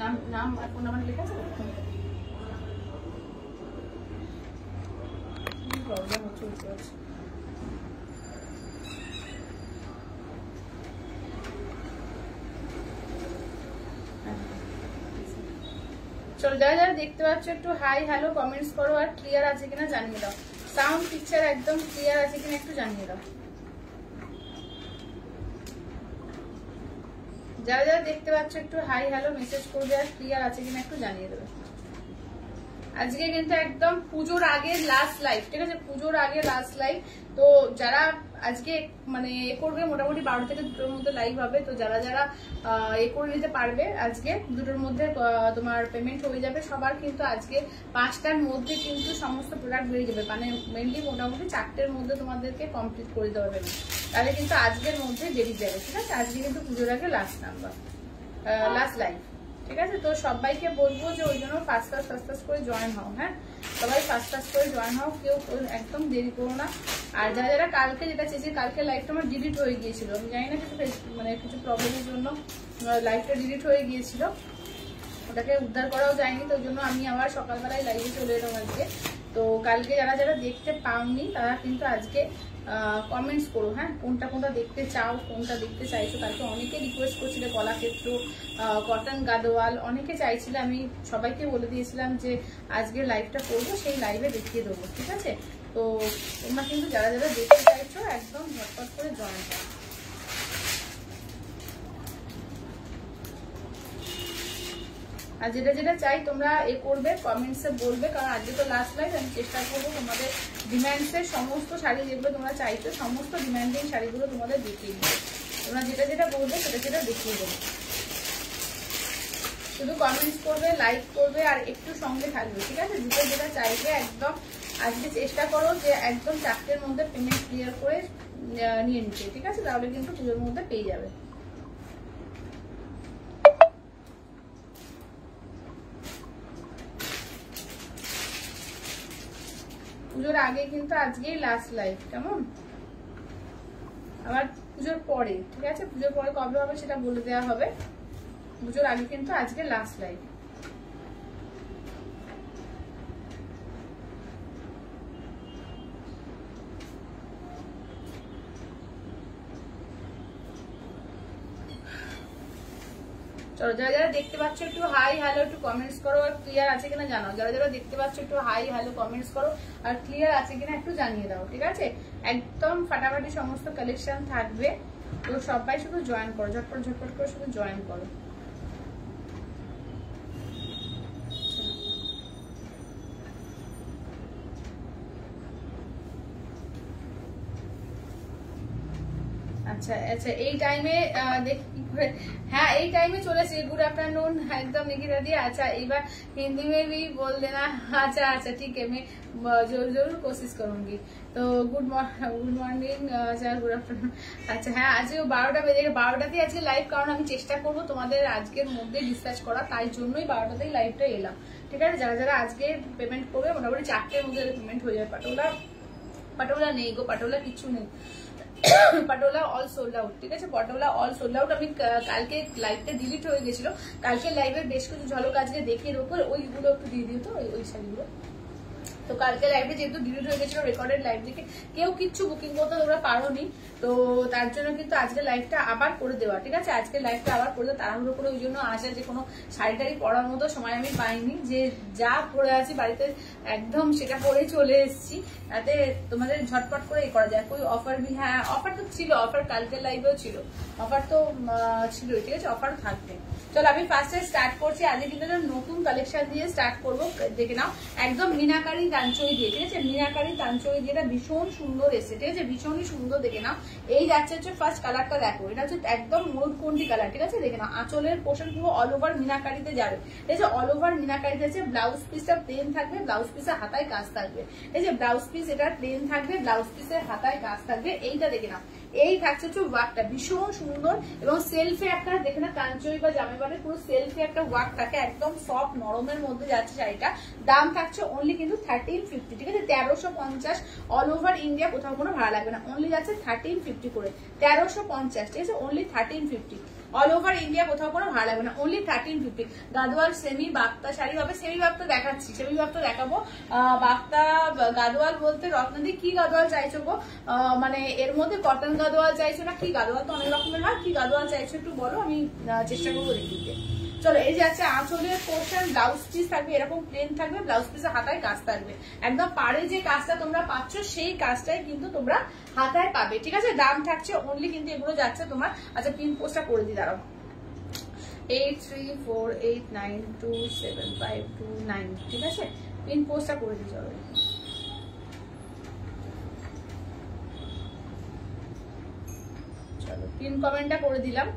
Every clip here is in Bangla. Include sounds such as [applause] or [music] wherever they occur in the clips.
নাম নাম আর ফোন নাম্বার লেখা আছে চলো যারা যারা দেখতে পাচ্ছ একটু হাই হ্যালো কমেন্টস করো আর ক্লিয়ার আছে কিনা জানিয়ে দাও সাউন্ড পিকচার একদম ক্লিয়ার আছে কিনা একটু জানিয়ে দাও যাও যাও দেখতে বাচ্চা একটু হাই হ্যালো মেসেজ করে দাও কিয়ার আছে কি না একটু জানিয়ে দেবে আজকে কিন্তু একদম পূজোর আগে লাস্ট লাইফ ঠিক আছে পূজোর আগে লাস্ট লাইফ তো যারা আজকে মানে এ করবে মোটামুটি বারো থেকে দুটোর মধ্যে লাইভ হবে তো যারা যারা এ করে নিতে পারবে আজকে দুটোর মধ্যে তোমার পেমেন্ট হয়ে যাবে সবার কিন্তু আজকে পাঁচটার মধ্যে কিন্তু সমস্ত প্রোডাক্ট বেরিয়ে যাবে মানে মেনলি মোটামুটি চারটের মধ্যে তোমাদেরকে কমপ্লিট করে দেওয়া যাবে তাহলে কিন্তু আজকের মধ্যে বেরিয়ে যাবে ঠিক আছে আজকে কিন্তু পুজোর আগে লাস্ট নাম্বার লাস্ট লাইভ ঠিক আছে তো সবাইকে বলবো যে ওই জন্য ফার্স্ট ফার্স্ট ফার্স্ট ফার্স্ট করে জয়েন হও হ্যাঁ সবাই ফার্স্ট ফার্স্ট করে জয়েন হও কেউ একদম দেরি করো না আর যারা যারা কালকে যেটা চেয়েছি কালকে লাইফটা আমার ডিলিট হয়ে গিয়েছিল আমি জানি না কিছু মানে কিছু প্রবলেমের জন্য লাইফটা ডিলিট হয়ে গিয়েছিল ওটাকে উদ্ধার করাও যায়নি তো জন্য আমি আবার সকালবেলায় লাইভে চলে এলাম আজকে তো কালকে যারা যারা দেখতে পাওনি তারা কিন্তু আজকে কমেন্টস করো হ্যাঁ কোনটা কোনটা দেখতে চাও কোনটা দেখতে চাইছো কালকে অনেকে রিকোয়েস্ট করছিলে কলাক্ষেত্র কটন গাদোয়াল অনেকে চাইছিল আমি সবাইকে বলে দিয়েছিলাম যে আজকে লাইভটা করবো সেই লাইভে দেখিয়ে দেবো ঠিক আছে তো তোমরা কিন্তু যারা যারা দেখতে চাইছো একদম ঝটপট করে জয়েন করো আর যেটা যেটা চাই তোমরা এ করবে কমেন্টসে বলবে কারণ আজকে তো লাস্ট লাইফ আমি চেষ্টা করবো তোমাদের ডিম্যান্ডসের সমস্ত শাড়ি যেগুলো তোমরা চাইছো সমস্ত ডিম্যান্ডিং শাড়িগুলো তোমাদের দেখিয়ে দেবে তোমরা যেটা যেটা বলবে সেটা সেটা দেখিয়ে দেবে শুধু কমেন্টস করবে লাইক করবে আর একটু সঙ্গে থাকবে ঠিক আছে যেটা যেটা চাইবে একদম আজকে চেষ্টা করো যে একদম চারটের মধ্যে পেমেন্ট ক্লিয়ার করে নিয়ে নিতে ঠিক আছে তাহলে কিন্তু পুজোর মধ্যে পেয়ে যাবে পুজোর আগে কিন্তু আজকেই লাস্ট লাইভ কেমন আবার পুজোর পরে ঠিক আছে পুজোর পরে কবে হবে সেটা বলে দেওয়া হবে পুজোর আগে কিন্তু আজকে লাস্ট লাইভ চলো যারা যারা দেখতে পাচ্ছ একটু হাই হ্যালো একটু কমেন্টস করো আর ক্লিয়ার আছে কিনা জানাও যারা যারা দেখতে পাচ্ছ একটু হাই হ্যালো কমেন্টস করো আর ক্লিয়ার আছে কিনা একটু জানিয়ে দাও ঠিক আছে একদম ফাটাফাটি সমস্ত কালেকশন থাকবে তো সবাই শুধু জয়েন করো ঝটপট ঝটপট করে শুধু জয়েন করো আচ্ছা আচ্ছা এই টাইমে দেখি হ্যাঁ এই টাইমে চলে এসেছি গুড আফটারনুন একদম নিকিতা দি আচ্ছা এইবার হিন্দি মে ভি বল দেনা আচ্ছা আচ্ছা ঠিক আছে मैं जरूर जरूर कोशिश करूंगी তো গুড গুড মর্নিং আচ্ছা গুড আফটারনুন আচ্ছা হ্যাঁ আজকে বারোটা বেজে বারোটাতেই আজকে লাইভ কারণ আমি চেষ্টা করব তোমাদের আজকের মধ্যে ডিসকাস করা তাই জন্যই বারোটাতেই লাইভটা এলাম ঠিক আছে যারা যারা আজকে পেমেন্ট করবে মোটামুটি চারটের মধ্যে পেমেন্ট হয়ে যাবে পাটোলা পাটোলা নেই গো পাটোলা কিছু নেই পাটোলা অল সোল্ড আউট ঠিক আছে পাটোলা অল সোল্ড আউট আমি কালকে লাইভটা ডিলিট হয়ে গেছিল কালকে লাইভের বেশ কিছু ঝলক আজকে দেখে ওপর ওইগুলো একটু দিয়ে দিত ওই ওই শাড়িগুলো তো কালকে লাইভে যেহেতু ডিলিট হয়ে গেছিলো রেকর্ডেড লাইভ থেকে কেউ কিচ্ছু বুকিং করতে তোমরা পারোনি তো তার জন্য কিন্তু আজকে লাইভটা আবার করে দেওয়া ঠিক আছে আজকে লাইভটা আবার করে দেওয়া তাড়াহুড়ো করে ওই জন্য আসা যে কোনো শাড়ি টাড়ি পরার মতো সময় আমি পাইনি যে যা পরে আছি বাড়িতে একদম সেটা পরে চলে এসছি তাতে তোমাদের ঝটপট করে এ করা যায় কই অফার বি হ্যাঁ অফার তো ছিল অফার কালকে লাইভেও ছিল অফার তো ছিল ঠিক আছে অফার থাকবে চলো আমি ফার্স্টে স্টার্ট করছি আজকে কিন্তু একটা নতুন কালেকশন দিয়ে স্টার্ট করবো দেখে নাও একদম মিনাকারি কাঞ্চই দিয়ে ঠিক আছে মিনাকারি কাঞ্চই দিয়ে এটা ভীষণ সুন্দর এসেছে ঠিক আছে ভীষণই সুন্দর দেখে নাও এই যাচ্ছে হচ্ছে ফার্স্ট কালারটা দেখো এটা হচ্ছে একদম মরুকন্ডি কালার ঠিক আছে দেখে নাও আঁচলের পোশাক পুরো অল ওভার মিনাকারিতে যাবে ঠিক আছে অল ওভার মিনাকারিতে আছে ব্লাউজ পিসটা প্লেন থাকবে ব্লাউজ পিসে হাতায় কাজ থাকবে ঠিক আছে ব্লাউজ পিস এটা প্লেন থাকবে ব্লাউজ পিসের হাতায় কাজ থাকবে এইটা দেখে নাও এই থাকছে হচ্ছে ওয়ার্কটা ভীষণ সুন্দর এবং সেলফে একটা দেখে না কাঞ্চই বা জামে বাড়ে পুরো সেলফে একটা ওয়ার্ক থাকে একদম সফট নরমের মধ্যে যাচ্ছে শাড়িটা দাম থাকছে অনলি কিন্তু থার্টিন ফিফটি ঠিক আছে তেরোশো পঞ্চাশ অল ওভার ইন্ডিয়া কোথাও কোনো ভাড়া লাগবে না অনলি যাচ্ছে থার্টিন ফিফটি করে তেরোশো পঞ্চাশ ঠিক আছে only thirteen fifty all over India কোথাও কোনো ভালো লাগবে না only thirteen fifty Gadwal semi বাক্তা শাড়ি হবে সেমি বাক্তা দেখাচ্ছি সেমি বাক্তা দেখাবো বাক্তা গাদোয়াল বলতে রত্নদি কি গাদোয়াল চাইছো গো মানে এর মধ্যে কটন গাদোয়াল চাইছো না কি গাদোয়াল তো অনেক রকমের হয় কি গাদোয়াল চাইছো একটু বলো আমি চেষ্টা করবো দেখিতে চলো এই যে আছে আঁচলের পোর্শন ব্লাউজ পিস থাকবে এরকম প্লেন থাকবে ব্লাউজ পিসে হাতায় কাজ থাকবে একদম পারে যে কাজটা তোমরা পাচ্ছ সেই কাজটাই কিন্তু তোমরা হাতায় পাবে ঠিক আছে দাম থাকছে অনলি কিন্তু এগুলো যাচ্ছে তোমার আচ্ছা পিন পোস্টটা করে দিই দাঁড়াও eight three four eight nine two seven five two nine ঠিক আছে পিন পোস্টটা করে দিই চলো চলো পিন কমেন্টটা করে দিলাম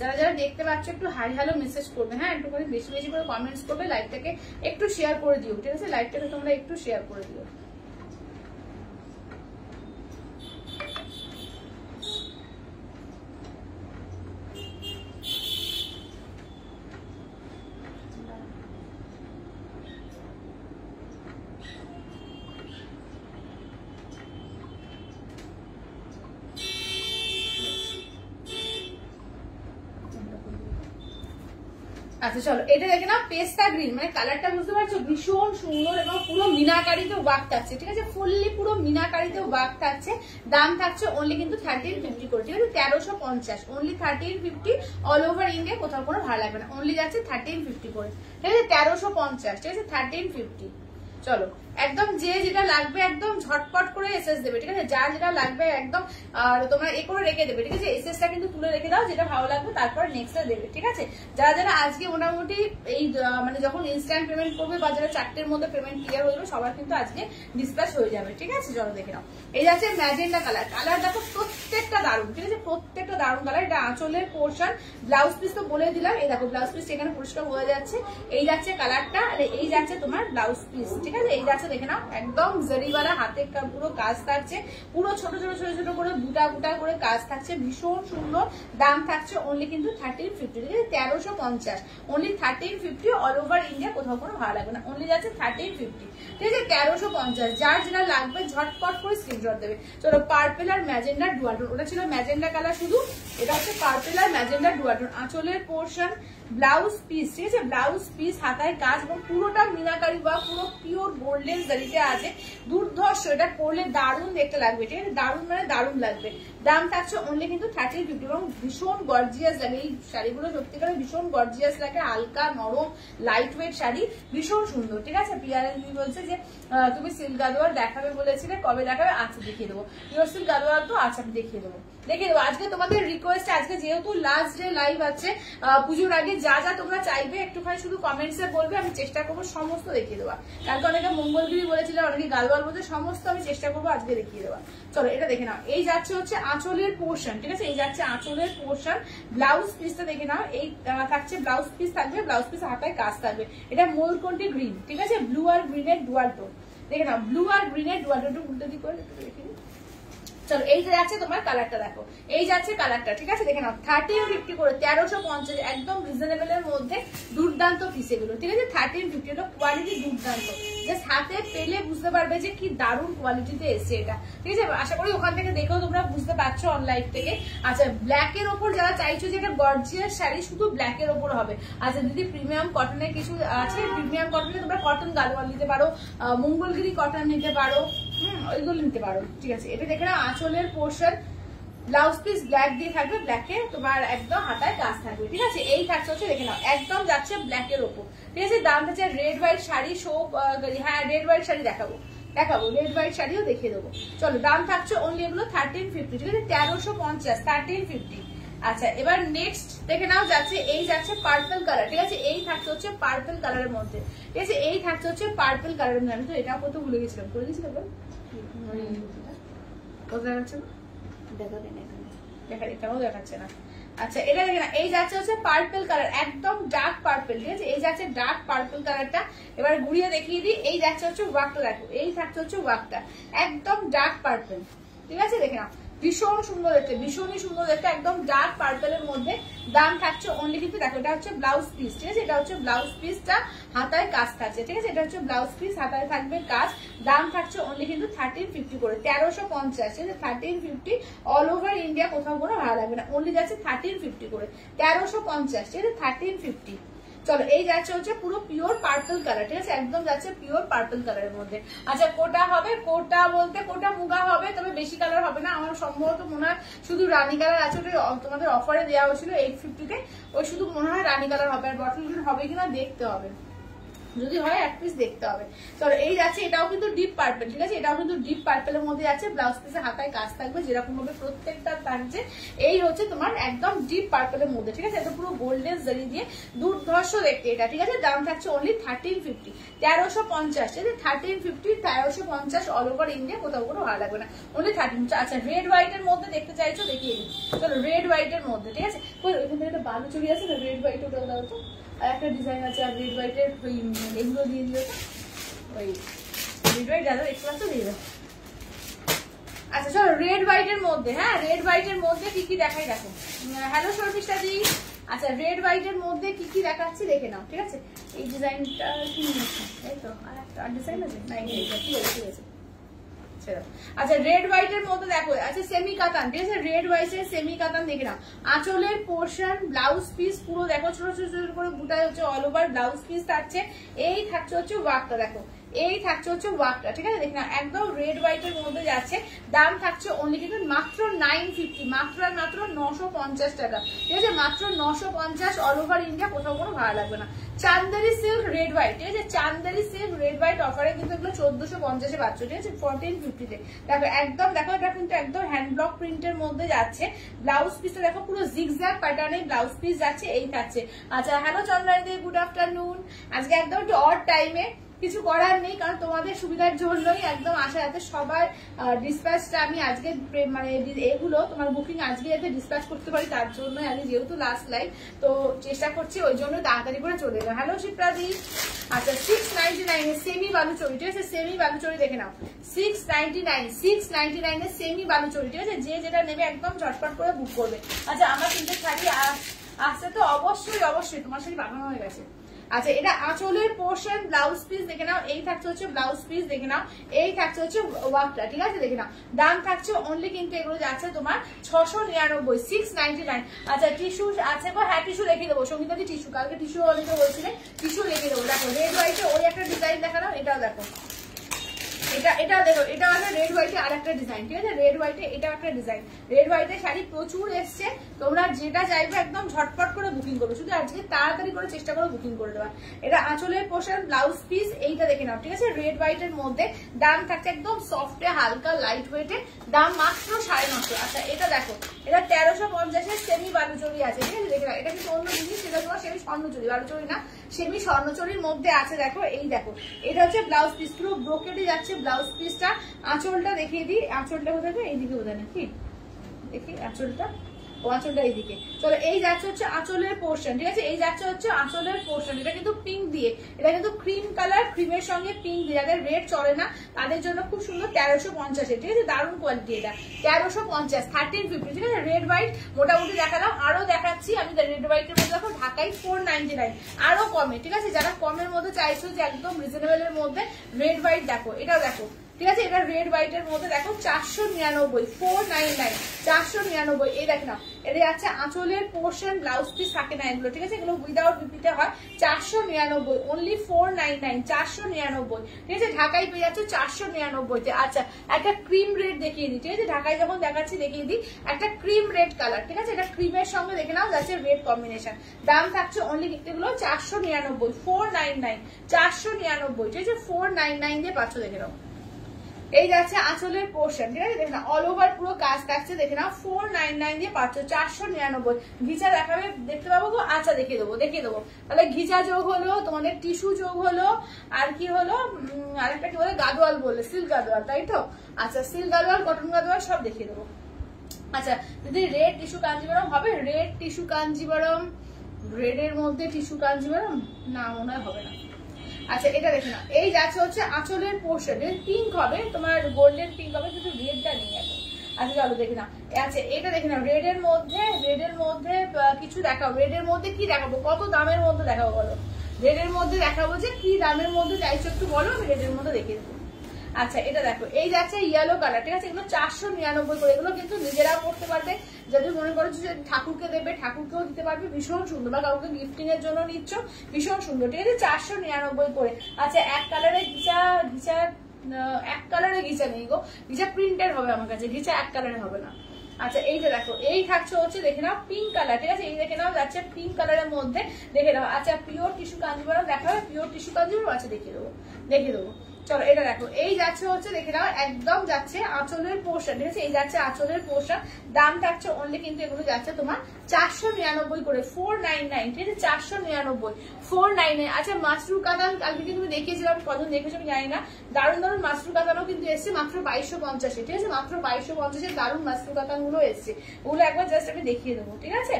যারা যারা দেখতে পাচ্ছ একটু হাই হ্যালো মেসেজ করবে হ্যাঁ একটু বেশি বেশি করে কমেন্টস করবে লাইভটাকে একটু শেয়ার করে দিও ঠিক আছে লাইভটাকে তোমরা একটু শেয়ার করে দিও আচ্ছা চলো এটা দেখে না পেস্তা গ্রিন মানে কালারটা বুঝতে পারছো ভীষণ সুন্দর এবং পুরো মিনাকারিতেও বাঘ থাকছে ঠিক আছে ফুললি পুরো মিনাকারিতেও বাঘ থাকছে দাম থাকছে অনলি কিন্তু থার্টিন ফিফটি করে ঠিক আছে তেরোশো পঞ্চাশ only thirteen fifty all over India কোথাও কোনো ভালো লাগবে না অনলি যাচ্ছে থার্টিন ফিফটি করে ঠিক আছে তেরোশো পঞ্চাশ ঠিক আছে থার্টিন ফিফটি চলো একদম যে যেটা লাগবে একদম ঝটপট করে এস দেবে ঠিক আছে যা যেটা লাগবে একদম তোমরা এ করে রেখে দেবে ঠিক আছে টা কিন্তু তুলে রেখে দাও যেটা ভালো লাগবে তারপর এ দেবে ঠিক আছে যারা যারা আজকে মোটামুটি এই মানে যখন ইনস্ট্যান্ট পেমেন্ট করবে বা যারা চারটের মধ্যে পেমেন্ট ক্লিয়ার হয়ে যাবে সবার কিন্তু আজকে ডিসপ্যাচ হয়ে যাবে ঠিক আছে জল দেখে নাও এই যাচ্ছে ম্যাজেন্ডা কালার কালার দেখো প্রত্যেকটা দারুণ ঠিক আছে প্রত্যেকটা দারুণ কালার এটা আঁচলের পোর্শন ব্লাউজ পিস তো বলে দিলাম এই দেখো ব্লাউজ পিস এখানে পরিষ্কার বোঝা যাচ্ছে এই যাচ্ছে কালারটা আর এই যাচ্ছে তোমার ব্লাউজ পিস ঠিক আছে এই যাচ্ছে আছে দেখে নাও একদম জরিওয়ালা হাতে পুরো কাজ থাকছে পুরো ছোট ছোট ছোট ছোট করে গুটা গুটা করে কাজ থাকছে ভীষণ সুন্দর দাম থাকছে অনলি কিন্তু থার্টিন ফিফটি ঠিক তেরোশো পঞ্চাশ only thirteen fifty all over India কোথাও কোনো ভালো লাগবে না অনলি যাচ্ছে থার্টিন ফিফটি ঠিক আছে তেরোশো পঞ্চাশ যার যেটা লাগবে ঝটপট করে স্ক্রিনশট দেবে চলো পার্পেল আর ম্যাজেন্ডার ডুয়াটন ওটা ছিল ম্যাজেন্ডা কালার শুধু এটা হচ্ছে পার্পেল আর ম্যাজেন্ডার ডুয়াটন আঁচলের পোর্শন ব্লাউজ পিস ঠিক আছে ব্লাউজ পিস হাতায় কাজ এবং পুরোটা মিনাকারি বা পুরো পিওর গোল্ডেন জারিতে আছে দুর্ধর্ষ এটা পরলে দারুণ দেখতে লাগবে ঠিক আছে দারুণ মানে দারুণ লাগবে দাম থাকছে অনলি কিন্তু থার্টি ফিফটি এবং ভীষণ গর্জিয়াস লাগে এই শাড়িগুলো সত্যিকারে ভীষণ গর্জিয়াস লাগে হালকা নরম লাইট ওয়েট শাড়ি ভীষণ সুন্দর ঠিক আছে পিয়ারেল বলছে যে তুমি সিল্ক গাদোয়ার দেখাবে বলেছিলে কবে দেখাবে আচ্ছা দেখিয়ে দেবো পিওর সিল্ক গাদোয়ার তো আচ্ছা দেখিয়ে দেবো দেখে দেবো আজকে তোমাদের রিকোয়েস্ট আজকে যেহেতু লাস্ট ডে লাইভ আছে পুজোর আগে যা যা তোমরা চাইবে একটুখানি শুধু কমেন্টসে বলবে আমি চেষ্টা করবো সমস্ত দেখিয়ে দেওয়া কালকে অনেকে মঙ্গলগিরি বলেছিল অনেকে গালবাল বলতে সমস্ত আমি চেষ্টা করবো আজকে দেখিয়ে দেওয়া চলো এটা দেখে নাও এই যাচ্ছে হচ্ছে আঁচলের পোর্শন ঠিক আছে এই যাচ্ছে আঁচলের পোর্শন ব্লাউজ পিসটা দেখে নাও এই থাকছে ব্লাউজ পিস থাকবে ব্লাউজ পিস হাতায় কাজ থাকবে এটা ময়ূরকণ্ঠী গ্রিন ঠিক আছে ব্লু আর গ্রিনের ডুয়ার দেখে নাও ব্লু আর গ্রিনের ডুয়ার ডো উল্টো দিক করে দেখে নিই চলো এই যে যাচ্ছে তোমার কালারটা দেখো এই যাচ্ছে কালারটা ঠিক আছে দেখে নাও থার্টিন ফিফটি করে তেরোশো পঞ্চাশ একদম এর মধ্যে দুর্দান্ত পিস এগুলো ঠিক আছে থার্টিন ফিফটি হলো কোয়ালিটি দুর্দান্ত জাস্ট হাতে পেলে বুঝতে পারবে যে কি দারুণ কোয়ালিটিতে এসছে এটা ঠিক আছে আশা করি ওখান থেকে দেখেও তোমরা বুঝতে পারছো অনলাইন থেকে আচ্ছা ব্ল্যাক এর ওপর যারা চাইছো যে এটা গর্জিয়ার শাড়ি শুধু ব্ল্যাক এর ওপর হবে আচ্ছা দিদি প্রিমিয়াম কটনের কিছু আছে প্রিমিয়াম কটনে তোমরা কটন গালোয়াল নিতে পারো মঙ্গলগিরি কটন নিতে পারো হুম ওইগুলো নিতে পারো ঠিক আছে এটা দেখে আঁচলের পোর্শন ব্লাউজ পিস ব্ল্যাক দিয়ে থাকবে ব্ল্যাকে তোমার একদম হাতায় কাজ থাকবে ঠিক আছে এই কাজ হচ্ছে দেখে নাও একদম যাচ্ছে ব্ল্যাকের ওপর ঠিক আছে দাম হচ্ছে রেড হোয়াইট শাড়ি শো হ্যাঁ রেড হোয়াইট শাড়ি দেখাবো দেখাবো রেড হোয়াইট শাড়িও দেখে দেবো চলো দাম থাকছে অনলি এগুলো থার্টিন ফিফটি ঠিক আছে তেরোশো পঞ্চাশ থার্টিন ফিফটি আচ্ছা এবার নেক্সট দেখে নাও যাচ্ছে এই যাচ্ছে পার্পল কালার ঠিক আছে এই থাকছে হচ্ছে পার্পল কালারের মধ্যে ঠিক আছে এই থাকছে হচ্ছে পার্পল কালারের মধ্যে আমি তো এটা কত ভুলে গেছিলাম করে দিয়েছিলাম কোথায় যাচ্ছে না দেখা এটাও না আচ্ছা এটা দেখে না এই যাচ্ছে হচ্ছে পার্পল কালার একদম ডার্ক পার্পল ঠিক আছে এই যাচ্ছে ডার্ক পার্পল কালারটা এবার ঘুরিয়ে দেখিয়ে দিই এই যাচ্ছে হচ্ছে ওয়াকটা দেখো এই থাকছে হচ্ছে ওয়াকটা একদম ডার্ক পার্পল ঠিক আছে দেখে না ভীষণ সুন্দর দেখতে ভীষণই সুন্দর দেখতে একদম ডার্ক এর মধ্যে দাম থাকছে অনলি কিন্তু দেখো এটা হচ্ছে ব্লাউজ পিস ঠিক আছে এটা হচ্ছে ব্লাউজ পিসটা হাতায় কাজ থাকছে ঠিক আছে এটা হচ্ছে ব্লাউজ পিস হাতায় থাকবে কাজ দাম থাকছে অনলি কিন্তু থার্টিন ফিফটি করে তেরোশো পঞ্চাশ ঠিক আছে thirteen fifty all over India কোথাও কোনো ভাড়া লাগবে না অনলি যাচ্ছে থার্টিন ফিফটি করে তেরোশো পঞ্চাশ ঠিক আছে থার্টিন ফিফটি চলো এই যাচ্ছে হচ্ছে পুরো পিওর পার্পল কালার ঠিক আছে একদম যাচ্ছে পিওর পার্পল কালারের মধ্যে আচ্ছা কোটা হবে কোটা বলতে কোটা মুগা হবে তবে বেশি কালার হবে না আমার সম্ভবত মনে হয় শুধু রানী কালার আছে ওটা তোমাদের অফারে দেওয়া হয়েছিল এইট ফিফটিতে ওই শুধু মনে হয় রানী কালার হবে আর বটল হবে কিনা দেখতে হবে যদি হয় এক পিস দেখতে হবে চলো এই যাচ্ছে এটাও কিন্তু ডিপ পার্পেল ঠিক আছে এটাও কিন্তু ডিপ পার্পেলের মধ্যে যাচ্ছে ব্লাউজ পিসে হাতায় কাজ থাকবে যেরকম হবে প্রত্যেকটা থাকছে এই হচ্ছে তোমার একদম ডিপ পার্পেলের মধ্যে ঠিক আছে এটা পুরো গোল্ডেন জারি দিয়ে দুর্ধর্ষ দেখতে এটা ঠিক আছে দাম থাকছে অনলি থার্টিন ফিফটি তেরোশো পঞ্চাশ ঠিক আছে থার্টিন ফিফটি তেরোশো পঞ্চাশ অল ওভার ইন্ডিয়া কোথাও কোনো ভালো লাগবে না অনলি থার্টিন আচ্ছা রেড হোয়াইটের মধ্যে দেখতে চাইছো দেখিয়ে দিই চলো রেড এর মধ্যে ঠিক আছে এখানে একটা বালু চুরি আছে না রেড হোয়াইট ওটা দাও তো আর একটা ডিজাইন আছে আর রেড হোয়াইটের ওই এগুলো দিয়ে দিও ওই রেড হোয়াইট দাদা একটু মাত্র দিয়ে দাও আচ্ছা চলো রেড হোয়াইটের মধ্যে হ্যাঁ রেড হোয়াইটের মধ্যে কি কি দেখাই দেখো হ্যালো শর্মিষ্ঠা দি আচ্ছা রেড হোয়াইটের মধ্যে কি কি দেখাচ্ছি দেখে নাও ঠিক আছে এই ডিজাইনটা কি তাই তো আর একটা ডিজাইন আছে না আছে ঠিক আছে আচ্ছা রেড হোয়াইট এর মধ্যে দেখো আচ্ছা সেমি কাতান ঠিক আছে রেড হোয়াইট এর সেমি কাতান দেখে আঁচলের পোর্শন ব্লাউজ পিস পুরো দেখো ছোট ছোট ছোট করে বুটায় হচ্ছে অল ওভার ব্লাউজ পিস থাকছে এই থাকছে হচ্ছে ওয়ার্কটা দেখো এই থাকছে হচ্ছে ওয়াকটা ঠিক আছে দেখি না একদম রেড হোয়াইটের মধ্যে যাচ্ছে দাম থাকছে অনলি কিন্তু মাত্র নাইন ফিফটি মাত্র আর মাত্র নশো পঞ্চাশ টাকা ঠিক আছে মাত্র নশো পঞ্চাশ অল ওভার ইন্ডিয়া কোথাও কোনো ভালো লাগবে না চান্দারি সিল্ক রেড হোয়াইট ঠিক আছে চান্দারি সিল্ক রেড হোয়াইট অফারে কিন্তু এগুলো চোদ্দশো পঞ্চাশে পাচ্ছ ঠিক আছে ফোরটিন ফিফটিতে দেখো একদম দেখো এটা কিন্তু একদম হ্যান্ড ব্লক প্রিন্টের মধ্যে যাচ্ছে ব্লাউজ পিসটা দেখো পুরো জিগজ্যাগ প্যাটার্নে ব্লাউজ পিস যাচ্ছে এই থাকছে আচ্ছা হ্যালো চন্দ্রানী গুড আফটারনুন আজকে একদম একটু অড টাইমে কিছু করার নেই কারণ তোমাদের সুবিধার জন্যই একদম আসা যাতে সবার ডিসপ্যাচটা আমি আজকে মানে এগুলো তোমার বুকিং আজকে যাতে ডিসপ্যাচ করতে পারি তার জন্যই আমি যেহেতু লাস্ট লাইফ তো চেষ্টা করছি ওই জন্য তাড়াতাড়ি করে চলে এলাম হ্যালো শিপ্রাদি আচ্ছা সিক্স নাইনটি নাইনে সেমি বালুচরি ঠিক আছে সেমি বালুচরি দেখে নাও six ninety nine six ninety নাইনে সেমি বালুচরি ঠিক আছে যে যেটা নেবে একদম চটপট করে বুক করবে আচ্ছা আমার কিন্তু শাড়ি আসছে তো অবশ্যই অবশ্যই তোমার শাড়ি বানানো হয়ে গেছে আচ্ছা এটা আঁচলের পোর্শন ব্লাউজ পিস দেখে নাও এই থাকছে হচ্ছে ব্লাউজ পিস দেখে নাও এই থাকছে হচ্ছে ওয়ার্কটা ঠিক আছে দেখে নাও দাম থাকছে অনলি কিন্তু এগুলো যাচ্ছে তোমার ছশো নিরানব্বই সিক্স নাইনটি নাইন আচ্ছা টিস্যু আছে গো হ্যাঁ টিস্যু রেখে দেবো সঙ্গীতাদি টিস্যু কালকে টিস্যু অনেকে বলছিলেন টিস্যু রেখে দেবো দেখো রেড হোয়াইটে ওই একটা ডিজাইন দেখালাম এটাও দেখো এটা এটা দেখো এটা আছে রেড হোয়াইটে আর একটা ডিজাইন ঠিক আছে রেড হোয়াইটে এটা একটা ডিজাইন রেড হোয়াইটে শাড়ি প্রচুর এসছে তোমরা যেটা চাইবে একদম ঝটপট করে বুকিং করবে শুধু আজকে তাড়াতাড়ি করে চেষ্টা করো বুকিং করে দেওয়া এটা আঁচলের পোশাক ব্লাউজ পিস এইটা দেখে নাও ঠিক আছে রেড হোয়াইট এর মধ্যে দাম থাকছে একদম সফটে হালকা লাইট ওয়েটে দাম মাত্র সাড়ে নশো আচ্ছা এটা দেখো এটা তেরোশো পঞ্চাশের সেমি বালুচুরি আছে ঠিক আছে দেখে এটা কিন্তু অন্য জিনিস সেটা তোমার সেমি স্বর্ণচুরি বালুচুরি না সেমি স্বর্ণচরির মধ্যে আছে দেখো এই দেখো এটা হচ্ছে ব্লাউজ পিস পুরো ব্রোকেটে যাচ্ছে ব্লাউজ পিসটা আঁচলটা দেখিয়ে দিই আঁচলটা কোথায় এইদিকে বোধ নাকি দেখি আঁচলটা ও আঁচলটা এইদিকে চলো এই যাচ্ছে হচ্ছে আঁচলের পোর্শন ঠিক আছে এই যাচ্ছে হচ্ছে আঁচলের পোর্শন এটা কিন্তু পিঙ্ক দিয়ে এটা কিন্তু ক্রিম কালার ক্রিমের সঙ্গে পিঙ্ক দিয়ে যাদের রেড চলে না তাদের জন্য খুব সুন্দর তেরোশো পঞ্চাশে ঠিক আছে দারুণ কোয়ালিটি এটা তেরোশো পঞ্চাশ থার্টিন ফিফটি ঠিক আছে রেড হোয়াইট মোটামুটি দেখালাম আরো দেখাচ্ছি আমি রেড হোয়াইটের মধ্যে দেখো ঢাকায় ফোর নাইনটি নাইন আরো কমে ঠিক আছে যারা কমের মধ্যে চাইছো যে একদম এর মধ্যে রেড হোয়াইট দেখো এটাও দেখো ঠিক আছে এটা রেড হোয়াইট এর মধ্যে দেখো চারশো নিরানব্বই ফোর নাইন নাইন চারশো নিরানব্বই এই দেখ না এটা যাচ্ছে আঁচলের পোর্শন ব্লাউজ পিস থাকে না এগুলো ঠিক আছে এগুলো উইদাউট বিপিতে হয় চারশো নিরানব্বই অনলি ফোর নাইন নাইন চারশো নিরানব্বই ঠিক আছে ঢাকায় পেয়ে যাচ্ছে চারশো নিরানব্বইতে আচ্ছা একটা ক্রিম রেড দেখিয়ে দিই ঠিক আছে ঢাকায় যখন দেখাচ্ছি দেখিয়ে দিই একটা ক্রিম রেড কালার ঠিক আছে এটা ক্রিমের সঙ্গে দেখে নাও যাচ্ছে রেড কম্বিনেশন দাম থাকছে অনলি এগুলো চারশো নিরানব্বই ফোর নাইন নাইন চারশো নিরানব্বই ঠিক আছে ফোর নাইন নাইন দিয়ে পাচ্ছ দেখে নাও এই যাচ্ছে আঁচলের পোর্শন ঠিক আছে দেখে না অল ওভার পুরো কাজ থাকছে দেখে না ফোর নাইন নাইন দিয়ে পাচ্ছ চারশো নিরানব্বই ঘিচা দেখাবে দেখতে পাবো তো আচ্ছা দেখিয়ে দেবো দেখিয়ে দেবো তাহলে ঘিচা যোগ হলো তোমাদের টিস্যু যোগ হলো আর কি হলো আর একটা কি বলে গাদোয়াল বললে সিল্ক গাদোয়াল তাই তো আচ্ছা সিল্ক গাদোয়াল কটন গাদোয়াল সব দেখিয়ে দেবো আচ্ছা যদি রেড টিস্যু কাঞ্জিবরম হবে রেড টিস্যু কাঞ্জিবরম রেডের মধ্যে টিস্যু কাঞ্জিবরম না মনে হবে না আচ্ছা এটা দেখে নাও এই যাচ্ছে হচ্ছে আঁচলের পোর্শন পিঙ্ক হবে তোমার গোল্ডেন পিঙ্ক হবে কিন্তু রেডটা নেই এখন আচ্ছা চলো দেখে না আচ্ছা এটা দেখে নাও রেড এর মধ্যে রেড এর মধ্যে কিছু দেখাও রেড এর মধ্যে কি দেখাবো কত দামের মধ্যে দেখাবো বলো রেড এর মধ্যে দেখাবো যে কি দামের মধ্যে চাইছো একটু বলো আমি রেড এর মধ্যে দেখিয়ে দেবো আচ্ছা এটা দেখো এই যাচ্ছে ইয়েলো কালার ঠিক আছে এগুলো চারশো নিরানব্বই করে এগুলো কিন্তু নিজেরা পড়তে পারবে যদি মনে করো যে ঠাকুরকে দেবে ঠাকুরকেও দিতে পারবে ভীষণ সুন্দর বা কাউকে গিফটিং এর জন্য নিচ্ছ ভীষণ সুন্দর ঠিক আছে চারশো নিরানব্বই করে আচ্ছা এক কালারে ঘিচা ঘিচা এক কালারে ঘিচা নেই গো ঘিচা প্রিন্টেড হবে আমার কাছে ঘিচা এক কালারের হবে না আচ্ছা এইটা দেখো এই থাকছে হচ্ছে দেখে নাও পিঙ্ক কালার ঠিক আছে এই দেখে নাও যাচ্ছে পিঙ্ক কালারের মধ্যে দেখে নাও আচ্ছা পিওর টিস্যু কাঞ্জিবরম দেখা হবে পিওর টিস্যু কাঞ্জিবরম আচ্ছা দেখিয়ে দেবো দেখিয়ে দেবো চলো এটা দেখো এই যাচ্ছে হচ্ছে দেখে নাও একদম যাচ্ছে আঁচলের পোর্শন ঠিক আছে এই যাচ্ছে আঁচলের পোর্শন দাম থাকছে অনলি কিন্তু এগুলো যাচ্ছে তোমার চারশো নিরানব্বই করে ফোর নাইন নাইন ঠিক আছে চারশো নিরানব্বই ফোর নাইন নাইন আচ্ছা মাশরুম কাদান কালকে কিন্তু দেখিয়েছিলাম কদিন দেখেছো আমি জানি না দারুণ দারুণ মাশরুম কাতানও কিন্তু এসছে মাত্র বাইশশো পঞ্চাশে ঠিক আছে মাত্র বাইশশো পঞ্চাশে দারুণ মাশরুম কাতানগুলো এসছে ওগুলো একবার জাস্ট আমি দেখিয়ে দেবো ঠিক আছে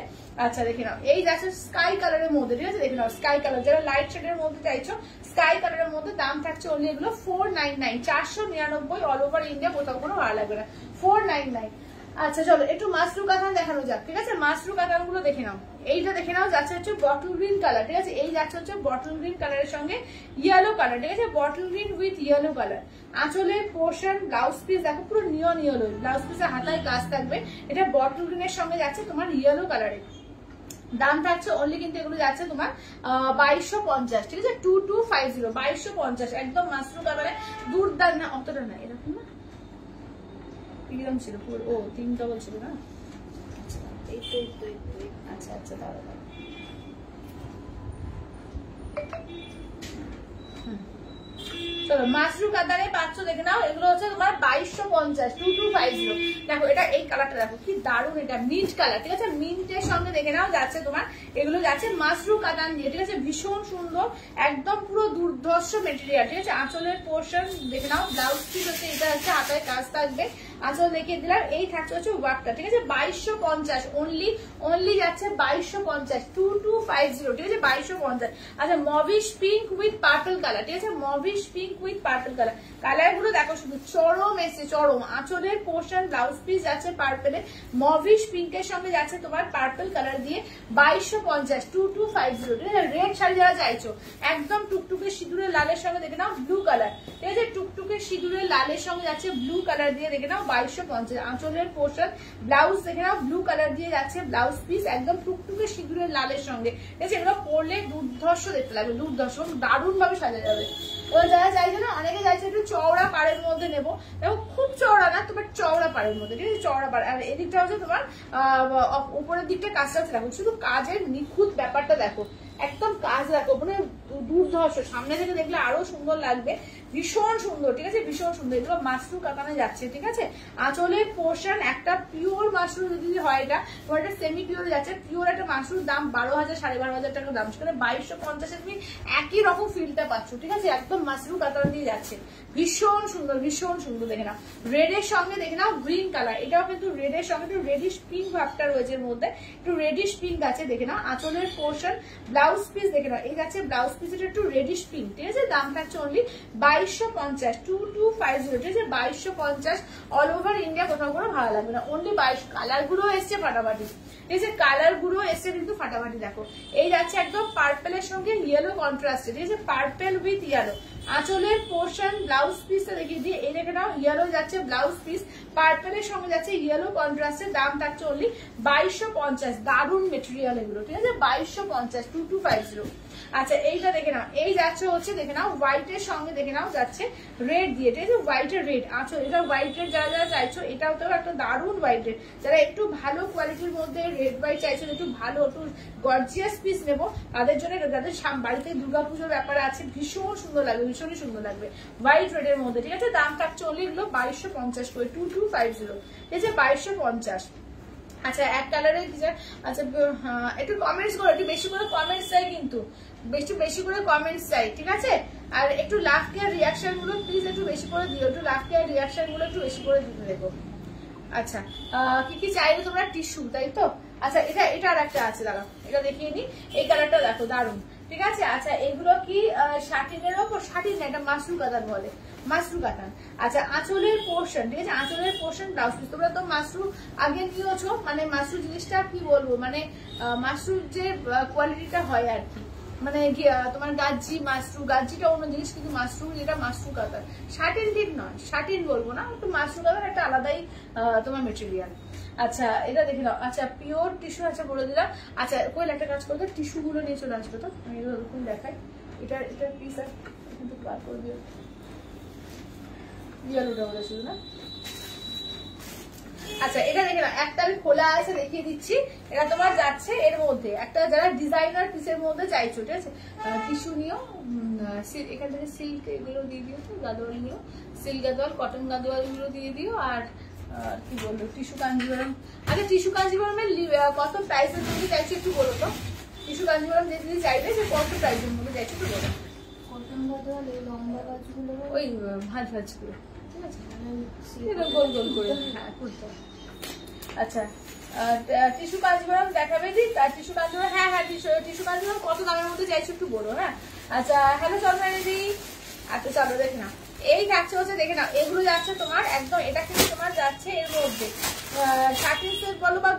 আচ্ছা দেখে নাও এই যে স্কাই কালারের মধ্যে ঠিক আছে দেখে নাও স্কাই কালার যারা লাইট শেডের মধ্যে চাইছো স্কাই কালারের মধ্যে দাম থাকছে অনলি এগুলো ফোর নাইন নাইন চারশো নিরানব্বই অল ওভার ইন্ডিয়া কোথাও কোনো ভালো লাগবে না ফোর নাইন নাইন আচ্ছা চলো একটু মাশরু কাতান দেখানো যাক ঠিক আছে মাশরু কাতান গুলো দেখে নাও এইটা দেখে নাও যাচ্ছে হচ্ছে বটল গ্রিন কালার ঠিক আছে এই যাচ্ছে হচ্ছে বটল গ্রিন কালারের সঙ্গে ইয়েলো কালার ঠিক আছে bottle green with yellow colour আঁচলে পোর্শন ব্লাউজ পিস দেখো পুরো নিয়ন ইয়েলো ব্লাউজ পিসে হাতায় গাছ থাকবে এটা বটল গ্রিনের সঙ্গে যাচ্ছে তোমার ইয়েলো কালারের দাম থাকছে অনলি কিন্তু এগুলো যাচ্ছে তোমার বাইশশো পঞ্চাশ ঠিক আছে টু টু ফাইভ জিরো বাইশশো পঞ্চাশ একদম মাশরুম কালারে দুর্দান না অতটা না এরকম না কিরম ছিল ও তিন ডবল ছিল না এই তো এই তো আচ্ছা আচ্ছা দাঁড়া এটা কালার ঠিক আছে মিন্টের সঙ্গে দেখে নাও যাচ্ছে তোমার এগুলো যাচ্ছে মাশরুম দিয়ে ঠিক আছে ভীষণ সুন্দর একদম পুরো দুর্ধর্ষ মেটেরিয়াল ঠিক আছে আঁচলের পোর্শন দেখে নাও ব্লাউজ পিস হচ্ছে এটা হচ্ছে হাতের কাজ থাকবে আচ্ছা দেখিয়ে দিলাম এই থাকছে হচ্ছে ওয়ার্কটা ঠিক আছে বাইশশো পঞ্চাশ অনলি অনলি যাচ্ছে বাইশশো পঞ্চাশ টু টু ফাইভ জিরো ঠিক আছে বাইশশো পঞ্চাশ আচ্ছা mauvish pink with purple colour ঠিক আছে mauvish pink with purple colour colour গুলো দেখো শুধু চরম এসে চরম আঁচলের পোর্শন ব্লাউজ পিস যাচ্ছে পার্পেলে মভিশ পিঙ্কের সঙ্গে যাচ্ছে তোমার পার্পল কালার দিয়ে বাইশশো পঞ্চাশ টু টু ফাইভ জিরো ঠিক আছে রেড শাড়ি যারা চাইছো একদম টুকটুকে সিঁদুরের লালের সঙ্গে দেখে নাও ব্লু কালার ঠিক আছে টুকটুকে সিঁদুরের লালের সঙ্গে যাচ্ছে ব্লু কালার দিয়ে দেখে নাও বাইশশো পঞ্চাশ আঁচলের পোশাক ব্লাউজ দেখে নাও ব্লু কালার দিয়ে যাচ্ছে ব্লাউজ পিস একদম টুকটুকে সিঁদুরের লালের সঙ্গে ঠিক আছে এগুলো পরলে দুর্ধর্ষ দেখতে লাগবে দুর্ধর্ষ দারুণ ভাবে সাজা যাবে এবার যারা চাইছে না অনেকে চাইছে একটু চওড়া পাড়ের মধ্যে নেবো দেখো খুব চওড়া না তোমার চওড়া পাড়ের মধ্যে ঠিক আছে চওড়া পাড় আর এদিকটা হচ্ছে তোমার উপরের দিকটা কাজটা থাকবে শুধু কাজের নিখুঁত ব্যাপারটা দেখো একদম কাজ দেখো মানে দুর্ধর্ষ সামনে থেকে দেখলে আরো সুন্দর লাগবে ভীষণ সুন্দর ঠিক আছে ভীষণ সুন্দর এগুলো মাশরুম কাতানে যাচ্ছে ঠিক আছে আঁচলের পোর্শন একটা পিওর মাশরুম যদি হয় এটা একটা সেমি পিওর যাচ্ছে পিওর একটা মাশরুম দাম বারো হাজার সাড়ে বারো হাজার টাকা দাম সেখানে বাইশশো পঞ্চাশে তুমি একই রকম ফিলটা পাচ্ছ ঠিক আছে একদম মাশরুম কাতান দিয়ে যাচ্ছে ভীষণ সুন্দর ভীষণ সুন্দর দেখে নাও এর সঙ্গে দেখে নাও গ্রিন কালার এটাও কিন্তু রেড এর সঙ্গে একটু রেডিশ পিঙ্ক ভাবটা রয়েছে এর মধ্যে একটু রেডিশ পিঙ্ক আছে দেখে নাও আঁচলের পোর্শন ব্লাউজ ব্লাউজ পিস দেখে নাও এই যাচ্ছে ব্লাউজ পিস এটা একটু রেডিশ পিঙ্ক ঠিক আছে দামটা হচ্ছে অনলি বাইশশো পঞ্চাশ টু টু ফাইভ জিরো ঠিক আছে বাইশশো পঞ্চাশ অল ওভার ইন্ডিয়া কোথাও কোনো ভালো লাগবে না অনলি বাইশ কালার গুলো এসছে ফাটাফাটি ঠিক আছে কালার গুলো এসছে কিন্তু ফাটাফাটি দেখো এই যাচ্ছে একদম পার্পেলের সঙ্গে ইয়েলো কন্ট্রাস্টে ঠিক আছে পার্পেল উইথ ইয়েলো আঁচলের পোর্শন ব্লাউজ পিসটা দেখিয়ে দিয়ে এই লেখাটাও ইয়েলো যাচ্ছে ব্লাউজ পিস পার্পেলের সঙ্গে যাচ্ছে ইয়েলো কন্ট্রাস্টের দাম থাকছে অনলি বাইশশো পঞ্চাশ দারুণ মেটেরিয়াল এগুলো ঠিক আছে বাইশশো পঞ্চাশ টু টু ফাইভ জিরো আচ্ছা এইটা দেখে নাও এই যাচ্ছে হচ্ছে দেখে নাও হোয়াইটের সঙ্গে দেখে নাও যাচ্ছে রেড দিয়ে এটা যে হোয়াইটের রেড আচ্ছা এটা হোয়াইট রেড যা যা চাইছো এটাও তো একটা দারুণ হোয়াইট রেড যারা একটু ভালো কোয়ালিটির মধ্যে রেড হোয়াইট চাইছো একটু ভালো একটু গর্জিয়াস পিস নেবো তাদের জন্য যাদের বাড়িতে দুর্গাপুজোর ব্যাপার আছে ভীষণ সুন্দর লাগবে ভীষণই সুন্দর লাগবে হোয়াইট রেডের মধ্যে ঠিক আছে দাম থাকছে ওনলি এগুলো বাইশশো পঞ্চাশ করে টু টু ফাইভ জিরো এই যে বাইশশো পঞ্চাশ আচ্ছা এক কালারের আচ্ছা হ্যাঁ, একটু কমেন্টস করো একটু বেশি করে কমেন্টস চাই কিন্তু বেশি বেশি করে কমেন্টস চাই ঠিক আছে আর একটু লাভ কেয়ার রিয়াকশন গুলো প্লিজ একটু বেশি করে দিও একটু লাভ কেয়ার রিয়াকশন গুলো একটু বেশি করে দিতে দেখো আচ্ছা কি কি চাইবে তোমরা টিস্যু তাই তো আচ্ছা এটা এটা আর একটা আছে দাঁড়াও এটা দেখিয়ে নি এই কালারটা দেখো দারুন ঠিক আছে আচ্ছা এগুলো কি শাটিনের ওপর শাটিন না এটা মাসরু কাতান বলে মাসরু কাতান আচ্ছা আঁচলের পোর্শন ঠিক আছে আঁচলের পোর্শন ব্লাউজ পিস তোমরা তো মাসরু আগে নিয়েছো মানে মাসরু জিনিসটা কি বলবো মানে মাসরুর যে কোয়ালিটিটা হয় আর কি মানে তোমার গাজি মাশরু গাজিটা অন্য জিনিস কিন্তু মাশরু যেটা মাশরু কাতার শার্টিন ঠিক নয় শার্টিন বলবো না একটু মাশরু কাতার একটা আলাদাই তোমার মেটেরিয়াল আচ্ছা এটা দেখে নাও আচ্ছা পিওর টিস্যু আচ্ছা বলে দিলাম আচ্ছা কই একটা কাজ করতো টিস্যুগুলো নিয়ে চলে আসবে তো আমি এরকম দেখাই এটা এটা পিস আর কিন্তু বার করে দিও রিয়াল ওটা বলেছিল না আচ্ছা এটা দেখে না একটা আমি খোলা আছে দেখিয়ে দিচ্ছি এটা তোমার যাচ্ছে এর মধ্যে একটা যারা ডিজাইনার পিসের মধ্যে চাইছো ঠিক আছে টিস্যু নিও এখান থেকে সিল্ক এগুলো দিয়ে দিও তো নিও সিল্ক গাদোয়াল কটন গাদোয়ালগুলো দিয়ে দিও আর কি বলবো টিস্যু কাঞ্জিবরম আচ্ছা টিস্যু কাঞ্জিবরমের কত প্রাইসের মধ্যে চাইছো একটু বলো তো টিস্যু কাঞ্জিবরম যে যদি চাইবে সে কত প্রাইসের মধ্যে চাইছো একটু বলো কটন গাদোয়াল লম্বা গাছগুলো ওই ভাজ ভাজগুলো গোল গোল করে হ্যাঁ, আচ্ছা টিস্যু দেখাবে দি টিস্যু হ্যাঁ হ্যাঁ টিস্যু পাঁচ কত দামের মধ্যে একটু বলো হ্যাঁ আচ্ছা হ্যালো আচ্ছা এই দেখে নাও এগুলো যাচ্ছে তোমার একদম এটা কিন্তু তোমার যাচ্ছে এর মধ্যে বলো বা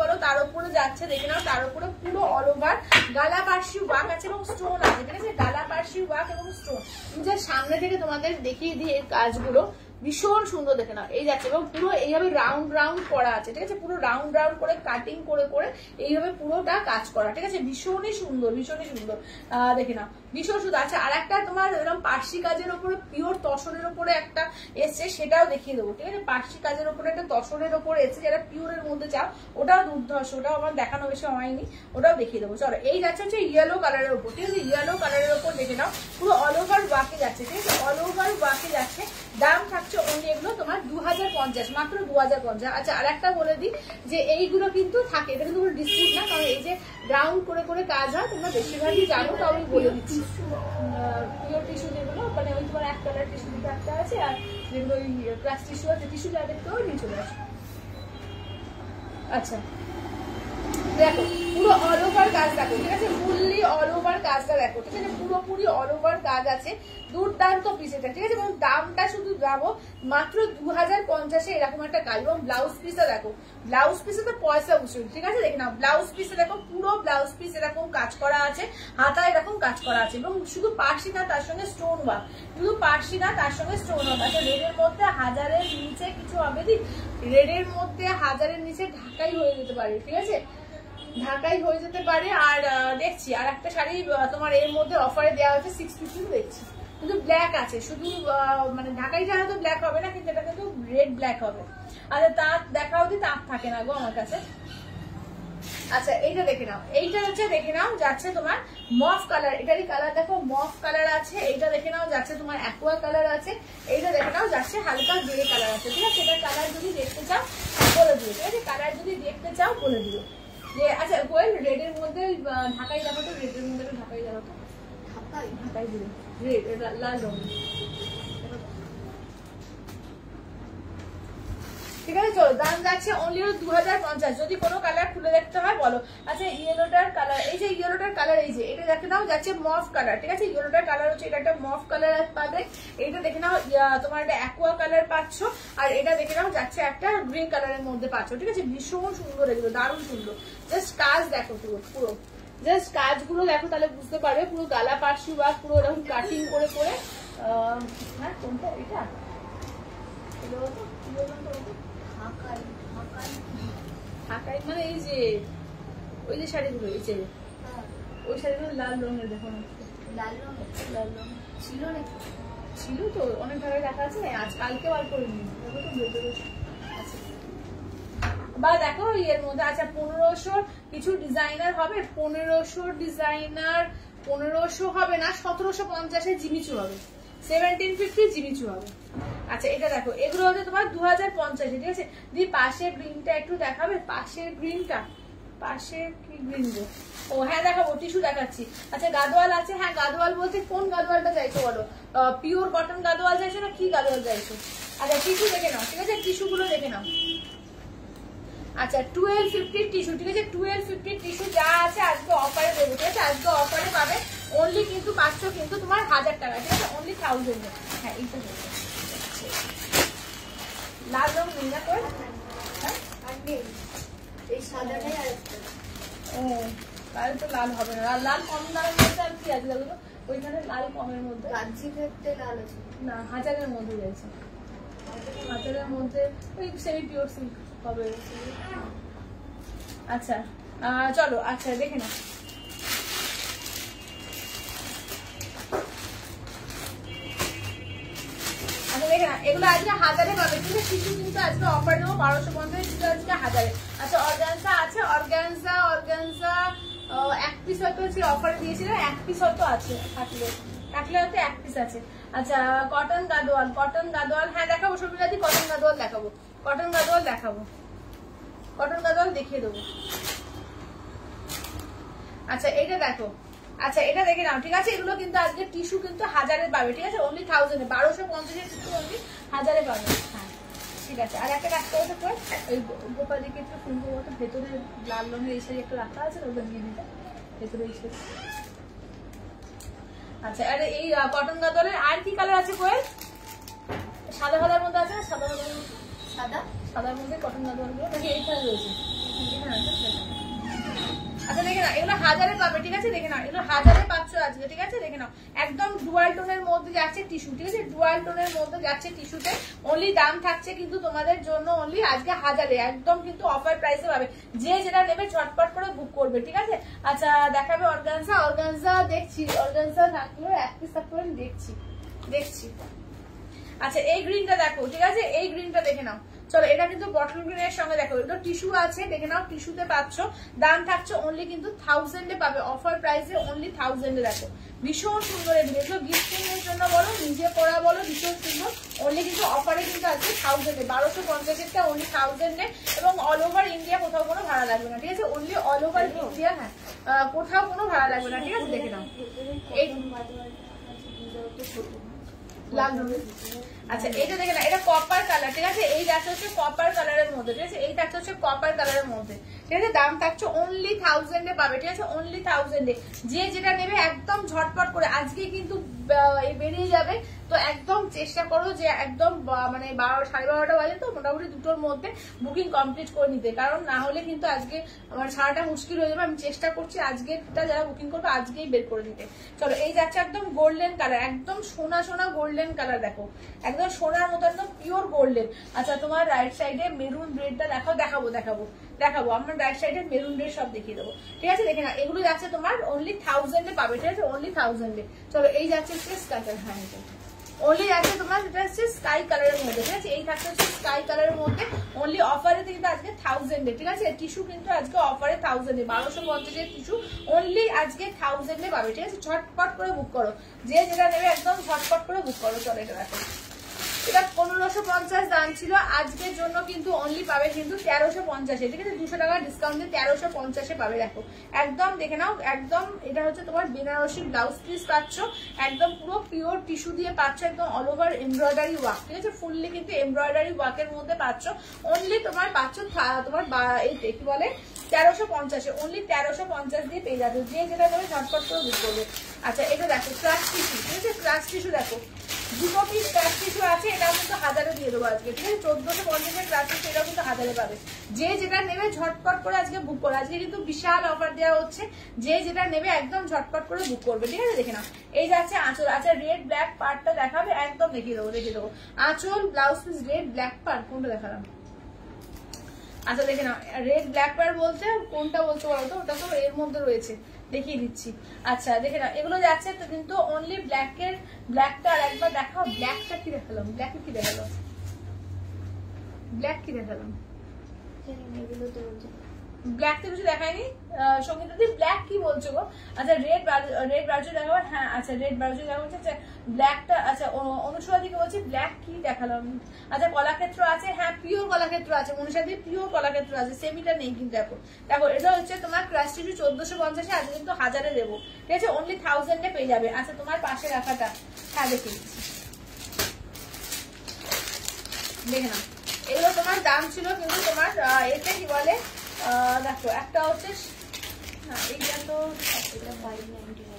বলো তার উপরে যাচ্ছে দেখে নাও তার উপরে পুরো অল ওভার গালা ওয়াক আছে এবং স্টোন আছে ঠিক আছে গালা ওয়াক এবং স্টোন যে সামনে থেকে তোমাদের দেখিয়ে দিই এই কাজগুলো ভীষণ সুন্দর দেখে না এই যাচ্ছে এবং পুরো এইভাবে রাউন্ড রাউন্ড করা আছে ঠিক আছে পুরো রাউন্ড রাউন্ড করে কাটিং করে করে এইভাবে পুরোটা কাজ করা ঠিক আছে ভীষণই সুন্দর ভীষণই সুন্দর দেখে না ভীষণ সুন্দর আচ্ছা আর একটা তোমার এরকম পার্সি কাজের উপরে পিওর তসরের ওপরে একটা এসছে সেটাও দেখিয়ে দেবো ঠিক আছে পার্সি কাজের ওপরে একটা তসরের উপরে এসছে যারা পিওরের মধ্যে চাও ওটাও দুর্ধর্ষ ওটাও আমার দেখানো বেশি হয়নি ওটাও দেখিয়ে দেবো চলো এই যাচ্ছে হচ্ছে ইয়েলো কালারের ওপর ঠিক আছে ইয়েলো কালারের ওপর দেখে নাও পুরো অল ওভার ওয়াকে যাচ্ছে ঠিক আছে অল ওভার ওয়াকে যাচ্ছে দাম থাকছে অন্য এগুলো তোমার দু মাত্র দু আচ্ছা আর একটা বলে দিই যে এইগুলো কিন্তু থাকে এটা কিন্তু ডিসপুট না কারণ এই যে রাউন্ড করে করে কাজ হয় তোমরা বেশিরভাগই জানো তো আমি বলে দিচ্ছি পিওর টিস্যু যেগুলো মানে ওই তোমার এক কালার টিস্যু একটা আছে আর যেগুলো ওই ক্লাস টিস্যু আছে টিস্যু যা দেখতে নিয়ে চলে আসে আচ্ছা দেখো পুরো অল ওভার কাজ দেখো ঠিক আছে অল ওভার কাজটা দেখো ঠিক আছে পুরোপুরি অল ওভার কাজ আছে দুর্দান্ত পিস এটা ঠিক আছে এবং দামটা শুধু যাবো মাত্র দু হাজার পঞ্চাশে এরকম একটা কাজ এবং ব্লাউজ পিসে দেখো ব্লাউজ পিসে তো পয়সা উচিত ঠিক আছে দেখে নাও ব্লাউজ পিসে দেখো পুরো ব্লাউজ পিস এরকম কাজ করা আছে হাতা এরকম কাজ করা আছে এবং শুধু পার্সি না তার সঙ্গে স্টোন ওয়ার্ক শুধু পার্সি না তার সঙ্গে স্টোন ওয়ার্ক আছে রেডের মধ্যে হাজারের নিচে কিছু হবে দি রেডের মধ্যে হাজারের নিচে ঢাকাই হয়ে যেতে পারে ঠিক আছে ঢাকাই হয়ে যেতে পারে আর দেখছি আর একটা শাড়ি তোমার এর মধ্যে অফারে দেওয়া হচ্ছে সিক্স ফিফটিন দেখছি কিন্তু ব্ল্যাক আছে শুধু মানে ঢাকাই ঢাকাইটা হয়তো ব্ল্যাক হবে না কিন্তু এটা কিন্তু রেড ব্ল্যাক হবে আচ্ছা তাঁত দেখা অবধি তাঁত থাকে না গো আমার কাছে আচ্ছা এইটা দেখে নাও এইটা হচ্ছে দেখে নাও যাচ্ছে তোমার মফ কালার এটারই কালার দেখো মফ কালার আছে এইটা দেখে নাও যাচ্ছে তোমার অ্যাকোয়া কালার আছে এইটা দেখে নাও যাচ্ছে হালকা গ্রে কালার আছে ঠিক আছে এটার কালার যদি দেখতে চাও বলে দিও ঠিক আছে কালার যদি দেখতে চাও বলে দিও যে আচ্ছা কোয়েল রেডের মধ্যে ঢাকাই দেখো তো রেডের মধ্যে ঢাকাই দেখো তো ঢাকাই ঢাকাই দিলে ঠিক আছে অনলি হাজার পঞ্চাশ যদি কোনো কালার খুলে দেখতে হয় বলো আচ্ছা ইয়েলোটার কালার এই যে ইয়েলোটার কালার এই যে এটা দেখে নাও যাচ্ছে মফ কালার ঠিক আছে ইয়েলোটার কালার হচ্ছে এটা একটা মফ কালার দেখে নাও তোমার একটা অ্যাকোয়া কালার আর এটা দেখে নাও যাচ্ছে একটা কালারের মধ্যে ঠিক আছে ভীষণ সুন্দর এগুলো দারুণ সুন্দর জাস্ট কাজ দেখো পুরো পুরো জাস্ট কাজগুলো দেখো তাহলে বুঝতে পারবে পুরো গালা পার্সি বা পুরো এরকম কাটিং করে করে হ্যাঁ, কোনটা এটা মানে এই যে ওই যে শাড়িগুলো এই যে হ্যাঁ। ওই শাড়িগুলো লাল রঙের দেখো লাল রঙের লাল রঙ ছিল তো অনেক ভাবে দেখা আছে আজকালকে আজ কালকে বার করে দেখো তো বেরোবে বা দেখো ইয়ের মধ্যে আচ্ছা পনেরোশো কিছু ডিজাইনার হবে পনেরোশো ডিজাইনার পনেরোশো হবে না সতেরোশো পঞ্চাশে জিমিচু হবে সেভেন্টিন ফিফটি জিমিচু হবে আচ্ছা এটা দেখো এগুলো হচ্ছে তোমার দু হাজার পঞ্চাশে ঠিক আছে দি পাশের গ্রিনটা একটু দেখাবে পাশের গ্রিনটা পাশে কি গ্রিন ও হ্যাঁ দেখাবো টিস্যু দেখাচ্ছি আচ্ছা গাদোয়াল আছে হ্যাঁ গাদোয়াল বলছে কোন গাদোয়ালটা চাইছো বলো পিওর কটন গাদোয়াল চাইছো না কি গাদোয়াল চাইছো আচ্ছা টিস্যু দেখে নাও ঠিক আছে টিস্যুগুলো দেখে নাও আচ্ছা টুয়েলভ ফিফটির টিস্যু ঠিক আছে টুয়েলভ ফিফটির টিস্যু যা আছে আজকে অফারে দেবো ঠিক আছে আজকে অফারে পাবে অনলি কিন্তু পাঁচশো কিন্তু তোমার হাজার টাকা ঠিক আছে অনলি থাউজেন্ডে হ্যাঁ এইটা লাল রং নীলা করে ও তাহলে তো লাল হবে না লাল কম দামের মধ্যে আর কি আছে বলো ওইখানে লাল কমের মধ্যে না হাজারের মধ্যে রয়েছে হাজারের মধ্যে ওই সেমি পিওর সিল্ক আচ্ছা চলো আচ্ছা দেখে না আচ্ছা, এগুলো আজকে হাজারে কিন্তু আজকে অফার নেবো কিন্তু আজকে হাজারে আচ্ছা আছে এক পিস হয়তো এক পিস হয়তো আছে এক পিস আছে আচ্ছা কটন গাদোয়াল কটন গাদোয়াল হ্যাঁ দেখাবো সবিরাদি কটন গাদোয়াল দেখাবো কটন গাজল দেখাবো কটন গাজল দেখিয়ে দেবো আচ্ছা এটা দেখো আচ্ছা এটা দেখে নাও ঠিক আছে এগুলো কিন্তু আজকে টিস্যু কিন্তু হাজারের পাবে ঠিক আছে অনলি থাউজেন্ডে বারোশো পঞ্চাশের টিস্যু অনলি হাজারে পাবে হ্যাঁ ঠিক আছে আর একটা কাজ করতে পর ওই গোপালিকে একটু ফোন করবো তো ভেতরে লাল রঙের এসে শাড়ি একটু রাখা আছে ওগুলো নিয়ে নিতে ভেতরে এই আচ্ছা আর এই কটন গাদলের আর কি কালার আছে কোয়েল সাদা কালার মধ্যে আছে সাদা কালার সাদা মধ্যে হ্যাঁ, আচ্ছা দেখে এগুলো হাজারে পাবে ঠিক আছে দেখে নাও এগুলো হাজারে ঠিক আছে দেখে নাও একদম ডুয়াল টোনের মধ্যে যাচ্ছে টিস্যু ঠিক আছে ডুয়াল টোনের মধ্যে যাচ্ছে টিস্যুতে অনলি দাম থাকছে কিন্তু তোমাদের জন্য অনলি আজকে হাজারে একদম কিন্তু অফার প্রাইসে পাবে যে যেটা নেবে ঝটপট করে বুক করবে ঠিক আছে আচ্ছা দেখাবে অর্গানজা অর্গানজা দেখছি অর্গানজা না এক পিস দেখছি দেখছি আচ্ছা এই গ্রিনটা দেখো ঠিক আছে এই গ্রিনটা দেখে নাও চলো এটা কিন্তু বটল এর সঙ্গে দেখো এটা টিস্যু আছে দেখে নাও টিস্যুতে পাচ্ছ দাম থাকছে অনলি কিন্তু থাউজেন্ডে পাবে অফার প্রাইসে অনলি থাউজেন্ডে দেখো ভীষণ সুন্দর এগুলো এগুলো গিফটিং এর জন্য বলো নিজে পড়া বলো ভীষণ সুন্দর অনলি কিন্তু অফারে কিন্তু আছে থাউজেন্ডে বারোশো পঞ্চাশেরটা অনলি থাউজেন্ডে এবং অল ওভার ইন্ডিয়া কোথাও কোনো ভাড়া লাগবে না ঠিক আছে অনলি অল ওভার ইন্ডিয়া হ্যাঁ কোথাও কোনো ভাড়া লাগবে না ঠিক আছে দেখে নাও আচ্ছা দেখে না এটা কপার কালার ঠিক আছে হচ্ছে কপার কালারের মধ্যে ঠিক আছে হচ্ছে কপার কালারের মধ্যে ঠিক আছে দাম অনলি থাউজেন্ডে পাবে ঠিক আছে অনলি থাউজেন্ডে যে যেটা নেবে একদম ঝটপট করে আজকে কিন্তু বেরিয়ে যাবে তো একদম চেষ্টা করো যে একদম মানে বারো সাড়ে বারোটা বাজে তো মোটামুটি দুটোর মধ্যে বুকিং কমপ্লিট করে নিতে কারণ না হলে কিন্তু আজকে আমার সারাটা মুশকিল হয়ে যাবে আমি চেষ্টা করছি আজকেরটা যারা বুকিং করবে আজকেই বের করে দিতে চলো এই যাচ্ছে একদম গোল্ডেন কালার একদম সোনা সোনা গোল্ডেন কালার দেখো একদম সোনার মতো একদম পিওর গোল্ডেন আচ্ছা তোমার রাইট সাইডে মেরুন ব্রেডটা দেখো দেখাবো দেখাবো দেখাবো আমার ব্যাক এর মেরুন ডের সব দেখিয়ে দেবো ঠিক আছে দেখে না এগুলো যাচ্ছে তোমার অনলি থাউজেন্ডে পাবে ঠিক আছে অনলি থাউজেন্ডে চলো এই যাচ্ছে হচ্ছে হ্যাঁ তোমার এটা হচ্ছে স্কাই কালারের মধ্যে ঠিক আছে এই থাকছে হচ্ছে স্কাই কালারের মধ্যে অফারে কিন্তু আজকে থাউজেন্ডে ঠিক আছে টিস্যু কিন্তু আজকে অফারে থাউজেন্ডে টিস্যু আজকে থাউজেন্ডে পাবে ঠিক আছে ঝটপট করে বুক করো যে যেটা নেবে একদম ঝটপট করে বুক করো চলো এটা দেখো এটা পনেরোশো পঞ্চাশ দাম ছিল আজকের জন্য কিন্তু অনলি পাবে কিন্তু তেরোশো পঞ্চাশে ঠিক আছে দুশো টাকা ডিসকাউন্ট দিয়ে তেরোশো পঞ্চাশে পাবে দেখো একদম দেখে নাও একদম এটা হচ্ছে তোমার বেনারসি ব্লাউজ পিস পাচ্ছ একদম পুরো পিওর টিস্যু দিয়ে পাচ্ছ একদম অল ওভার এমব্রয়ডারি ওয়ার্ক ঠিক আছে ফুললি কিন্তু এমব্রয়ডারি ওয়ার্কের মধ্যে পাচ্ছ অনলি তোমার পাচ্ছ তোমার কি বলে তেরোশো পঞ্চাশে অনলি তেরোশো পঞ্চাশ দিয়ে পেয়ে যাবে যে যেটা তুমি ঝটপট করে বুক করবে আচ্ছা এটা দেখো ক্রাস টিস্যু ঠিক আছে ক্রাস টিসু দেখো দুটো পিস ক্রাস টিসু আছে এটা কিন্তু হাজারে দিয়ে দেবো আজকে ঠিক আছে চোদ্দশো পঞ্চাশের ক্রাস টিসু এটা কিন্তু হাজারে পাবে যে যেটা নেবে ঝটপট করে আজকে বুক করো আজকে কিন্তু বিশাল অফার দেওয়া হচ্ছে যে যেটা নেবে একদম ঝটপট করে বুক করবে ঠিক আছে দেখে নাও এই যাচ্ছে আঁচল আচ্ছা রেড ব্ল্যাক পার্টটা দেখাবে একদম দেখিয়ে দেবো দেখিয়ে দেবো আঁচল blouse piece red black part কোনটা দেখালাম আচ্ছা দেখে নাও রেড ব্ল্যাক পার্ট বলতে কোনটা বলতে পারো তো ওটা তো এর মধ্যে রয়েছে দেখিয়ে দিচ্ছি আচ্ছা দেখে নাও এগুলো যাচ্ছে তো কিন্তু অনলি ব্ল্যাকের ব্ল্যাকটা আর একবার দেখাও ব্ল্যাকটা কি দেখালাম ব্ল্যাক কি দেখালাম ব্ল্যাক কি দেখালাম এগুলো তো ব্ল্যাক তো কিছু দেখায়নি সঙ্গীত দিদি ব্ল্যাক কি বলছো গো আচ্ছা রেড রেড ব্রাউজার দেখাবো হ্যাঁ আচ্ছা রেড ব্রাউজার দেখাবো আচ্ছা ব্ল্যাকটা আচ্ছা অনুসরা দিকে বলছি ব্ল্যাক কি দেখালাম আচ্ছা কলাক্ষেত্র আছে হ্যাঁ পিওর কলাক্ষেত্র আছে অনুসার পিওর কলাক্ষেত্র আছে সেমিটা নেই কিন্তু দেখো দেখো এটা হচ্ছে তোমার ক্রাশ টিভি চোদ্দশো পঞ্চাশে আজকে কিন্তু হাজারে দেবো ঠিক আছে অনলি থাউজেন্ডে পেয়ে যাবে আচ্ছা তোমার পাশে রাখাটা হ্যাঁ দেখে দেখে না এগুলো তোমার দাম ছিল কিন্তু তোমার এতে কি বলে দেখো একটা হচ্ছে ফাইভ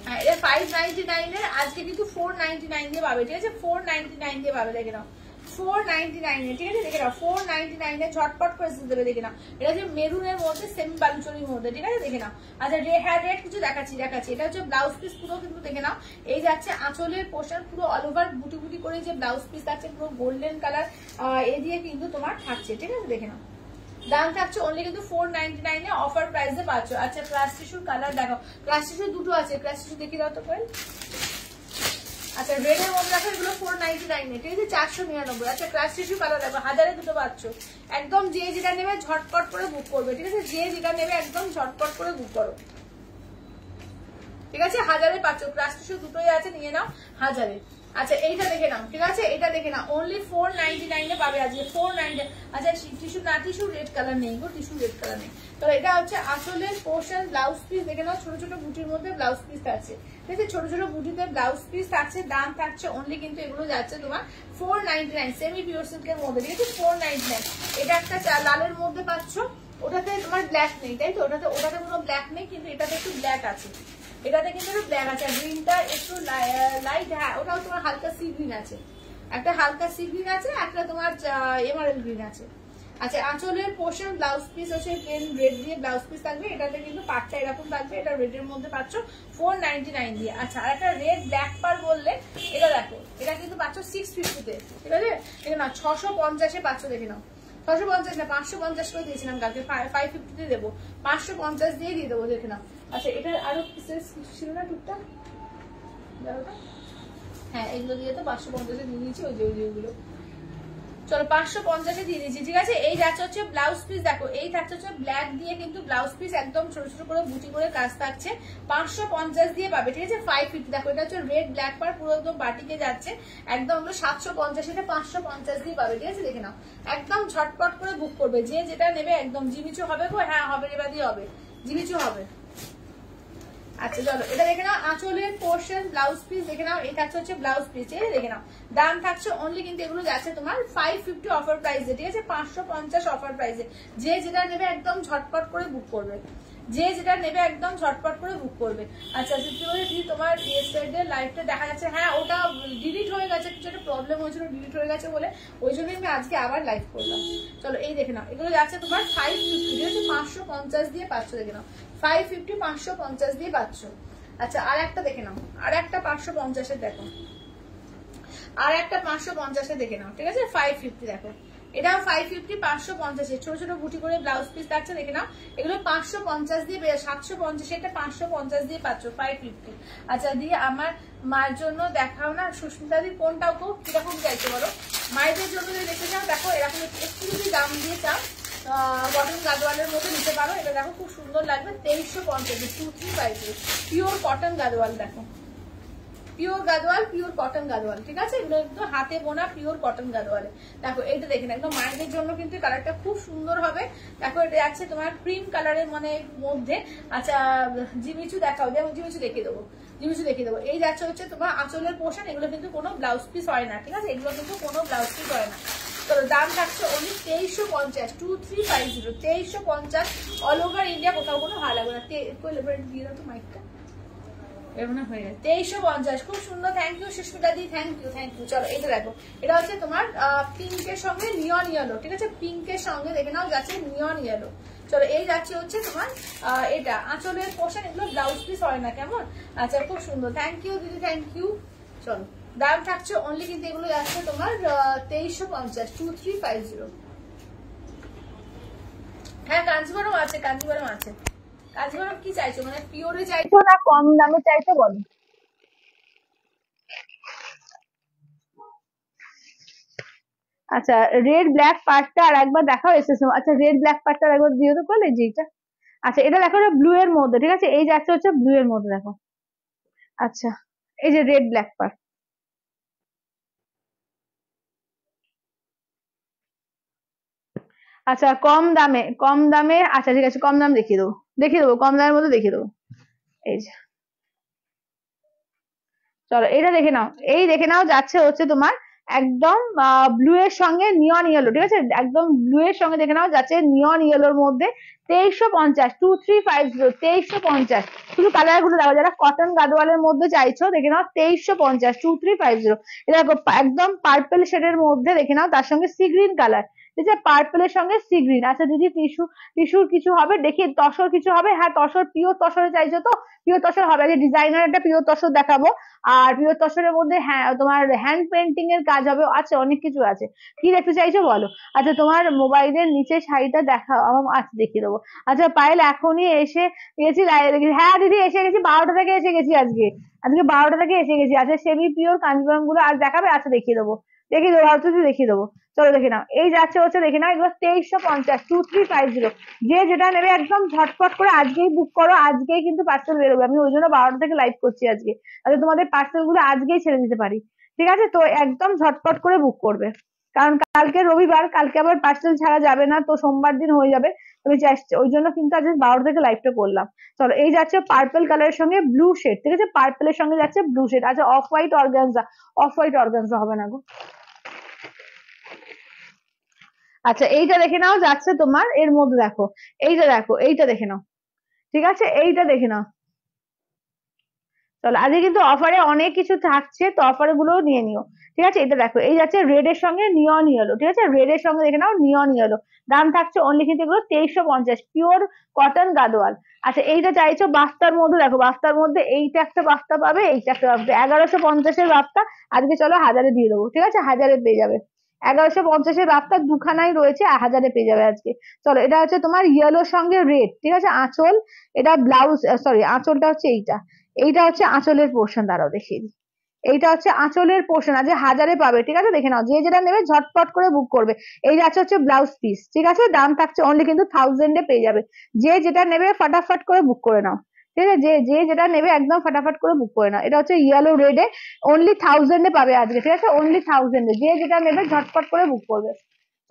হ্যাঁ, হ্যাঁ, আজকে কিন্তু ফোর নাইন দিয়ে পাবে ঠিক আছে ফোর নাইনটি নাইন দিয়ে পাবে দেখে নাও ফোর নাইনে ঠিক আছে দেখে নাও ফোর নাইনে করে দেখে নাও এটা মধ্যে সেমি মধ্যে ঠিক আছে দেখে নাও আচ্ছা রে হ্যাঁ, কিছু দেখাচ্ছি দেখাচ্ছি এটা হচ্ছে ব্লাউজ পিস পুরো কিন্তু দেখে নাও এই যাচ্ছে আঁচলের পোশাক পুরো অল ওভার বুটি বুটি করে যে ব্লাউজ পিস আছে পুরো গোল্ডেন কালার এ দিয়ে কিন্তু তোমার থাকছে ঠিক আছে দেখে নাও দাম থাকছে অনলি কিন্তু ফোর নাইনটি নাইনে অফার প্রাইসে পাচ্ছ আচ্ছা ক্লাস টিস্যুর কালার দেখো ক্লাস টিস্যু দুটো আছে ক্লাস টিস্যু দেখি দাও তো করে আচ্ছা রেডের মনে রাখো এগুলো ফোর নাইনটি নাইনে ঠিক আছে চারশো নিরানব্বই আচ্ছা ক্লাস টিস্যু কালার দেখো হাজারে দুটো পাচ্ছ একদম যে যেটা নেবে ঝটপট করে বুক করবে ঠিক আছে যে যেটা নেবে একদম ঝটপট করে বুক করো ঠিক আছে হাজারে পাচ্ছ ক্লাস টিস্যু দুটোই আছে নিয়ে নাও হাজারে আচ্ছা এইটা দেখে নাও ঠিক আছে এটা দেখে নাও অনলি ফোর নাইনটি নাইনে পাবে আজকে ফোর নাইনটি আচ্ছা টিস্যু না টিস্যু রেড কালার নেই গো টিস্যু রেড কালার নেই তো এটা হচ্ছে আসলে পোর্শন ব্লাউজ পিস দেখে নাও ছোট ছোট বুটির মধ্যে ব্লাউজ পিস আছে ঠিক আছে ছোট ছোট বুটিতে ব্লাউজ পিস থাকছে দাম থাকছে অনলি কিন্তু এগুলো যাচ্ছে তোমার four ninety nine semi pure সিল্কের মধ্যে ঠিক আছে ফোর নাইনটি নাইন এটা একটা লালের মধ্যে পাচ্ছ ওটাতে তোমার ব্ল্যাক নেই তাই তো ওটাতে ওটাতে কোনো ব্ল্যাক নেই কিন্তু এটাতে একটু ব্ল্যাক আছে এটাতে কিন্তু একটু ব্ল্যাক আছে গ্রিনটা একটু লাইট হ্যাঁ ওটাও তোমার হালকা সি গ্রিন আছে একটা হালকা সি গ্রিন আছে একটা তোমার এমআরএল গ্রিন আছে আচ্ছা আঁচলের পোর্শন ব্লাউজ পিস হচ্ছে প্লেন রেড দিয়ে ব্লাউজ পিস থাকবে এটাতে কিন্তু পাটটা এরকম থাকবে এটা রেডের মধ্যে পাচ্ছ ফোর নাইন দিয়ে আচ্ছা আর একটা রেড ব্ল্যাক পার বললে এটা দেখো এটা কিন্তু পাচ্ছ সিক্স ফিফটিতে ঠিক আছে এটা না ছশো পঞ্চাশে পাচ্ছ দেখে নাও ছশো পঞ্চাশ না পাঁচশো পঞ্চাশ করে দিয়েছিলাম কালকে ফাইভ ফিফটিতে দেবো পাঁচশো পঞ্চাশ দিয়ে দিয়ে দেবো দেখে নাও আচ্ছা এটার আরো পিসেস ছিল না টুকটাক হ্যাঁ এগুলো দিয়ে তো পাঁচশো পঞ্চাশে দিয়ে দিয়েছি ওই যে ওই যেগুলো চলো পাঁচশো পঞ্চাশে দিয়ে দিয়েছি ঠিক আছে এই যাচ্ছে হচ্ছে ব্লাউজ পিস দেখো এই থাকছে হচ্ছে ব্ল্যাক দিয়ে কিন্তু ব্লাউজ পিস একদম ছোট ছোট করে বুটি করে কাজ থাকছে পাঁচশো পঞ্চাশ দিয়ে পাবে ঠিক আছে ফাইভ ফিফটি দেখো এটা হচ্ছে রেড ব্ল্যাক পার পুরো একদম বাটিকে যাচ্ছে একদম সাতশো পঞ্চাশ এটা পাঁচশো পঞ্চাশ দিয়ে পাবে ঠিক আছে দেখে নাও একদম ছটপট করে বুক করবে যে যেটা নেবে একদম জিমিচু হবে গো হ্যাঁ হবে রেবাদি হবে জিমিচু হবে আচ্ছা এটা দেখে নাও পোর্শন ব্লাউজ পিস এটা হচ্ছে ব্লাউজ পিস দেখে নাও দাম থাকছে অনলি কিন্তু এগুলো যাচ্ছে তোমার ফাইভ ফিফটি অফার ঠিক আছে পাঁচশো পঞ্চাশ অফার যে যেটা নেবে একদম ঝটপট করে বুক করবে যে যেটা নেবে একদম ঝটপট করে বুক করবে আচ্ছা যদি বলে দিদি তোমার ইয়েস্টারডে লাইভটা দেখা যাচ্ছে হ্যাঁ ওটা ডিলিট হয়ে গেছে কিছু একটা প্রবলেম হয়েছিল ডিলিট হয়ে গেছে বলে ওই জন্যই আমি আজকে আবার লাইভ করলাম চলো এই দেখে নাও এগুলো যাচ্ছে তোমার ফাইভ ফিফটি যেহেতু পাঁচশো পঞ্চাশ দিয়ে পাচ্ছ দেখে নাও ফাইভ ফিফটি পাঁচশো পঞ্চাশ দিয়ে পাচ্ছ আচ্ছা আর একটা দেখে নাও আর একটা পাঁচশো পঞ্চাশের দেখো আর একটা পাঁচশো পঞ্চাশে দেখে নাও ঠিক আছে ফাইভ ফিফটি দেখো এটাও ফাইভ ফিফটি পাঁচশো পঞ্চাশে ছোট ছোট বুটি করে ব্লাউজ পিস থাকছে দেখে নাও এগুলো পাঁচশো পঞ্চাশ দিয়ে সাতশো পঞ্চাশে এটা পাঁচশো পঞ্চাশ দিয়ে পাচ্ছ ফাইভ ফিফটি আচ্ছা দিয়ে আমার মার জন্য দেখাও না সুস্মিতা দি কোনটাও খুব কিরকম চাইছে বলো মায়েদের জন্য যদি দেখে চাও দেখো এরকম একটু যদি দাম দিয়ে চাও কটন গাদওয়ালের মতো নিতে পারো এটা দেখো খুব সুন্দর লাগবে তেইশশো পঞ্চাশ two three five pure cotton Gadwal দেখো pure Gadwal pure cotton Gadwal ঠিক আছে এগুলো একদম হাতে বোনা পিওর কটন গাদোয়ালে দেখো এটা দেখেন একদম মায়েদের জন্য কিন্তু কালারটা খুব সুন্দর হবে দেখো এটা যাচ্ছে তোমার ক্রিম কালারের মানে মধ্যে আচ্ছা জিমিচু দেখাও যেমন জিমিচু দেখিয়ে দেবো জিমিচু দেখিয়ে দেবো এই যাচ্ছে হচ্ছে তোমার আঁচলের পোশান এগুলো কিন্তু কোনো ব্লাউজ পিস হয় না ঠিক আছে এগুলো কিন্তু কোনো ব্লাউজ পিস হয় না তো দাম থাকছে অনেক তেইশশো পঞ্চাশ টু থ্রি ফাইভ জিরো তেইশশো পঞ্চাশ অল ওভার ইন্ডিয়া কোথাও কোনো ভালো লাগবে না দিয়ে তো মাইকটা তেইশশো পঞ্চাশ খুব সুন্দর thank you Susmita thank you thank you চলো এটা দেখো এটা হচ্ছে তোমার পিঙ্কের সঙ্গে নিয়ন ইয়েলো ঠিক আছে পিঙ্কের সঙ্গে দেখে নাও যাচ্ছে নিয়ন ইয়েলো চলো এই যাচ্ছে হচ্ছে তোমার এটা আঁচলের পোশাক এগুলো ব্লাউজ পিস হয় না কেমন আচ্ছা খুব সুন্দর থ্যাংক ইউ দিদি থ্যাংক ইউ চলো দাম থাকছে অনলি কিন্তু এগুলো যাচ্ছে তোমার তেইশশো পঞ্চাশ টু থ্রি ফাইভ জিরো হ্যাঁ কাঞ্জিবরম আছে কাঞ্জিবরম আছে কাঞ্জিভারম কি চাইছো মানে পিওরে চাইছো না কম দামে চাইছো বলো আচ্ছা রেড ব্ল্যাক পার্টটা আর একবার দেখাও এসেছে আচ্ছা রেড ব্ল্যাক পার্টটা আর একবার দিও তো বলে যেটা আচ্ছা এটা দেখো এটা ব্লু এর মধ্যে ঠিক আছে এই যাচ্ছে হচ্ছে ব্লু এর মধ্যে দেখো আচ্ছা এই যে রেড ব্ল্যাক পার্ট আচ্ছা কম দামে কম দামে আচ্ছা ঠিক আছে কম দাম দেখিয়ে দেবো দেখিয়ে দেবো কম দামের মধ্যে দেখিয়ে দেবো এই যে চলো এটা দেখে নাও এই দেখে নাও যাচ্ছে হচ্ছে তোমার একদম ব্লু এর সঙ্গে নিয়ন ইয়েলো ঠিক আছে একদম ব্লু এর সঙ্গে দেখে নাও যাচ্ছে নিয়ন ইয়েলোর মধ্যে তেইশশো পঞ্চাশ টু থ্রি ফাইভ জিরো তেইশশো পঞ্চাশ শুধু কালার গুলো দেখো যারা কটন গাদওয়ালের মধ্যে চাইছো দেখে নাও তেইশশো পঞ্চাশ টু থ্রি ফাইভ জিরো এটা দেখো একদম শেড শেডের মধ্যে দেখে নাও তার সঙ্গে সি গ্রিন কালার যে পার্পলের সঙ্গে সিগ্রিন আচ্ছা দিদি টিস্যু টিস্যুর কিছু হবে দেখি তসর কিছু হবে হ্যাঁ তসর পিওর তসরে চাইছো তো পিওর তসর হবে আগে ডিজাইনার একটা পিওর তসর দেখাবো আর পিওর তসরের মধ্যে হ্যাঁ তোমার হ্যান্ড পেন্টিং এর কাজ হবে আছে অনেক কিছু আছে কি দেখতে চাইছো বলো আচ্ছা তোমার মোবাইলের নিচে শাড়িটা দেখাও আমার আচ্ছা দেখিয়ে দেবো আচ্ছা পায়েল এখনই এসে গেছি হ্যাঁ দিদি এসে গেছি বারোটা থেকে এসে গেছি আজকে আজকে বারোটা থেকে এসে গেছি আচ্ছা সেমি পিওর কাঞ্জিবরম গুলো আর দেখাবে আচ্ছা দেখিয়ে দেবো দেখিয়ে দেবো দেখিয়ে দেবো চলো দেখে নাও এই যাচ্ছে হচ্ছে দেখে নাও এগুলো তেইশশো পঞ্চাশ টু থ্রি ফাইভ জিরো যে যেটা নেবে একদম ঝটপট করে আজকেই বুক করো আজকেই কিন্তু পার্সেল বেরোবে আমি ওই জন্য বারোটা থেকে লাইভ করছি আজকে তাহলে তোমাদের পার্সেল গুলো আজকেই ছেড়ে দিতে পারি ঠিক আছে তো একদম ঝটপট করে বুক করবে কারণ কালকে রবিবার কালকে আবার পার্সেল ছাড়া যাবে না তো সোমবার দিন হয়ে যাবে আমি ওই জন্য কিন্তু আজকে বারোটা থেকে লাইভটা করলাম চলো এই যাচ্ছে পার্পল কালারের সঙ্গে ব্লু শেড ঠিক আছে পার্পলের সঙ্গে যাচ্ছে ব্লু শেড আচ্ছা off white organza off white organza হবে না গো আচ্ছা এইটা দেখে নাও যাচ্ছে তোমার এর মধ্যে দেখো এইটা দেখো এইটা দেখে নাও ঠিক আছে এইটা দেখে নাও চলো আজকে কিন্তু অফারে অনেক কিছু থাকছে তো অফার গুলো নিয়ে নিও ঠিক আছে এটা দেখো এই যাচ্ছে রেড এর সঙ্গে নিয়ন ইয়েলো ঠিক আছে রেড এর সঙ্গে দেখে নাও নিয়ন ইয়েলো দাম থাকছে অনলি কিন্তু এগুলো তেইশশো পঞ্চাশ পিওর কটন গাদোয়াল আচ্ছা এইটা চাইছো বাস্তার মধ্যে দেখো বাস্তার মধ্যে এইটা একটা বাস্তা পাবে এইটা একটা বাস্তা এগারোশো পঞ্চাশের বাস্তা আজকে চলো হাজারে দিয়ে দেবো ঠিক আছে হাজারে পেয়ে যাবে এগারোশো পঞ্চাশের বাপটা দুখানাই রয়েছে হাজারে পেয়ে যাবে আজকে চলো এটা হচ্ছে তোমার ইয়েলো সঙ্গে রেড ঠিক আছে আঁচল এটা ব্লাউজ সরি আঁচলটা হচ্ছে এইটা এইটা হচ্ছে আঁচলের পোর্শন দাঁড়াও দেখিয়ে দিই এইটা হচ্ছে আঁচলের পোর্শন আজ হাজারে পাবে ঠিক আছে দেখে নাও যে যেটা নেবে ঝটপট করে বুক করবে এই আছে হচ্ছে ব্লাউজ পিস ঠিক আছে দাম থাকছে অনলি কিন্তু থাউজেন্ডে পেয়ে যাবে যে যেটা নেবে ফাটাফাট করে বুক করে নাও ঠিক আছে যে যে যেটা নেবে একদম ফটাফট করে বুক করে নাও এটা হচ্ছে ইয়েলো রেডে অনলি থাউজেন্ডে পাবে আজকে ঠিক আছে অনলি থাউজেন্ডে যে যেটা নেবে ঝটপট করে বুক করবে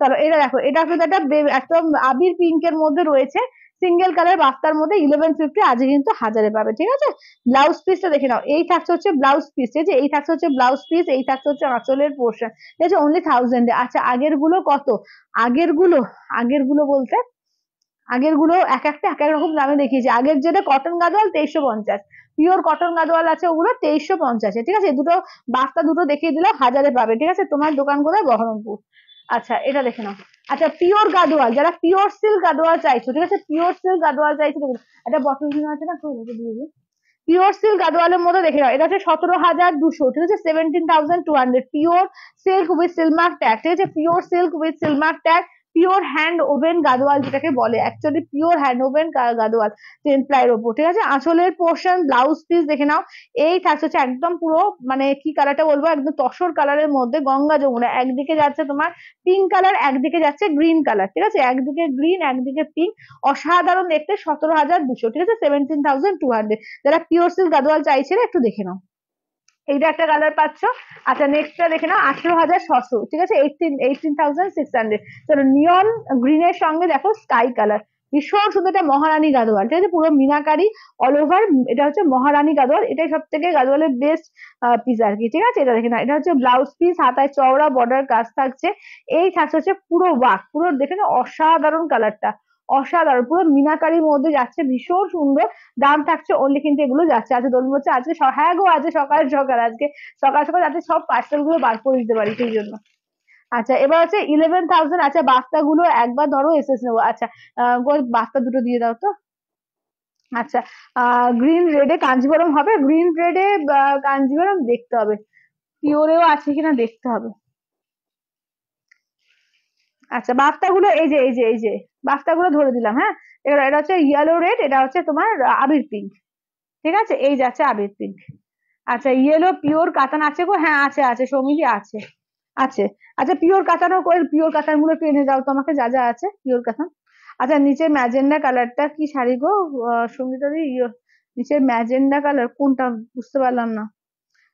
চলো এটা দেখো এটা কিন্তু একটা একদম আবির পিঙ্কের মধ্যে রয়েছে সিঙ্গেল কালার বাস্তার মধ্যে ইলেভেন ফিফটি আজকে কিন্তু হাজারে পাবে ঠিক আছে ব্লাউজ পিসটা দেখে নাও এই থাকছে হচ্ছে ব্লাউজ পিস ঠিক আছে এই থাকছে হচ্ছে ব্লাউজ পিস এই থাকছে হচ্ছে আঁচলের পোর্শন ঠিক আছে অনলি থাউজেন্ডে আচ্ছা আগের গুলো কত আগের গুলো আগের গুলো বলতে আগের গুলো এক একটা এক এক রকম দামে দেখিয়েছি আগের যেটা কটন গাদোয়াল তেইশশো পঞ্চাশ পিওর কটন গাদোয়াল আছে ওগুলো তেইশশো পঞ্চাশে ঠিক আছে দুটো বাস্তা দুটো দেখিয়ে দিলাম হাজারে পাবে ঠিক আছে তোমার দোকান কোথায় বহরমপুর আচ্ছা এটা দেখে নাও আচ্ছা পিওর গাদোয়াল যারা পিওর সিল্ক গাদোয়াল চাইছো ঠিক আছে পিওর সিল্ক গাদোয়াল চাইছো একটা বটল কিনা আছে না দিয়ে দিই পিওর সিল্ক গাদোয়ালের মধ্যে দেখে নাও এটা হচ্ছে সতেরো হাজার দুশো ঠিক আছে seventeen thousand two hundred pure silk with silk mark tag ঠিক আছে pure silk with silk mark tag pure hand woven Gadwal যেটাকে বলে actually pure hand woven Gadwal ten প্লাইয়ের ওপর ঠিক আছে আঁচলের পোর্শন ব্লাউজ পিস দেখে নাও এই থাকছে হচ্ছে একদম পুরো মানে কি কালারটা বলবো একদম তসর কালারের মধ্যে গঙ্গা যমুনা একদিকে যাচ্ছে তোমার পিঙ্ক কালার একদিকে যাচ্ছে গ্রিন কালার ঠিক আছে একদিকে গ্রিন একদিকে পিঙ্ক অসাধারণ দেখতে সতেরো হাজার দুশো ঠিক আছে সেভেন্টিন থাউজেন্ড টু হান্ড্রেড যারা পিওর সিল্ক গাদোয়াল চাইছে একটু দেখে নাও এইটা একটা কালার পাচ্ছ আচ্ছা নেক্সটটা দেখে নাও আঠেরো হাজার ছশো ঠিক আছে eighteen eighteen thousand six hundred চলো নিয়ন গ্রিনের সঙ্গে দেখো স্কাই কালার ভীষণ সুন্দর এটা মহারানী গাদোয়াল ঠিক আছে পুরো মিনাকারি অল ওভার এটা হচ্ছে মহারানী গাদোয়াল এটাই সব থেকে গাদোয়ালের বেস্ট পিস আর কি ঠিক আছে এটা দেখে না এটা হচ্ছে ব্লাউজ পিস হাতায় চওড়া বর্ডার কাজ থাকছে এই থাকছে হচ্ছে পুরো ওয়াক পুরো দেখে না অসাধারণ কালারটা অসাধারণ পুরো মিনাকারির মধ্যে যাচ্ছে ভীষণ সুন্দর দাম থাকছে অনলি কিন্তু এগুলো যাচ্ছে আজকে দোলন বলছে আজকে হ্যাঁ গো আজকে সকাল সকাল আজকে সকাল সকাল যাতে সব পার্সেল গুলো বার করে দিতে পারি সেই জন্য আচ্ছা এবার হচ্ছে ইলেভেন থাউজেন্ড আচ্ছা বাস্তা গুলো একবার ধরো এস এস নেবো আচ্ছা বাস্তা দুটো দিয়ে দাও তো আচ্ছা গ্রিন রেডে কাঞ্জিবরম হবে গ্রিন রেডে কাঞ্জিবরম দেখতে হবে পিওরেও আছে কিনা দেখতে হবে আচ্ছা গুলো এই যে এই যে এই যে গুলো ধরে দিলাম হ্যাঁ এবার এটা হচ্ছে ইয়েলো রেড এটা হচ্ছে তোমার আবির পিঙ্ক ঠিক আছে এই যাচ্ছে আবির পিঙ্ক আচ্ছা ইয়েলো পিওর কাতান আছে গো হ্যাঁ আছে আছে সমিলি আছে আছে আচ্ছা পিওর কাতানও করে পিওর কাতান গুলো একটু এনে দাও তোমাকে যা যা আছে পিওর কাতান আচ্ছা নিচে ম্যাজেন্ডা কালারটা কি শাড়ি গো সঙ্গীতা দি নিচে ম্যাজেন্ডা কালার কোনটা বুঝতে পারলাম না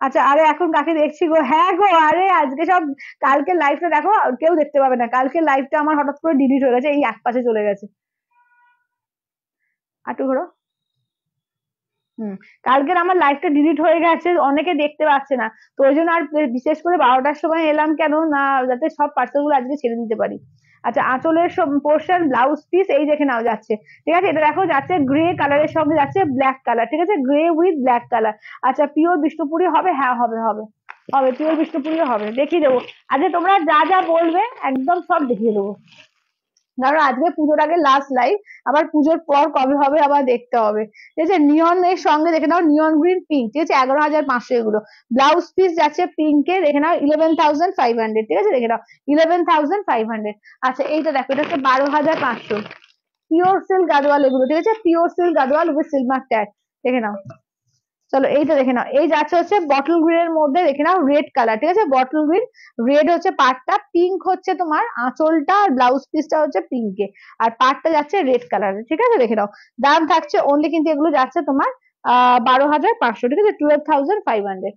আচ্ছা আরে এখন কাকে দেখছি গো হ্যাঁ গো আরে আজকে সব কালকে টা দেখো কেউ দেখতে পাবে না কালকে লাইফটা আমার হঠাৎ করে ডিলিট হয়ে গেছে এই এক পাশে চলে গেছে আটু ঘোরো হুম কালকের আমার লাইফটা ডিলিট হয়ে গেছে অনেকে দেখতে পাচ্ছে না তো ওই জন্য আর বিশেষ করে বারোটার সময় এলাম কেন না যাতে সব পার্সেল গুলো আজকে ছেড়ে দিতে পারি আচ্ছা আঁচলের পোর্শন ব্লাউজ পিস এই দেখে নাও যাচ্ছে ঠিক আছে এটা দেখো যাচ্ছে গ্রে কালারের সঙ্গে যাচ্ছে ব্ল্যাক কালার ঠিক আছে গ্রে উইথ ব্ল্যাক কালার আচ্ছা পিওর বিষ্ণুপুরি হবে হ্যাঁ হবে হবে হবে পিওর বিষ্ণুপুরি হবে দেখিয়ে দেবো আচ্ছা তোমরা যা যা বলবে একদম সব দেখিয়ে দেবো ধরো আজকে পুজোর আগে লাস্ট লাইভ আবার পুজোর পর কবে হবে আবার দেখতে হবে ঠিক আছে নিয়ন এর সঙ্গে দেখে নাও নিয়ন গ্রিন পিঙ্ক ঠিক আছে এগারো হাজার পাঁচশো এগুলো ব্লাউজ পিস যাচ্ছে পিঙ্ক এর দেখে নাও ইলেভেন থাউজেন্ড ফাইভ হান্ড্রেড ঠিক আছে দেখে নাও ইলেভেন থাউজেন্ড ফাইভ হান্ড্রেড আচ্ছা এইটা দেখো এটা হচ্ছে বারো হাজার পাঁচশো পিওর সিল্ক গাদোয়াল এগুলো ঠিক আছে pure silk Gadwal with silk mark tag দেখে নাও চলো এইটা দেখে নাও এই যাচ্ছে হচ্ছে বটল গ্রিন এর মধ্যে দেখে নাও রেড কালার ঠিক আছে বটল গ্রিন রেড হচ্ছে পার্টটা পিঙ্ক হচ্ছে তোমার আঁচলটা আর ব্লাউজ পিসটা হচ্ছে পিঙ্কে আর পাটটা যাচ্ছে রেড কালারে ঠিক আছে দেখে নাও দাম থাকছে অনলি কিন্তু এগুলো যাচ্ছে তোমার আহ বারো হাজার পাঁচশো ঠিক আছে টুয়েলভ থাউজেন্ড ফাইভ হান্ড্রেড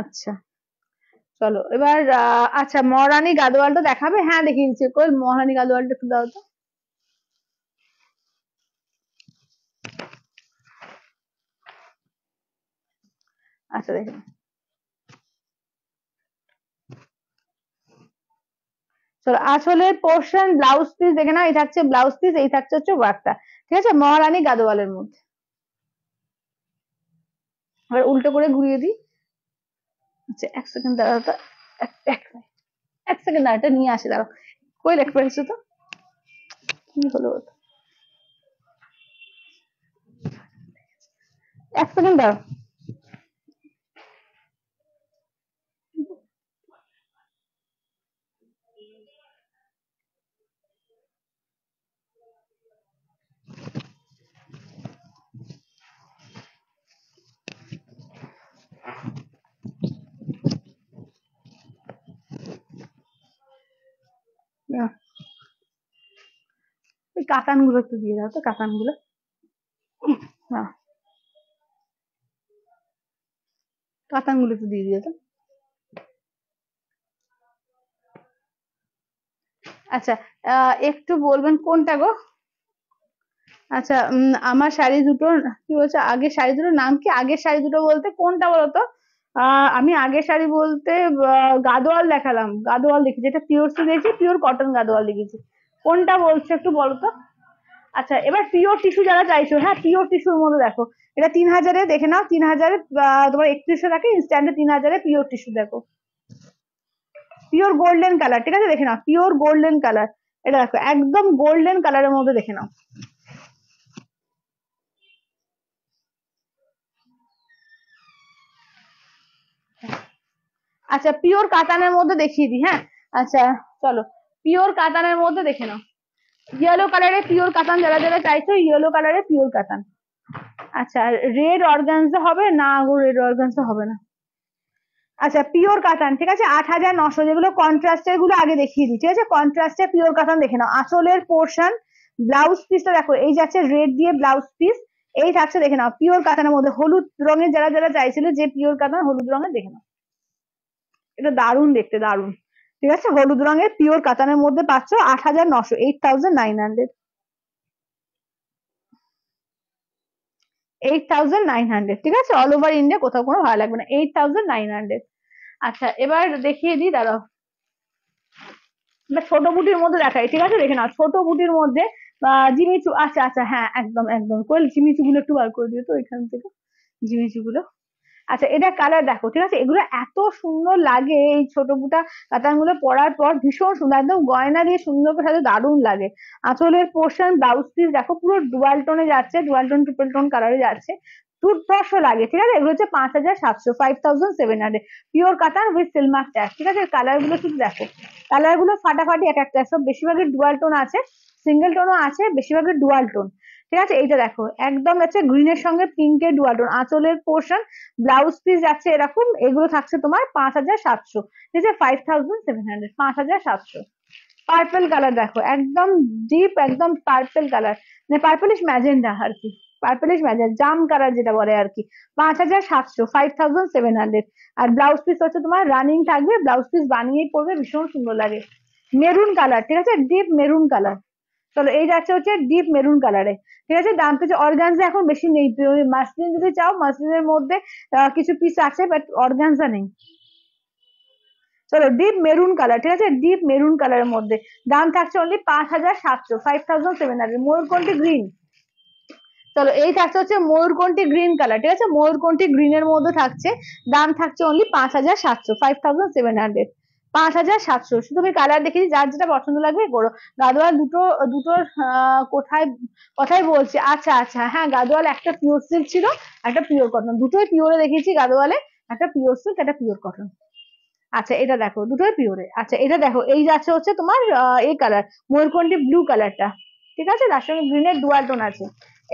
আচ্ছা চলো এবার আচ্ছা মহারানী গাদোয়ালটা দেখাবে হ্যাঁ দেখিয়ে দিচ্ছি কই মহারানী গাদোয়ালটা একটু দাও তো আচ্ছা দেখুন চলো আসলের পোর্শন ব্লাউজ পিস দেখে না এই থাকছে ব্লাউজ পিস এই থাকছে হচ্ছে ওয়ার্কটা ঠিক আছে মহারানী গাদোয়ালের মধ্যে এবার উল্টো করে ঘুরিয়ে দিই আচ্ছা এক সেকেন্ড দাঁড়াও এক সেকেন্ড দাঁড়াটা নিয়ে আসি দাঁড়াও কই লেখা পেরেছো তো কি হলো এক সেকেন্ড দাঁড়াও ওই কাতানগুলো একটু দিয়ে দাও তো কাতান গুলো হ্যাঁ। কাতান গুলো একটু দিয়ে দিও তো আচ্ছা একটু বলবেন কোনটা গো আচ্ছা আমার শাড়ি দুটো কি বলছে আগের শাড়ি দুটোর নাম কি আগের শাড়ি দুটো বলতে কোনটা বলতো আমি আগে শাড়ি বলতে গাদোয়াল দেখালাম গাদোয়াল দেখেছি এটা পিওর দেখেছি পিওর কটন গাদোয়াল দেখেছি কোনটা বলছো একটু বলো তো আচ্ছা এবার পিওর টিস্যু যারা চাইছো হ্যাঁ পিওর টিস্যুর মধ্যে দেখো এটা তিন হাজারে দেখে নাও তিন হাজারে তোমার একত্রিশশো থাকে স্ট্যান্ডে তিন হাজারে পিওর টিস্যু দেখো পিওর গোল্ডেন কালার ঠিক আছে দেখে নাও পিওর গোল্ডেন কালার এটা দেখো একদম গোল্ডেন কালারের মধ্যে দেখে নাও আচ্ছা পিওর কাতানের মধ্যে দেখিয়ে দিই হ্যাঁ আচ্ছা চলো পিওর কাতানের মধ্যে দেখে নাও ইয়েলো কালারের পিওর কাতান যারা যারা চাইছো ইয়েলো কালারের পিওর কাতান আচ্ছা রেড অর্গানস হবে না গো রেড অর্গানস হবে না আচ্ছা পিওর কাতান ঠিক আছে আট হাজার নশো যেগুলো কন্ট্রাস্টের গুলো আগে দেখিয়ে দিই ঠিক আছে কন্ট্রাস্টে পিওর কাতান দেখে নাও আসলের পোর্শন ব্লাউজ পিসটা দেখো এই যাচ্ছে রেড দিয়ে ব্লাউজ পিস এই থাকছে দেখে নাও পিওর কাতানের মধ্যে হলুদ রঙের যারা যারা চাইছিল যে পিওর কাতান হলুদ রঙের দেখে নাও এটা দারুণ দেখতে দারুণ ঠিক আছে হলুদ রঙের পিওর কাতানের মধ্যে পাচ্ছ আট হাজার নশো eight thousand nine hundred eight thousand nine hundred ঠিক আছে অল ওভার ইন্ডিয়া কোথাও কোনো ভালো লাগবে না এইট থাউজেন্ড নাইন হান্ড্রেড আচ্ছা এবার দেখিয়ে দিই দাঁড়াও ছোট বুটির মধ্যে দেখাই ঠিক আছে দেখে না ছোট বুটির মধ্যে জিমিচু আচ্ছা আচ্ছা হ্যাঁ একদম একদম করে জিমিচু গুলো একটু বার করে দিও তো এখান থেকে জিমিচু গুলো আচ্ছা এটা কালার দেখো ঠিক আছে এগুলো এত সুন্দর লাগে এই ছোট বুটা কাতানগুলো পরার পর ভীষণ সুন্দর একদম গয়না দিয়ে সুন্দর করে সাথে দারুণ লাগে আঁচলের পোর্শন ব্লাউজ পিস দেখো পুরো ডুয়াল টোনে যাচ্ছে ডুয়াল টোন ট্রিপল টোন কালারে যাচ্ছে দুর্ধর্ষ লাগে ঠিক আছে এগুলো হচ্ছে পাঁচ হাজার সাতশো five thousand seven hundred pure কাতার উইথ সিলমার ট্যাগ ঠিক আছে কালার গুলো শুধু দেখো কালার গুলো ফাটাফাটি এক একটা সব বেশিরভাগই ডুয়াল টোন আছে সিঙ্গেল টোনও আছে বেশিরভাগই ডুয়াল টোন ঠিক আছে এইটা দেখো একদম যাচ্ছে গ্রিনের সঙ্গে পিঙ্কের ডুয়াডোন আঁচলের পোর্শন ব্লাউজ পিস আছে এরকম এগুলো থাকছে তোমার পাঁচ হাজার সাতশো ঠিক আছে ফাইভ থাউজেন্ড সেভেন হান্ড্রেড পাঁচ হাজার সাতশো পার্পল কালার দেখো একদম ডিপ একদম পার্পল কালার মানে পার্পলিশ ম্যাজেন্ডা আর কি পার্পলিশ ম্যাজেন্ডা জাম কালার যেটা বলে আর কি পাঁচ হাজার সাতশো ফাইভ থাউজেন্ড সেভেন হান্ড্রেড আর ব্লাউজ পিস হচ্ছে তোমার রানিং থাকবে ব্লাউজ পিস বানিয়েই পড়বে ভীষণ সুন্দর লাগে মেরুন কালার ঠিক আছে ডিপ মেরুন কালার চলো এই যাচ্ছে হচ্ছে ডিপ মেরুন কালারে ঠিক আছে দাম পেয়েছে অর্গানজা এখন বেশি নেই মাসলিন যদি চাও মাসলিনের মধ্যে কিছু পিস আছে বাট অর্গানজা নেই চলো ডিপ মেরুন কালার ঠিক আছে ডিপ মেরুন কালারের মধ্যে দাম থাকছে অনলি পাঁচ হাজার সাতশো ফাইভ থাউজেন্ড সেভেন হান্ড্রেড ময়ূরকণ্ঠী গ্রিন চলো এই থাকছে হচ্ছে ময়ূরকণ্ঠী গ্রিন কালার ঠিক আছে ময়ূরকণ্ঠী গ্রিনের মধ্যে থাকছে দাম থাকছে অনলি পাঁচ হাজার সাতশো ফাইভ থাউজেন্ড সেভেন হান্ড্রেড পাঁচ হাজার সাতশো শুধু আমি কালার দেখেছি যার যেটা পছন্দ লাগবে করো গাদোয়াল দুটো দুটোর কোথায় কথাই বলছি আচ্ছা আচ্ছা হ্যাঁ গাদোয়াল একটা পিওর সিল্ক ছিল একটা পিওর কটন দুটোই পিওরে দেখেছি গাদোয়ালে একটা পিওর সিল্ক একটা পিওর কটন আচ্ছা এটা দেখো দুটোই পিওরে আচ্ছা এটা দেখো এই আছে হচ্ছে তোমার এই কালার ময়ূরকণ্ঠী ব্লু কালারটা ঠিক আছে তার সঙ্গে গ্রিনের ডুয়াল টোন আছে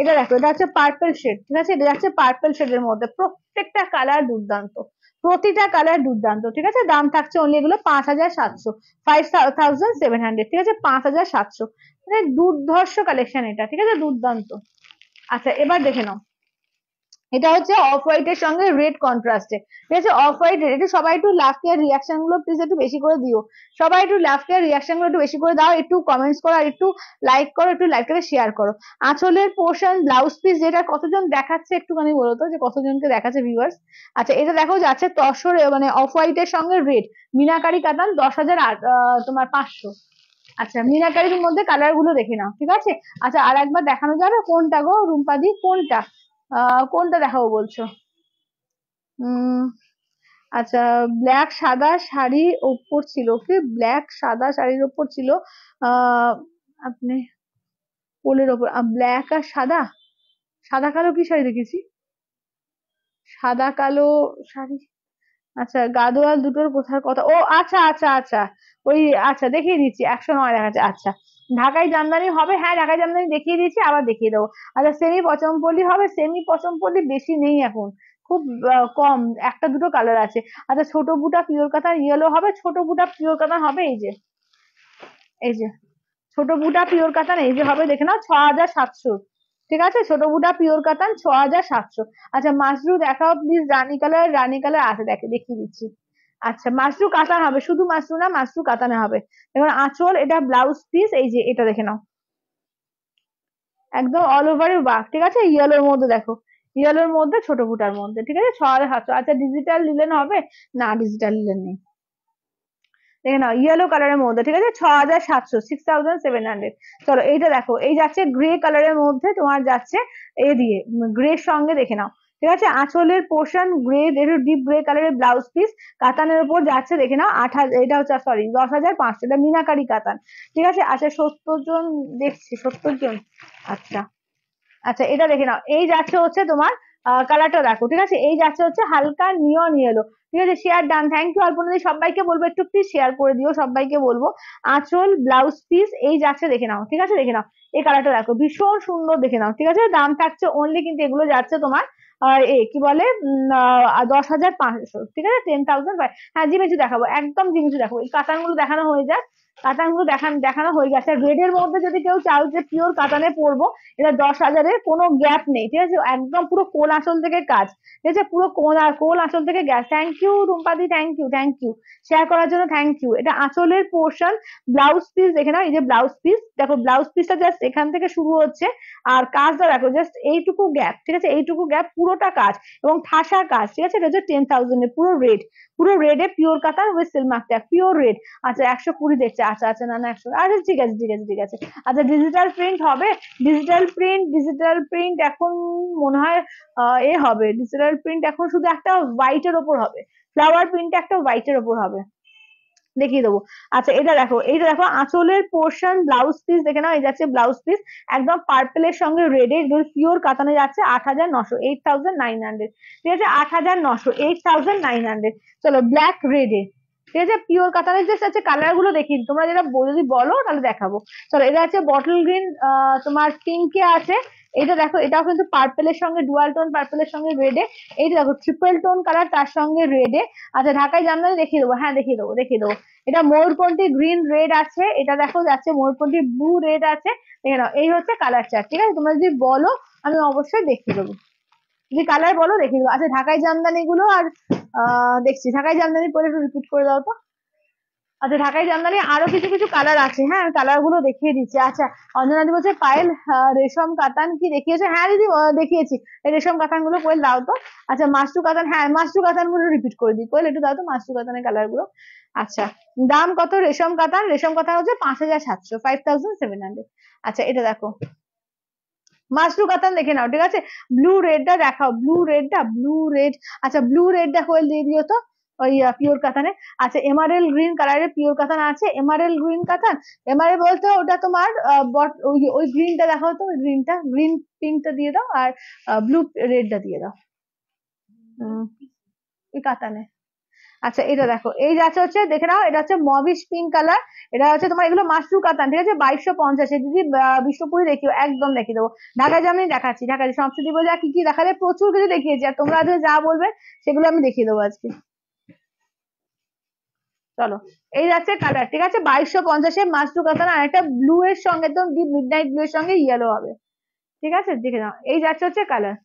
এটা দেখো এটা হচ্ছে পার্পেল শেড ঠিক আছে এটা যাচ্ছে পার্পল শেডের মধ্যে প্রত্যেকটা কালার দুর্দান্ত প্রতিটা কালার দুর্দান্ত ঠিক আছে দাম থাকছে অনলি এগুলো পাঁচ হাজার সাতশো ফাইভ থাউজেন্ড সেভেন হান্ড্রেড ঠিক আছে পাঁচ হাজার সাতশো মানে দুর্ধর্ষ কালেকশন এটা ঠিক আছে দুর্দান্ত আচ্ছা এবার দেখে নাও এটা হচ্ছে অফ হোয়াইট এর সঙ্গে রেড কন্ট্রাস্টে ঠিক আছে অফ হোয়াইট রেড এটা সবাই একটু লাভ কেয়ার রিয়াকশন গুলো প্লিজ একটু বেশি করে দিও সবাই একটু লাভ কেয়ার রিয়াকশন গুলো একটু বেশি করে দাও একটু কমেন্টস করো আর একটু লাইক করো একটু লাইক করে শেয়ার করো আঁচলের পোর্শন ব্লাউজ পিস যেটা কতজন দেখাচ্ছে একটুখানি বলো তো যে কতজনকে দেখাচ্ছে ভিউয়ার্স আচ্ছা এটা দেখো যাচ্ছে তসর মানে অফ হোয়াইট এর সঙ্গে রেড মিনাকারি কাতান দশ হাজার তোমার পাঁচশো আচ্ছা মিনাকারির মধ্যে কালার গুলো দেখে নাও ঠিক আছে আচ্ছা আর একবার দেখানো যাবে কোনটা গো রুম্পাদি কোনটা কোনটা দেখাবো বলছো উম আচ্ছা ব্ল্যাক সাদা শাড়ি ওপর ছিল ওকে ব্ল্যাক সাদা শাড়ির ওপর ছিল আপনি পোলের ওপর ব্ল্যাক আর সাদা সাদা কালো কি শাড়ি দেখেছি সাদা কালো শাড়ি আচ্ছা গাদোয়াল দুটোর কোথায় কথা ও আচ্ছা আচ্ছা আচ্ছা ওই আচ্ছা দেখিয়ে দিচ্ছি একশো নয় দেখাচ্ছে আচ্ছা ঢাকায় জামদানি হবে হ্যাঁ ঢাকায় জামদানি দেখিয়ে দিয়েছি আবার দেখিয়ে দেবো আচ্ছা সেমি পচমপল্লি হবে সেমি পচমপল্লি বেশি নেই এখন খুব কম একটা দুটো কালার আছে আচ্ছা ছোট বুটা পিওর কাতান ইয়েলো হবে ছোট বুটা পিওর কাতান হবে এই যে এই যে ছোট বুটা পিওর কাতান এই যে হবে দেখে নাও ছ হাজার সাতশো ঠিক আছে ছোট বুটা পিওর কাতান ছ হাজার সাতশো আচ্ছা মাসরু দেখাও প্লিজ রানী কালার রানী কালার আছে দেখে দেখিয়ে দিচ্ছি আচ্ছা মাশরু কাটা হবে শুধু মাশরু না মাশরু কাটানো হবে এখন আঁচল এটা ব্লাউজ পিস এই যে এটা দেখে নাও একদম অল ওভার ওয়ার্ক ঠিক আছে ইয়েলোর মধ্যে দেখো ইয়েলোর মধ্যে ছোট ফুটার মধ্যে ঠিক আছে ছয় সাতশো আচ্ছা ডিজিটাল লিলেন হবে না ডিজিটাল লিলেন নেই দেখে নাও ইয়েলো কালারের মধ্যে ঠিক আছে ছ হাজার সাতশো সিক্স থাউজেন্ড সেভেন হান্ড্রেড চলো এইটা দেখো এই যাচ্ছে গ্রে কালারের মধ্যে তোমার যাচ্ছে এ দিয়ে গ্রে সঙ্গে দেখে নাও ঠিক আছে আঁচলের পোর্শন গ্রে একটু ডিপ গ্রে কালারের ব্লাউজ পিস কাতানের উপর যাচ্ছে দেখে নাও আট এটা হচ্ছে সরি দশ হাজার পাঁচশো এটা মিনাকারি কাতান ঠিক আছে আচ্ছা সত্তর জন দেখছি সত্তর জন আচ্ছা আচ্ছা এটা দেখে নাও এই যাচ্ছে হচ্ছে তোমার কালারটা দেখো ঠিক আছে এই যাচ্ছে হচ্ছে হালকা নিয়ন ইয়েলো ঠিক আছে শেয়ার ডান থ্যাংক ইউ অল্পনাদি সবাইকে বলবো একটু প্লিজ শেয়ার করে দিও সবাইকে বলবো আঁচল ব্লাউজ পিস এই যাচ্ছে দেখে নাও ঠিক আছে দেখে নাও এই কালারটা দেখো ভীষণ সুন্দর দেখে নাও ঠিক আছে দাম থাকছে অনলি কিন্তু এগুলো যাচ্ছে তোমার আর এ কি বলে দশ হাজার পাঁচশো ঠিক আছে ten thousand হ্যাঁ জিমেচু দেখাবো একদম জিমেচু দেখাবো এই কাতানগুলো দেখানো হয়ে যাক কাতান দেখান দেখানো হয়ে গেছে এর মধ্যে যদি কেউ চাও যে পিওর কাতানে পরবো এটা দশ হাজারের কোনো গ্যাপ নেই ঠিক আছে একদম পুরো কোল আসল থেকে কাজ ঠিক আছে পুরো কোন কোল আসল থেকে গ্যাস থ্যাংক ইউ রুম্পাদি thank you thank you share করার জন্য থ্যাংক ইউ এটা আঁচলের পোর্শন ব্লাউজ পিস দেখে নাও এই যে ব্লাউজ পিস দেখো ব্লাউজ পিসটা জাস্ট এখান থেকে শুরু হচ্ছে আর কাজটা দেখো জাস্ট এইটুকু গ্যাপ ঠিক আছে এইটুকু গ্যাপ পুরোটা কাজ এবং ঠাসা কাজ ঠিক আছে এটা হচ্ছে টেন থাউজেন্ডের পুরো রেড পুরো এ পিওর কাতার ওয়েস্ট সিলমাক পিওর রেড আচ্ছা একশো কুড়ি দেখছে আচ্ছা আচ্ছা না না একশো আচ্ছা ঠিক আছে ঠিক আছে ঠিক আছে আচ্ছা ডিজিটাল প্রিন্ট হবে ডিজিটাল প্রিন্ট ডিজিটাল প্রিন্ট এখন মনে হয় এ হবে ডিজিটাল প্রিন্ট এখন শুধু একটা হোয়াইটের ওপর হবে ফ্লাওয়ার প্রিন্ট একটা হোয়াইটের ওপর হবে দেখিয়ে দেবো আচ্ছা এটা দেখো এইটা দেখো আঁচলের পোর্শন ব্লাউজ পিস দেখে নাও এই যাচ্ছে ব্লাউজ পিস একদম পার্পেলের সঙ্গে রেড এর পিওর কাতানো যাচ্ছে আট হাজার নশো এইট থাউজেন্ড নাইন হান্ড্রেড ঠিক আছে আট হাজার নশো এইট থাউজেন্ড নাইন হান্ড্রেড চলো ব্ল্যাক রেড এ ঠিক আছে পিওর কাতানের জাস্ট আছে কালার গুলো দেখিনি তোমরা যেটা যদি বলো তাহলে দেখাবো চলো এটা আছে বটল গ্রিন তোমার পিঙ্কে আছে এটা দেখো এটাও কিন্তু পার্পেলের সঙ্গে ডুয়াল টোন পার্পেলের সঙ্গে রেডে এইটা দেখো ট্রিপল টোন কালার তার সঙ্গে রেডে আচ্ছা ঢাকায় জানলে দেখিয়ে দেবো হ্যাঁ দেখিয়ে দেবো দেখিয়ে দেবো এটা ময়ূরপন্থী গ্রিন রেড আছে এটা দেখো যাচ্ছে ময়ূরপন্থী ব্লু রেড আছে দেখে নাও এই হচ্ছে কালার চার্ট ঠিক আছে তোমরা যদি বলো আমি অবশ্যই দেখিয়ে দেবো কি কালার বলো দেখি আচ্ছা ঢাকাই জামদানি গুলো আর দেখছি ঢাকাই জামদানি পরে একটু রিপিট করে দাও তো আচ্ছা ঢাকাই জামদানি আরো কিছু কিছু কালার আছে হ্যাঁ কালার গুলো দেখিয়ে দিচ্ছি আচ্ছা দি বলছে পায়েল রেশম কাতান কি দেখিয়েছে হ্যাঁ দিদি দেখিয়েছি রেশম কাতান গুলো কোয়েল দাও তো আচ্ছা মাস্টু কাতান হ্যাঁ মাস্টু কাতান গুলো রিপিট করে দিই কোয়েল একটু দাও তো মাস্টু কাতানের কালার গুলো আচ্ছা দাম কত রেশম কাতান রেশম কাতান হচ্ছে পাঁচ হাজার সাতশো ফাইভ থাউজেন্ড সেভেন হান্ড্রেড আচ্ছা এটা দেখো মাসরু কাতান দেখে নাও ঠিক আছে ব্লু রেডটা দেখাও ব্লু রেডটা ব্লু রেড আচ্ছা ব্লু রেডটা হয়ে দিয়ে দিও তো ওই পিওর কাতানে আচ্ছা এমআরএল গ্রিন কালারের পিওর কাতান আছে এমআরএল গ্রিন কাতান এমআরএ বলতে ওটা তোমার ওই ওই গ্রিনটা দেখাও তো ওই গ্রিনটা গ্রিন পিঙ্কটা দিয়ে দাও আর ব্লু রেডটা দিয়ে দাও ওই কাতানে আচ্ছা এটা দেখো এই যাচ্ছে হচ্ছে দেখে নাও এটা হচ্ছে মবিশ পিঙ্ক কালার এটা হচ্ছে তোমার এগুলো মাশরু কাতান ঠিক আছে বাইশশো পঞ্চাশে দিদি বিশ্বপুরি দেখিও একদম দেখিয়ে দেবো ঢাকায় যে আমি দেখাচ্ছি ঢাকায় সংস্কৃতি বলে কি কি দেখালে প্রচুর কিছু দেখিয়েছি আর তোমরা আজকে যা বলবে সেগুলো আমি দেখিয়ে দেবো আজকে চলো এই যাচ্ছে কালার ঠিক আছে বাইশশো পঞ্চাশে মাশরু কাতান আর একটা ব্লু এর সঙ্গে একদম ডিপ মিড নাইট ব্লু এর সঙ্গে ইয়েলো হবে ঠিক আছে দেখে নাও এই যাচ্ছে হচ্ছে কালার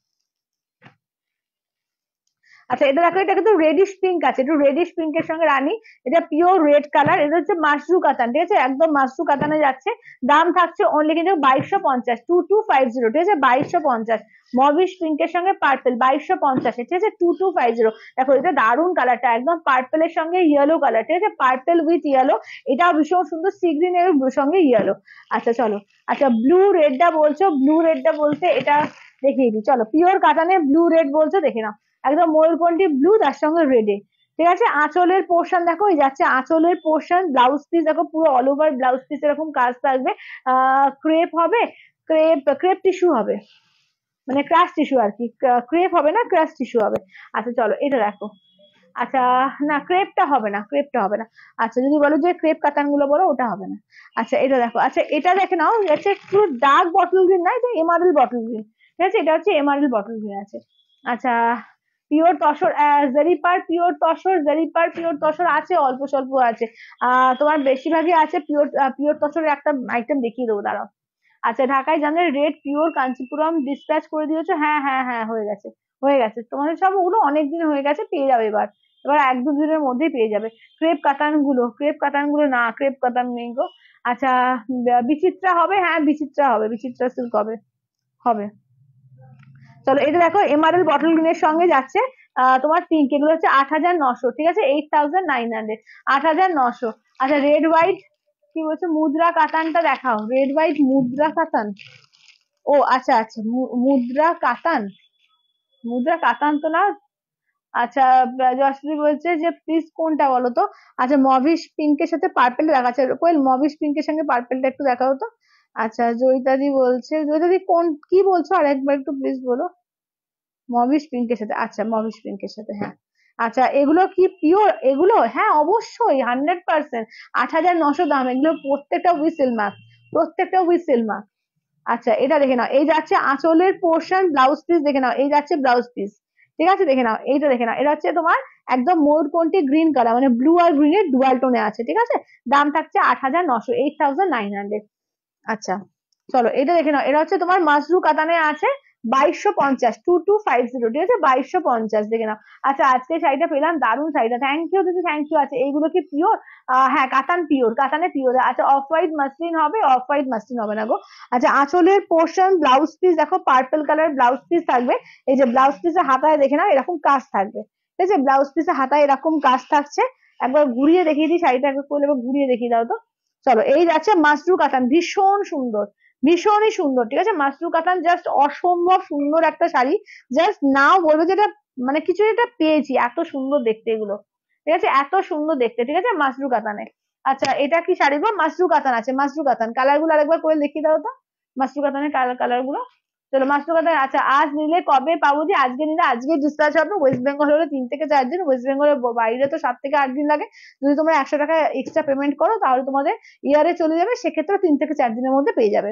আচ্ছা এটা দেখো এটা কিন্তু রেডিশ পিঙ্ক আছে একটু রেডিশ পিঙ্ক এর সঙ্গে রানী এটা পিওর রেড কালার এটা হচ্ছে মাশরু কাতান ঠিক আছে একদম মাশরু কাতানে যাচ্ছে দাম থাকছে অনলি কিন্তু বাইশশো পঞ্চাশ টু টু ফাইভ জিরো ঠিক আছে বাইশশো পঞ্চাশ মবিশ পিঙ্কের সঙ্গে পার্পেল বাইশশো পঞ্চাশ ঠিক আছে টু টু ফাইভ জিরো দেখো এটা দারুন কালারটা একদম পার্পেলের সঙ্গে ইয়েলো কালার ঠিক আছে পার্পেল উইথ ইয়েলো এটা ভীষণ সুন্দর সি গ্রিন এর সঙ্গে ইয়েলো আচ্ছা চলো আচ্ছা ব্লু রেডটা বলছো ব্লু রেডটা বলতে এটা দেখিয়ে দিই চলো পিওর কাতানে ব্লু রেড বলছো দেখে নাও একদম ময়ূরকণ্ঠী ব্লু তার সঙ্গে রেডে ঠিক আছে আঁচলের পোর্শন দেখো এই যাচ্ছে আঁচলের পোর্শন ব্লাউজ পিস দেখো পুরো অল ওভার ব্লাউজ পিস এরকম কাজ থাকবে ক্রেপ হবে ক্রেপ ক্রেপ টিস্যু হবে মানে ক্রাশ টিস্যু আর কি ক্রেপ হবে না ক্রাশ টিস্যু হবে আচ্ছা চলো এটা দেখো আচ্ছা না ক্রেপটা হবে না ক্রেপটা হবে না আচ্ছা যদি বলো যে ক্রেপ কাতানগুলো বলো ওটা হবে না আচ্ছা এটা দেখো আচ্ছা এটা দেখে নাও হচ্ছে একটু ডার্ক বটল গ্রিন না এটা এমআরএল বটল গ্রিন ঠিক আছে এটা হচ্ছে এমআরএল বটল গ্রিন আছে আচ্ছা পিওর তসর জেরিপার পিওর তসর জেরিপার পিওর তসর আছে অল্প স্বল্প আছে তোমার বেশিরভাগই আছে পিওর পিওর তসরের একটা আইটেম দেখিয়ে দেবো দাঁড়াও আচ্ছা ঢাকায় জানলে রেড পিওর কাঞ্চিপুরম ডিসপ্যাচ করে দিয়েছো হ্যাঁ হ্যাঁ হ্যাঁ হয়ে গেছে হয়ে গেছে তোমাদের সব ওগুলো অনেক দিন হয়ে গেছে পেয়ে যাবে এবার এবার এক দু দিনের মধ্যেই পেয়ে যাবে ক্রেপ কাতান গুলো ক্রেপ কাতান গুলো না ক্রেপ কাতান নেই গো আচ্ছা বিচিত্রা হবে হ্যাঁ বিচিত্রা হবে বিচিত্রা সিল্ক হবে হবে চলো এটা দেখো এমআরএল বটল গ্রিনের সঙ্গে যাচ্ছে তোমার পিঙ্ক এগুলো হচ্ছে আট হাজার নশো ঠিক আছে এইট থাউজেন্ড নাইন হান্ড্রেড আট হাজার নশো আচ্ছা রেড হোয়াইট কি বলছে মুদ্রা কাতানটা দেখাও রেড হোয়াইট মুদ্রা কাতান ও আচ্ছা আচ্ছা মুদ্রা কাতান মুদ্রা কাতান তো না আচ্ছা যশ্রী বলছে যে প্লিজ কোনটা বলো তো আচ্ছা মভিশ পিঙ্কের সাথে পার্পেল দেখাচ্ছে কোয়েল মভিশ পিঙ্কের সঙ্গে পার্পেলটা একটু দেখাও তো আচ্ছা জয়িতাদি বলছে জয়িতাদি কোন কি বলছো আর একবার একটু প্লিজ বলো মবিশ পিঙ্কের সাথে আচ্ছা মবিশ পিঙ্কের সাথে হ্যাঁ আচ্ছা এগুলো কি পিওর এগুলো হ্যাঁ অবশ্যই হান্ড্রেড পার্সেন্ট আট হাজার নশো দাম এগুলো প্রত্যেকটা হুইসেল মার্ক প্রত্যেকটা হুইসেল মার্ক আচ্ছা এটা দেখে নাও এই যাচ্ছে আঁচলের পোর্শন ব্লাউজ পিস দেখে নাও এই যাচ্ছে ব্লাউজ পিস ঠিক আছে দেখে নাও এইটা দেখে নাও এটা হচ্ছে তোমার একদম মোর কোনটি গ্রিন কালার মানে ব্লু আর গ্রিন এর ডুয়াল টোনে আছে ঠিক আছে দাম থাকছে আট হাজার নশো এইট থাউজেন্ড নাইন হান্ড্রেড আচ্ছা চলো এটা দেখে নাও এটা হচ্ছে তোমার মাসরু কাতানে আছে বাইশশো পঞ্চাশ টু টু ফাইভ জিরো ঠিক আছে বাইশশো পঞ্চাশ দেখে নাও আচ্ছা আজকে শাড়িটা পেলাম দারুন শাড়িটা থ্যাংক ইউ দিদি থ্যাংক ইউ আছে এইগুলো কি পিওর হ্যাঁ কাতান পিওর কাতানে পিওর আচ্ছা অফ হোয়াইট মাসলিন হবে অফ হোয়াইট মাসলিন হবে না গো আচ্ছা আঁচলের পোর্শন ব্লাউজ পিস দেখো পার্পল কালার ব্লাউজ পিস থাকবে এই যে ব্লাউজ পিসে হাতায় দেখে নাও এরকম কাজ থাকবে ঠিক আছে ব্লাউজ পিসে হাতায় এরকম কাজ থাকছে একবার ঘুরিয়ে দেখিয়ে দিই শাড়িটা একবার করলে ঘুরিয়ে দেখিয়ে দাও তো চলো এই যাচ্ছে মাসরু কাতান ভীষণ সুন্দর ভীষণই সুন্দর ঠিক আছে মাসরু কাতান জাস্ট অসম্ভব সুন্দর একটা শাড়ি জাস্ট নাও বলবে যেটা মানে কিছু এটা পেয়েছি এত সুন্দর দেখতে এগুলো ঠিক আছে এত সুন্দর দেখতে ঠিক আছে মাসরু কাতানে আচ্ছা এটা কি শাড়ি গো মাসরু কাতান আছে মাসরু কাতান কালার গুলো আরেকবার করে দেখিয়ে দাও তো মাসরু কাতানের কালার কালার গুলো চলো মাস্টার কথা আচ্ছা আজ নিলে কবে পাবো যে আজকে নিলে আজকে ডিসচার্জ হবে ওয়েস্ট বেঙ্গল হলে তিন থেকে চার দিন ওয়েস্ট বেঙ্গলের বাইরে তো সাত থেকে আট দিন লাগে যদি তোমরা একশো টাকা এক্সট্রা পেমেন্ট করো তাহলে তোমাদের ইয়ারে চলে যাবে সেক্ষেত্রে তিন থেকে চার দিনের মধ্যে পেয়ে যাবে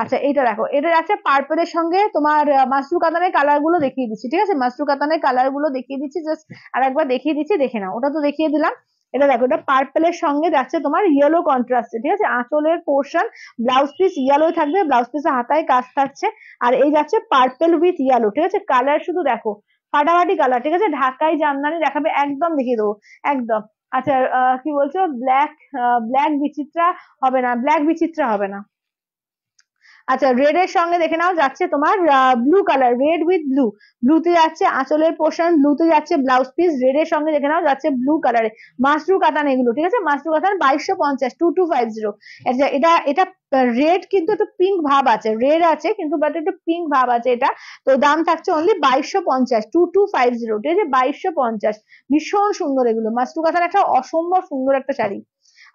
আচ্ছা এটা দেখো এটা আছে পার্পলের সঙ্গে তোমার মাসরু কাতানের কালার গুলো দেখিয়ে দিচ্ছি ঠিক আছে মাসরু কাতানের কালার গুলো দেখিয়ে দিচ্ছি জাস্ট আর একবার দেখিয়ে দিচ্ছি দেখে নাও ওটা তো দেখিয়ে দিলাম এটা দেখো এটা পার্পেলের সঙ্গে যাচ্ছে তোমার ইয়েলো কন্ট্রাস্টে ঠিক আছে আঁচলের পোর্শন ব্লাউজ পিস ইয়েলো থাকবে ব্লাউজ পিস হাতায় কাজ থাকছে আর এই যাচ্ছে পার্পেল উইথ ইয়েলো ঠিক আছে কালার শুধু দেখো ফাটাফাটি কালার ঠিক আছে ঢাকায় জামদানি দেখাবে একদম দেখিয়ে দেবো একদম আচ্ছা কি বলছো ব্ল্যাক ব্ল্যাক বিচিত্রা হবে না ব্ল্যাক বিচিত্রা হবে না আচ্ছা রেড এর সঙ্গে দেখে নাও যাচ্ছে তোমার blue colour red with blue ব্লুতে যাচ্ছে আঁচলের পোর্শন ব্লুতে যাচ্ছে ব্লাউজ পিস রেড এর সঙ্গে দেখে নাও যাচ্ছে ব্লু কালারে মাসরু কাতান এগুলো ঠিক আছে মাসরু কাতান বাইশশো পঞ্চাশ টু টু ফাইভ জিরো আচ্ছা এটা এটা রেড কিন্তু একটু পিঙ্ক ভাব আছে রেড আছে কিন্তু বাট একটু পিঙ্ক ভাব আছে এটা তো দাম থাকছে অনলি বাইশশো পঞ্চাশ টু টু ফাইভ জিরো ঠিক আছে বাইশশো পঞ্চাশ ভীষণ সুন্দর এগুলো মাসরু কাতান একটা অসম্ভব সুন্দর একটা শাড়ি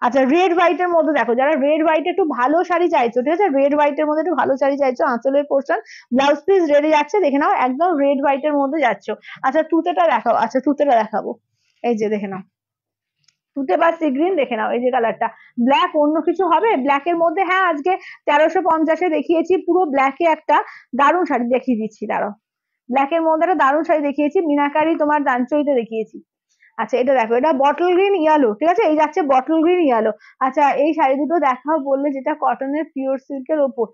আচ্ছা রেড হোয়াইটের মধ্যে দেখো যারা রেড হোয়াইটে একটু ভালো শাড়ি চাইছো ঠিক আছে রেড হোয়াইটের মধ্যে একটু ভালো শাড়ি চাইছো আঁচলের পোর্শন ব্লাউজ পিস রেডে যাচ্ছে দেখে নাও একদম রেড হোয়াইটের মধ্যে যাচ্ছ আচ্ছা তুতেটা দেখাও আচ্ছা তুতেটা দেখাবো এই যে দেখে নাও তুতে বা সি দেখে নাও এই যে কালারটা ব্ল্যাক অন্য কিছু হবে ব্ল্যাক এর মধ্যে হ্যাঁ আজকে তেরোশো পঞ্চাশে দেখিয়েছি পুরো ব্ল্যাকে একটা দারুণ শাড়ি দেখিয়ে দিচ্ছি দাঁড়াও ব্ল্যাক এর মধ্যে একটা দারুণ শাড়ি দেখিয়েছি মিনাকারি তোমার দানচইতে দেখিয়েছি আচ্ছা এটা দেখো এটা বটল গ্রিন ইয়ালো ঠিক আছে এই যাচ্ছে বটল গ্রিন ইয়ালো আচ্ছা এই শাড়ি দুটো দেখাও বললে যেটা কটনের পিওর সিল্কের ওপর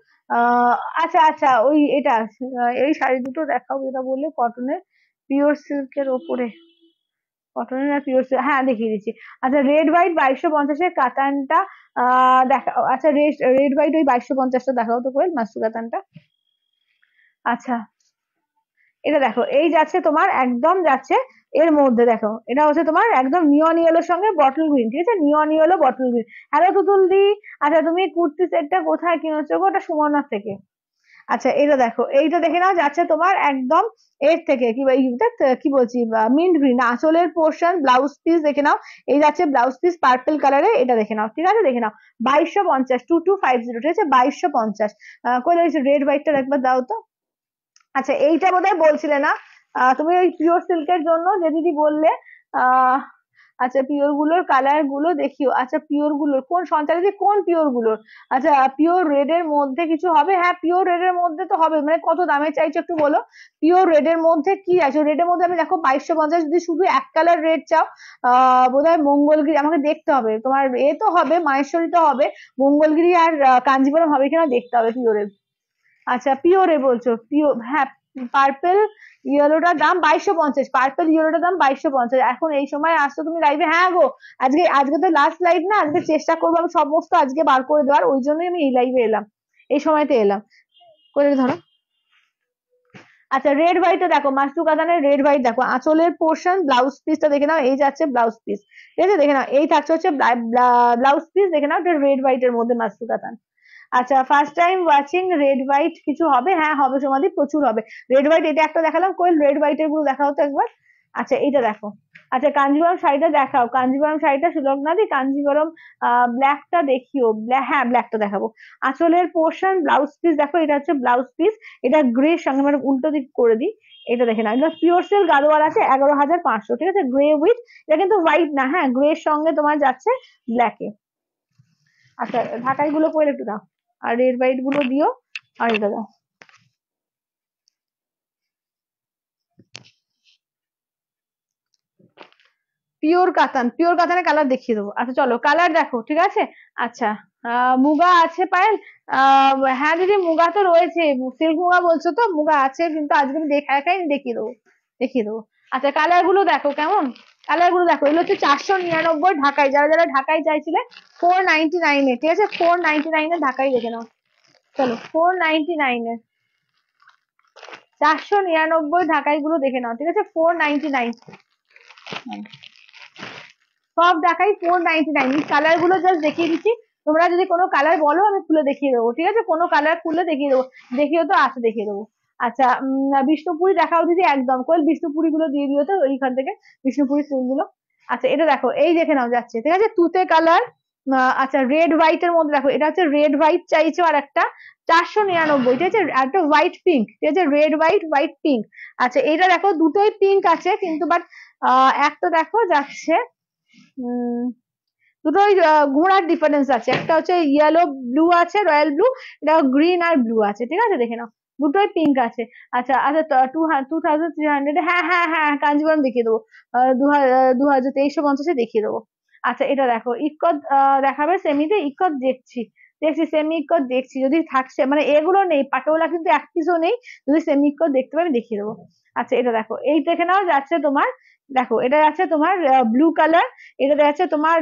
আচ্ছা আচ্ছা ওই এটা এই শাড়ি দুটো দেখাও যেটা বললে কটনের পিওর সিল্কের ওপরে কটনের আর পিওর সিল্ক হ্যাঁ দেখিয়ে দিচ্ছি আচ্ছা রেড হোয়াইট বাইশশো পঞ্চাশের কাতানটা দেখাও আচ্ছা রেড রেড হোয়াইট ওই বাইশশো পঞ্চাশটা দেখাও তো কোয়েল মাসু কাতানটা আচ্ছা এটা দেখো এই যাচ্ছে তোমার একদম যাচ্ছে এর মধ্যে দেখো এটা হচ্ছে তোমার একদম নিয়ন ইয়েলোর সঙ্গে বটল গ্রিন ঠিক আছে neon yellow bottle green hello Tutul di আচ্ছা তুমি কুর্তি সেটটা কোথায় কিনেছো গো ওটা সুমনার থেকে আচ্ছা এটা দেখো এইটা দেখে নাও যাচ্ছে তোমার একদম এর থেকে কি কি বলছি মিন্ট গ্রিন আঁচলের পোর্শন ব্লাউজ পিস দেখে নাও এই যাচ্ছে ব্লাউজ পিস পার্পল কালারে এটা দেখে নাও ঠিক আছে দেখে নাও বাইশশো পঞ্চাশ টু টু ফাইভ জিরো ঠিক আছে বাইশশো পঞ্চাশ কোথায় রেড হোয়াইটটা একবার দাও তো আচ্ছা এইটা বোধহয় বলছিলে না তুমি ওই পিওর সিল্কের জন্য যে দিদি বললে আচ্ছা পিওর গুলোর কালার গুলো দেখিও আচ্ছা পিওর গুলোর কোন সঞ্চার দিদি কোন পিওর গুলোর আচ্ছা পিওর রেড এর মধ্যে কিছু হবে হ্যাঁ পিওর রেড এর মধ্যে তো হবে মানে কত দামে চাইছো একটু বলো পিওর রেড এর মধ্যে কি আছে রেড এর মধ্যে আমি দেখো বাইশশো পঞ্চাশ যদি শুধু এক কালার রেড চাও আহ বোধহয় মঙ্গলগিরি আমাকে দেখতে হবে তোমার এ তো হবে মাহেশ্বরী তো হবে মঙ্গলগিরি আর কাঞ্জিপুরম হবে কিনা দেখতে হবে পিওরে আচ্ছা পিওরে বলছো পিওর হ্যাঁ পার্পেল ইয়েলোটার দাম বাইশশো পঞ্চাশ পার্পেল ইয়েলোটার দাম বাইশশো পঞ্চাশ এখন এই সময় আসছো তুমি লাইভে হ্যাঁ গো আজকে আজকে তো লাস্ট লাইভ না আজকে চেষ্টা করবো আমি সমস্ত আজকে বার করে দেওয়ার ওই জন্যই আমি এই লাইভে এলাম এই সময়তে এলাম করে ধরো আচ্ছা রেড হোয়াইটটা দেখো মাস্টু কাদানের রেড হোয়াইট দেখো আঁচলের পোর্শন ব্লাউজ পিসটা দেখে নাও এই যাচ্ছে ব্লাউজ পিস ঠিক আছে দেখে নাও এই থাকছে হচ্ছে ব্লাউজ পিস দেখে নাও এটা রেড হোয়াইটের মধ্যে মাস্টু কাদান আচ্ছা first time watching red white কিছু হবে হ্যাঁ হবে সমাধি প্রচুর হবে রেড হোয়াইট এটা একটা দেখালাম কোয়েল রেড হোয়াইট এর গুলো দেখাও তো একবার আচ্ছা এইটা দেখো আচ্ছা কাঞ্জিবরম শাড়িটা দেখাও কাঞ্জিবরম শাড়িটা সুলভ না দি কাঞ্জিবরম ব্ল্যাকটা দেখিও হ্যাঁ ব্ল্যাকটা দেখাবো আঁচলের পোর্শন ব্লাউজ পিস দেখো এটা হচ্ছে ব্লাউজ পিস এটা গ্রে সঙ্গে মানে উল্টো দিক করে দিই এটা দেখে না এটা পিওর সেল গাদোয়াল আছে এগারো হাজার পাঁচশো ঠিক আছে গ্রে উইথ এটা কিন্তু হোয়াইট না হ্যাঁ গ্রে সঙ্গে তোমার যাচ্ছে ব্ল্যাকে আচ্ছা ঢাকাই গুলো পরে একটু দাও আর এর বাইট গুলো দিও আর এটা দাও পিওর কাতান পিওর কাতানে কালার দেখিয়ে দেবো আচ্ছা চলো কালার দেখো ঠিক আছে আচ্ছা মুগা আছে পায়েল হ্যাঁ দিদি মুগা তো রয়েছে সিল্ক মুগা বলছো তো মুগা আছে কিন্তু আজকে আমি দেখাই দেখিয়ে দেবো দেখিয়ে দেবো আচ্ছা কালার গুলো দেখো কেমন গুলো দেখো এগুলো হচ্ছে চারশো নিরানব্বই ঢাকায় যারা যারা ঢাকায় চাইছিলে ফোর নাইনটি নাইনে ঠিক আছে ফোর নাইনটি নাইনে ঢাকায় দেখে নাও চলো ফোর নাইনটি নাইনে চারশো নিরানব্বই ঢাকাই গুলো দেখে নাও ঠিক আছে ফোর নাইনটি নাইন সব Dhakai four ninety nine colour গুলো জাস্ট দেখিয়ে দিচ্ছি তোমরা যদি কোনো কালার বলো আমি খুলে দেখিয়ে দেবো ঠিক আছে কোনো কালার খুলে দেখিয়ে দেবো দেখিয়ে তো আছে দেখিয়ে দেবো আচ্ছা বিষ্ণুপুরি দেখাও দিদি একদম কোয়েল বিষ্ণুপুরি গুলো দিয়ে দিও তো ওইখান থেকে বিষ্ণুপুরি চুল গুলো আচ্ছা এটা দেখো এই দেখে নাও যাচ্ছে ঠিক আছে তুতে কালার আচ্ছা রেড হোয়াইট এর মধ্যে দেখো এটা হচ্ছে রেড হোয়াইট চাইছো আর একটা চারশো নিরানব্বই ঠিক আছে একটা হোয়াইট পিঙ্ক ঠিক আছে রেড হোয়াইট হোয়াইট পিঙ্ক আচ্ছা এটা দেখো দুটোই পিঙ্ক আছে কিন্তু বাট একটা দেখো যাচ্ছে উম দুটোই ঘোড়ার ডিফারেন্স আছে একটা হচ্ছে ইয়েলো ব্লু আছে রয়্যাল ব্লু এটা গ্রিন আর ব্লু আছে ঠিক আছে দেখে নাও দুটোই পিঙ্ক আছে আচ্ছা আচ্ছা two two thousand three hundred হ্যাঁ হ্যাঁ হ্যাঁ কাঞ্জিবরম দেখিয়ে দেবো দু হাজার তেইশশো পঞ্চাশে দেখিয়ে দেবো আচ্ছা এটা দেখো ইকত দেখাবে সেমিতে ইকত দেখছি দেখছি সেমি ইকত দেখছি যদি থাকছে মানে এগুলো নেই পাটোলা কিন্তু এক পিসও নেই যদি সেমি ইকত দেখতে পাই আমি দেখিয়ে দেবো আচ্ছা এটা দেখো এই দেখে নাও যাচ্ছে তোমার দেখো এটা আছে তোমার ব্লু কালার এটা আছে তোমার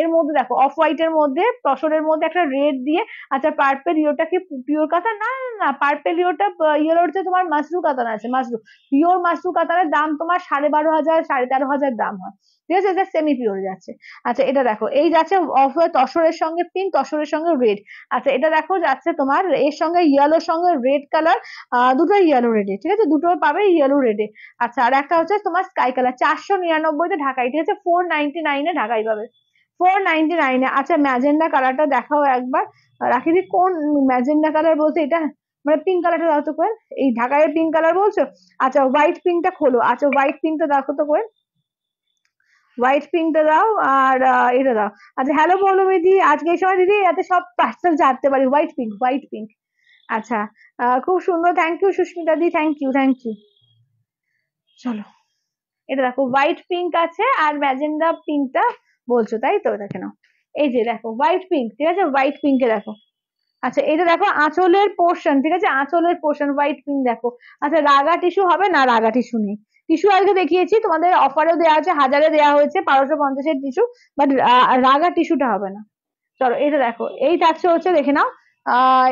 এর মধ্যে দেখো অফ হোয়াইট এর মধ্যে টসরের মধ্যে একটা রেড দিয়ে আচ্ছা পার্পেল ইয়োটা কি পিওর কাতান না না পার্পেল ইয়োটা ইয়েলো হচ্ছে তোমার মাশরু কাতান আছে মাশরু পিওর মাশরু কাতানের দাম তোমার সাড়ে বারো হাজার সাড়ে তেরো হাজার দাম হয় ঠিক আছে এটা সেমি পিওর যাচ্ছে আচ্ছা এটা দেখো এই যাচ্ছে অফ হোয়াইট টসরের সঙ্গে পিঙ্ক টসরের সঙ্গে রেড আচ্ছা এটা দেখো যাচ্ছে তোমার এর সঙ্গে ইয়েলোর সঙ্গে রেড কালার দুটো ইয়েলো রেডে ঠিক আছে দুটো পাবে ইয়েলো রেডে আচ্ছা আর একটা হচ্ছে তোমার স্কাই কালার চারশো নিরানব্বইতে ঢাকাই ঠিক আছে ফোর নাইনটি নাইনে ঢাকাই পাবে ফোর নাইনটি নাইনে আচ্ছা ম্যাজেন্ডা কালারটা দেখাও একবার রাখিদি কোন ম্যাজেন্ডা কালার বলছে এটা মানে পিঙ্ক কালারটা দাও তো কোয়েল এই ঢাকায় পিঙ্ক কালার বলছো আচ্ছা হোয়াইট পিঙ্কটা খোলো আচ্ছা হোয়াইট পিঙ্কটা দেখো তো কোয়েল হোয়াইট পিঙ্কটা দাও আর এটা দাও আচ্ছা হ্যালো পৌলমী দিদি আজকে এই সময় দিদি এতে সব পার্সেল জানতে পারি হোয়াইট পিঙ্ক হোয়াইট পিঙ্ক আচ্ছা খুব সুন্দর thank you Susmita di thank you thank you চলো এটা দেখো হোয়াইট পিঙ্ক আছে আর ম্যাজেন্ডা পিঙ্কটা বলছো তাই তো দেখে নাও এই যে দেখো হোয়াইট পিঙ্ক ঠিক আছে হোয়াইট পিঙ্কে দেখো আচ্ছা এটা দেখো আঁচলের পোর্শন ঠিক আছে আঁচলের পোর্শন হোয়াইট পিঙ্ক দেখো আচ্ছা রাগা টিস্যু হবে না রাগা টিস্যু নেই টিস্যু আজকে দেখিয়েছি তোমাদের অফারেও দেওয়া হয়েছে হাজারে দেওয়া হয়েছে বারোশো পঞ্চাশের টিস্যু বাট রাগা টিস্যুটা হবে না চলো এটা দেখো এই থাকছে হচ্ছে দেখে নাও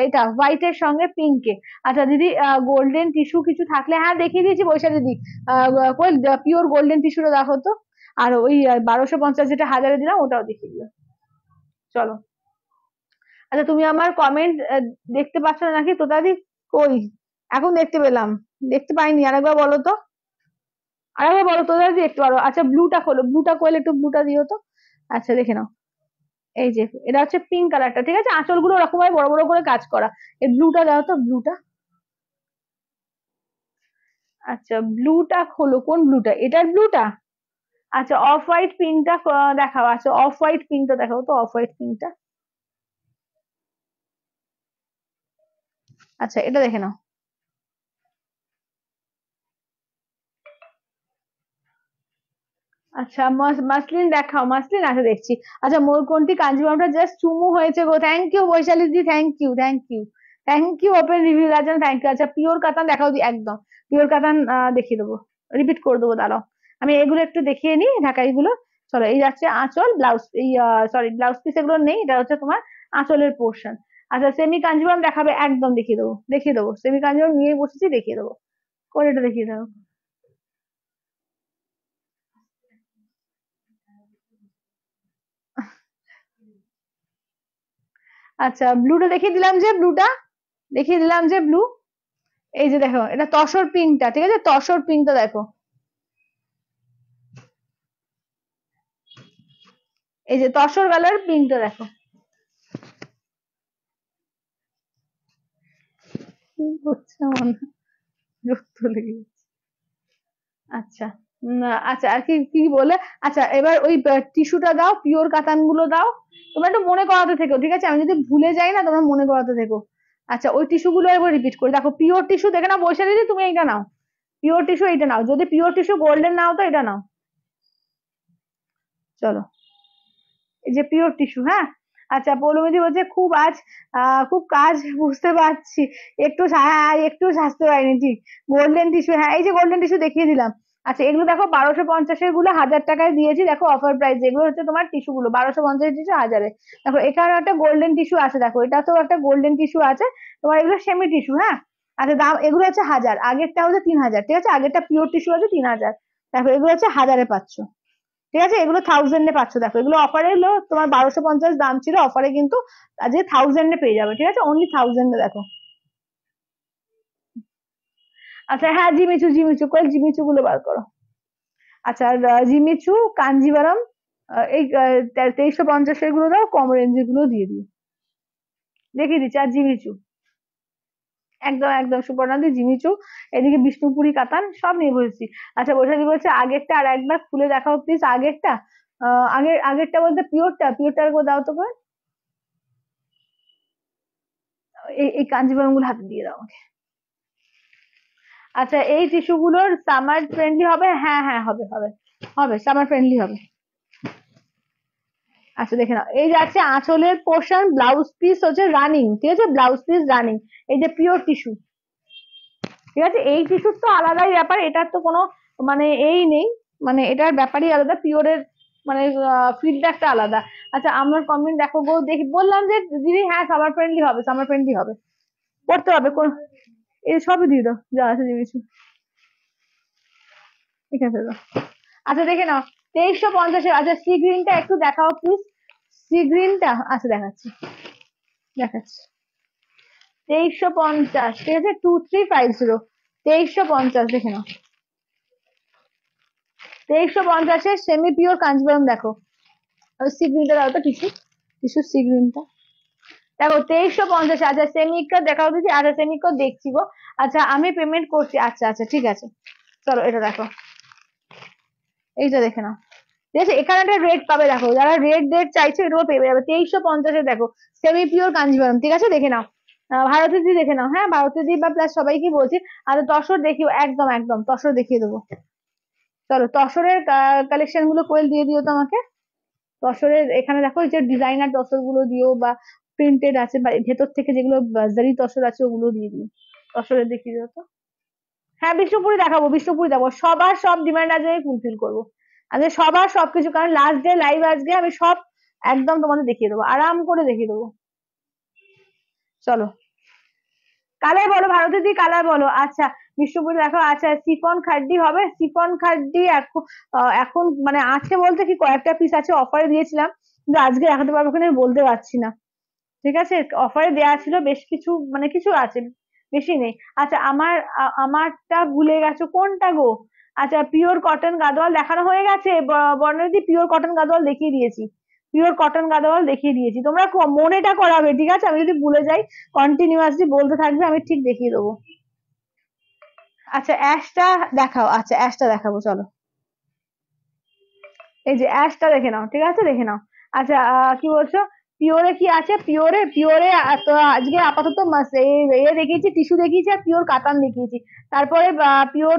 এটা হোয়াইটের সঙ্গে পিঙ্কে আচ্ছা দিদি গোল্ডেন টিস্যু কিছু থাকলে হ্যাঁ দেখিয়ে দিয়েছি বৈশাখ দিদি পিওর গোল্ডেন টিস্যুটা দেখো তো আর ওই বারোশো পঞ্চাশ যেটা হাজারে দিলাম ওটাও দেখিয়ে দিও চলো আচ্ছা তুমি আমার কমেন্ট দেখতে পাচ্ছ না নাকি তোতাদি কই এখন দেখতে পেলাম দেখতে পাইনি আরেকবার বলো তো আর একবার বলো তোতাদি একটু পারো আচ্ছা ব্লুটা খোলো ব্লুটা কইলে একটু ব্লুটা দিও তো আচ্ছা দেখে নাও এই যে এটা হচ্ছে পিঙ্ক কালারটা ঠিক আছে আঁচলগুলো ওরকম ভাবে বড় বড় করে কাজ করা এই ব্লুটা দাও তো ব্লুটা আচ্ছা ব্লুটা হলো কোন ব্লুটা এটার ব্লুটা আচ্ছা অফ হোয়াইট পিঙ্কটা দেখাও আচ্ছা অফ হোয়াইট পিঙ্কটা দেখাও তো অফ হোয়াইট পিঙ্কটা আচ্ছা এটা দেখে নাও আচ্ছা মাসলিন দেখাও মাসলিন আছে দেখছি আচ্ছা ময়ূরকণ্ঠী কাঞ্জিবামটা জাস্ট চুমু হয়েছে গো thank you Baishali di thank you thank you thank you open review দেওয়ার জন্য থ্যাংক ইউ আচ্ছা পিওর কাতান দেখাও দি একদম পিওর কাতান দেখিয়ে দেবো রিপিট করে দেবো দাঁড়াও আমি এগুলো একটু দেখিয়ে নিই ঢাকাইগুলো চলো এই যাচ্ছে আঁচল ব্লাউজ এই সরি ব্লাউজ পিস এগুলো নেই এটা হচ্ছে তোমার আঁচলের পোর্শন আচ্ছা সেমি কাঞ্জিবাম দেখাবে একদম দেখিয়ে দেবো দেখিয়ে দেবো সেমি কাঞ্জিবাম নিয়ে বসেছি দেখিয়ে দেবো করে এটা দেখিয়ে দেবো আচ্ছা ব্লুটা দেখিয়ে দিলাম যে ব্লুটা দেখিয়ে দিলাম যে ব্লু এই যে দেখো এটা তসর পিঙ্কটা ঠিক আছে তসর পিঙ্কটা দেখো এই যে তসর কালার পিঙ্কটা দেখো হচ্ছে আমার আচ্ছা আচ্ছা আর কি কি বলে আচ্ছা এবার ওই টিস্যুটা দাও পিওর কাতানগুলো দাও তোমরা একটু মনে করাতে থেকো ঠিক আছে আমি যদি ভুলে যাই না তোমরা মনে করাতে থেকো আচ্ছা ওই টিস্যুগুলো একবার রিপিট করে দেখো পিওর টিস্যু দেখে না বসে দিদি তুমি এইটা নাও পিওর টিস্যু এইটা নাও যদি পিওর টিস্যু গোল্ডেন নাও তো এটা নাও চলো এই যে পিওর টিস্যু হ্যাঁ আচ্ছা পৌলমিদি বলছে খুব আজ খুব কাজ বুঝতে পারছি একটু হ্যাঁ একটু স্বাস্থ্য হয়নি ঠিক গোল্ডেন টিস্যু হ্যাঁ এই যে গোল্ডেন টিস্যু দেখিয়ে দিলাম আচ্ছা এগুলো দেখো বারোশো পঞ্চাশের গুলো হাজার টাকায় দিয়েছি দেখো অফার প্রাইস এগুলো হচ্ছে তোমার টিস্যু গুলো বারোশো পঞ্চাশ টিস্যু হাজারে দেখো এখানে একটা গোল্ডেন টিস্যু আছে দেখো এটা তো একটা গোল্ডেন টিস্যু আছে তোমার এগুলো সেমি টিস্যু হ্যাঁ আচ্ছা দাম এগুলো হচ্ছে হাজার আগেরটা হচ্ছে তিন হাজার ঠিক আছে আগেরটা পিওর টিস্যু আছে তিন হাজার দেখো এগুলো হচ্ছে হাজারে পাচ্ছ ঠিক আছে এগুলো থাউজেন্ডে পাচ্ছ দেখো এগুলো অফারে হলো তোমার বারোশো পঞ্চাশ দাম ছিল অফারে কিন্তু আজকে থাউজেন্ডে পেয়ে যাবে ঠিক আছে অনলি থাউজেন্ডে দেখো আচ্ছা হ্যাঁ জিমিচু জিমিচু কয়েক জিমিচু গুলো বার করো আচ্ছা জিমিচু কাঞ্জিবারম এই তেইশশো পঞ্চাশের গুলো দাও কম রেঞ্জের গুলো দিয়ে দিও দেখিয়ে দিচ্ছি আর জিমিচু একদম একদম সুপর্ণাদি জিমিচু এদিকে বিষ্ণুপুরি কাতান সব নিয়ে বসেছি আচ্ছা বৈশাখী বলছে আগেরটা আর একবার খুলে দেখাও প্লিজ আগেরটা আগের আগেরটা বলতে পিওরটা পিওরটা আর দাও তো এই কাঞ্জিভারাম গুলো হাতে দিয়ে দাও আমাকে আচ্ছা এই টিস্যুগুলোর সামার ফ্রেন্ডলি হবে হ্যাঁ হ্যাঁ হবে হবে হবে সামার ফ্রেন্ডলি হবে আচ্ছা দেখে নাও এই যাচ্ছে আঁচলের পোর্শন ব্লাউজ পিস হচ্ছে রানিং ঠিক আছে ব্লাউজ পিস রানিং এই যে পিওর টিস্যু ঠিক আছে এই টিস্যুর তো আলাদাই ব্যাপার এটার তো কোনো মানে এই নেই মানে এটার ব্যাপারই আলাদা পিওরের মানে ফিল্ডটা একটা আলাদা আচ্ছা আমার কমেন্ট দেখো গো দেখি বললাম যে দিদি হ্যাঁ সামার ফ্রেন্ডলি হবে সামার ফ্রেন্ডলি হবে পড়তে হবে কোন এ সবই দিয়ে দাও যা আছে যে ঠিক আছে আচ্ছা দেখে নাও তেইশশো পঞ্চাশে আচ্ছা সি গ্রিনটা একটু দেখাও প্লিজ সি গ্রিনটা আচ্ছা দেখাচ্ছি দেখাচ্ছি তেইশশো পঞ্চাশ ঠিক আছে টু থ্রি ফাইভ জিরো তেইশশো পঞ্চাশ দেখে নাও তেইশশো পঞ্চাশের সেমি পিওর কাঞ্জিবারম দেখো সি গ্রিনটা দাও তো টিসু টিসু সি গ্রিনটা দেখো তেইশশো পঞ্চাশ আচ্ছা সেমিকা দেখাও দিচ্ছি আচ্ছা সেমিকা দেখছি গো আচ্ছা আমি পেমেন্ট করছি আচ্ছা আচ্ছা ঠিক আছে চলো এটা দেখো এইটা দেখে নাও ঠিক আছে এখানে একটা রেড পাবে দেখো যারা রেড রেড চাইছে এটাও পেয়ে যাবে তেইশশো পঞ্চাশে দেখো সেমি পিওর কাঞ্জিভারম ঠিক আছে দেখে নাও ভারতের দিদি দেখে নাও হ্যাঁ ভারতের দিদি বা প্লাস সবাইকে বলছি আর তসর দেখিও একদম একদম তসর দেখিয়ে দেবো চলো তসরের কালেকশন গুলো কোয়েল দিয়ে দিও তো আমাকে তসরের এখানে দেখো যে ডিজাইনার তসর গুলো দিও বা প্রিন্টেড আছে বা ভেতর থেকে যেগুলো জারি তসর আছে ওগুলো দিয়ে দিন তসরে দেখিয়ে দাও তো হ্যাঁ বিষ্ণুপুরে দেখাবো বিষ্ণুপুরে দেখাবো সবার সব ডিমান্ড আছে আমি ফুলফিল করবো আজকে সবার সবকিছু কারণ লাস্ট ডে লাইভ আজকে আমি সব একদম তোমাদের দেখিয়ে দেবো আরাম করে দেখিয়ে দেবো চলো কালার বলো ভারতের দিকে কালার বলো আচ্ছা বিষ্ণুপুরে দেখো আচ্ছা সিফন খাড্ডি হবে সিফন খাড্ডি এখন এখন মানে আছে বলতে কি কয়েকটা পিস আছে অফারে দিয়েছিলাম কিন্তু আজকে দেখাতে পারবো কিনা বলতে পারছি না ঠিক আছে অফারে দেয়া ছিল বেশ কিছু মানে কিছু আছে বেশি নেই আচ্ছা আমার আমারটা ভুলে গেছো কোনটা গো আচ্ছা পিওর কটন গাদোয়াল দেখানো হয়ে গেছে বর্ণাদি পিওর কটন গাদোয়াল দেখিয়ে দিয়েছি পিওর কটন গাদোয়াল দেখিয়ে দিয়েছি তোমরা মনেটা করাবে ঠিক আছে আমি যদি ভুলে যাই কন্টিনিউয়াসলি বলতে থাকবে আমি ঠিক দেখিয়ে দেবো আচ্ছা অ্যাশটা দেখাও আচ্ছা অ্যাশটা দেখাবো চলো এই যে অ্যাশটা দেখে নাও ঠিক আছে দেখে নাও আচ্ছা কি বলছো পিওরে কি আছে পিওরে পিওরে আজকে আপাতত ইয়ে দেখিয়েছি টিস্যু দেখিয়েছি আর পিওর কাতান দেখিয়েছি তারপরে পিওর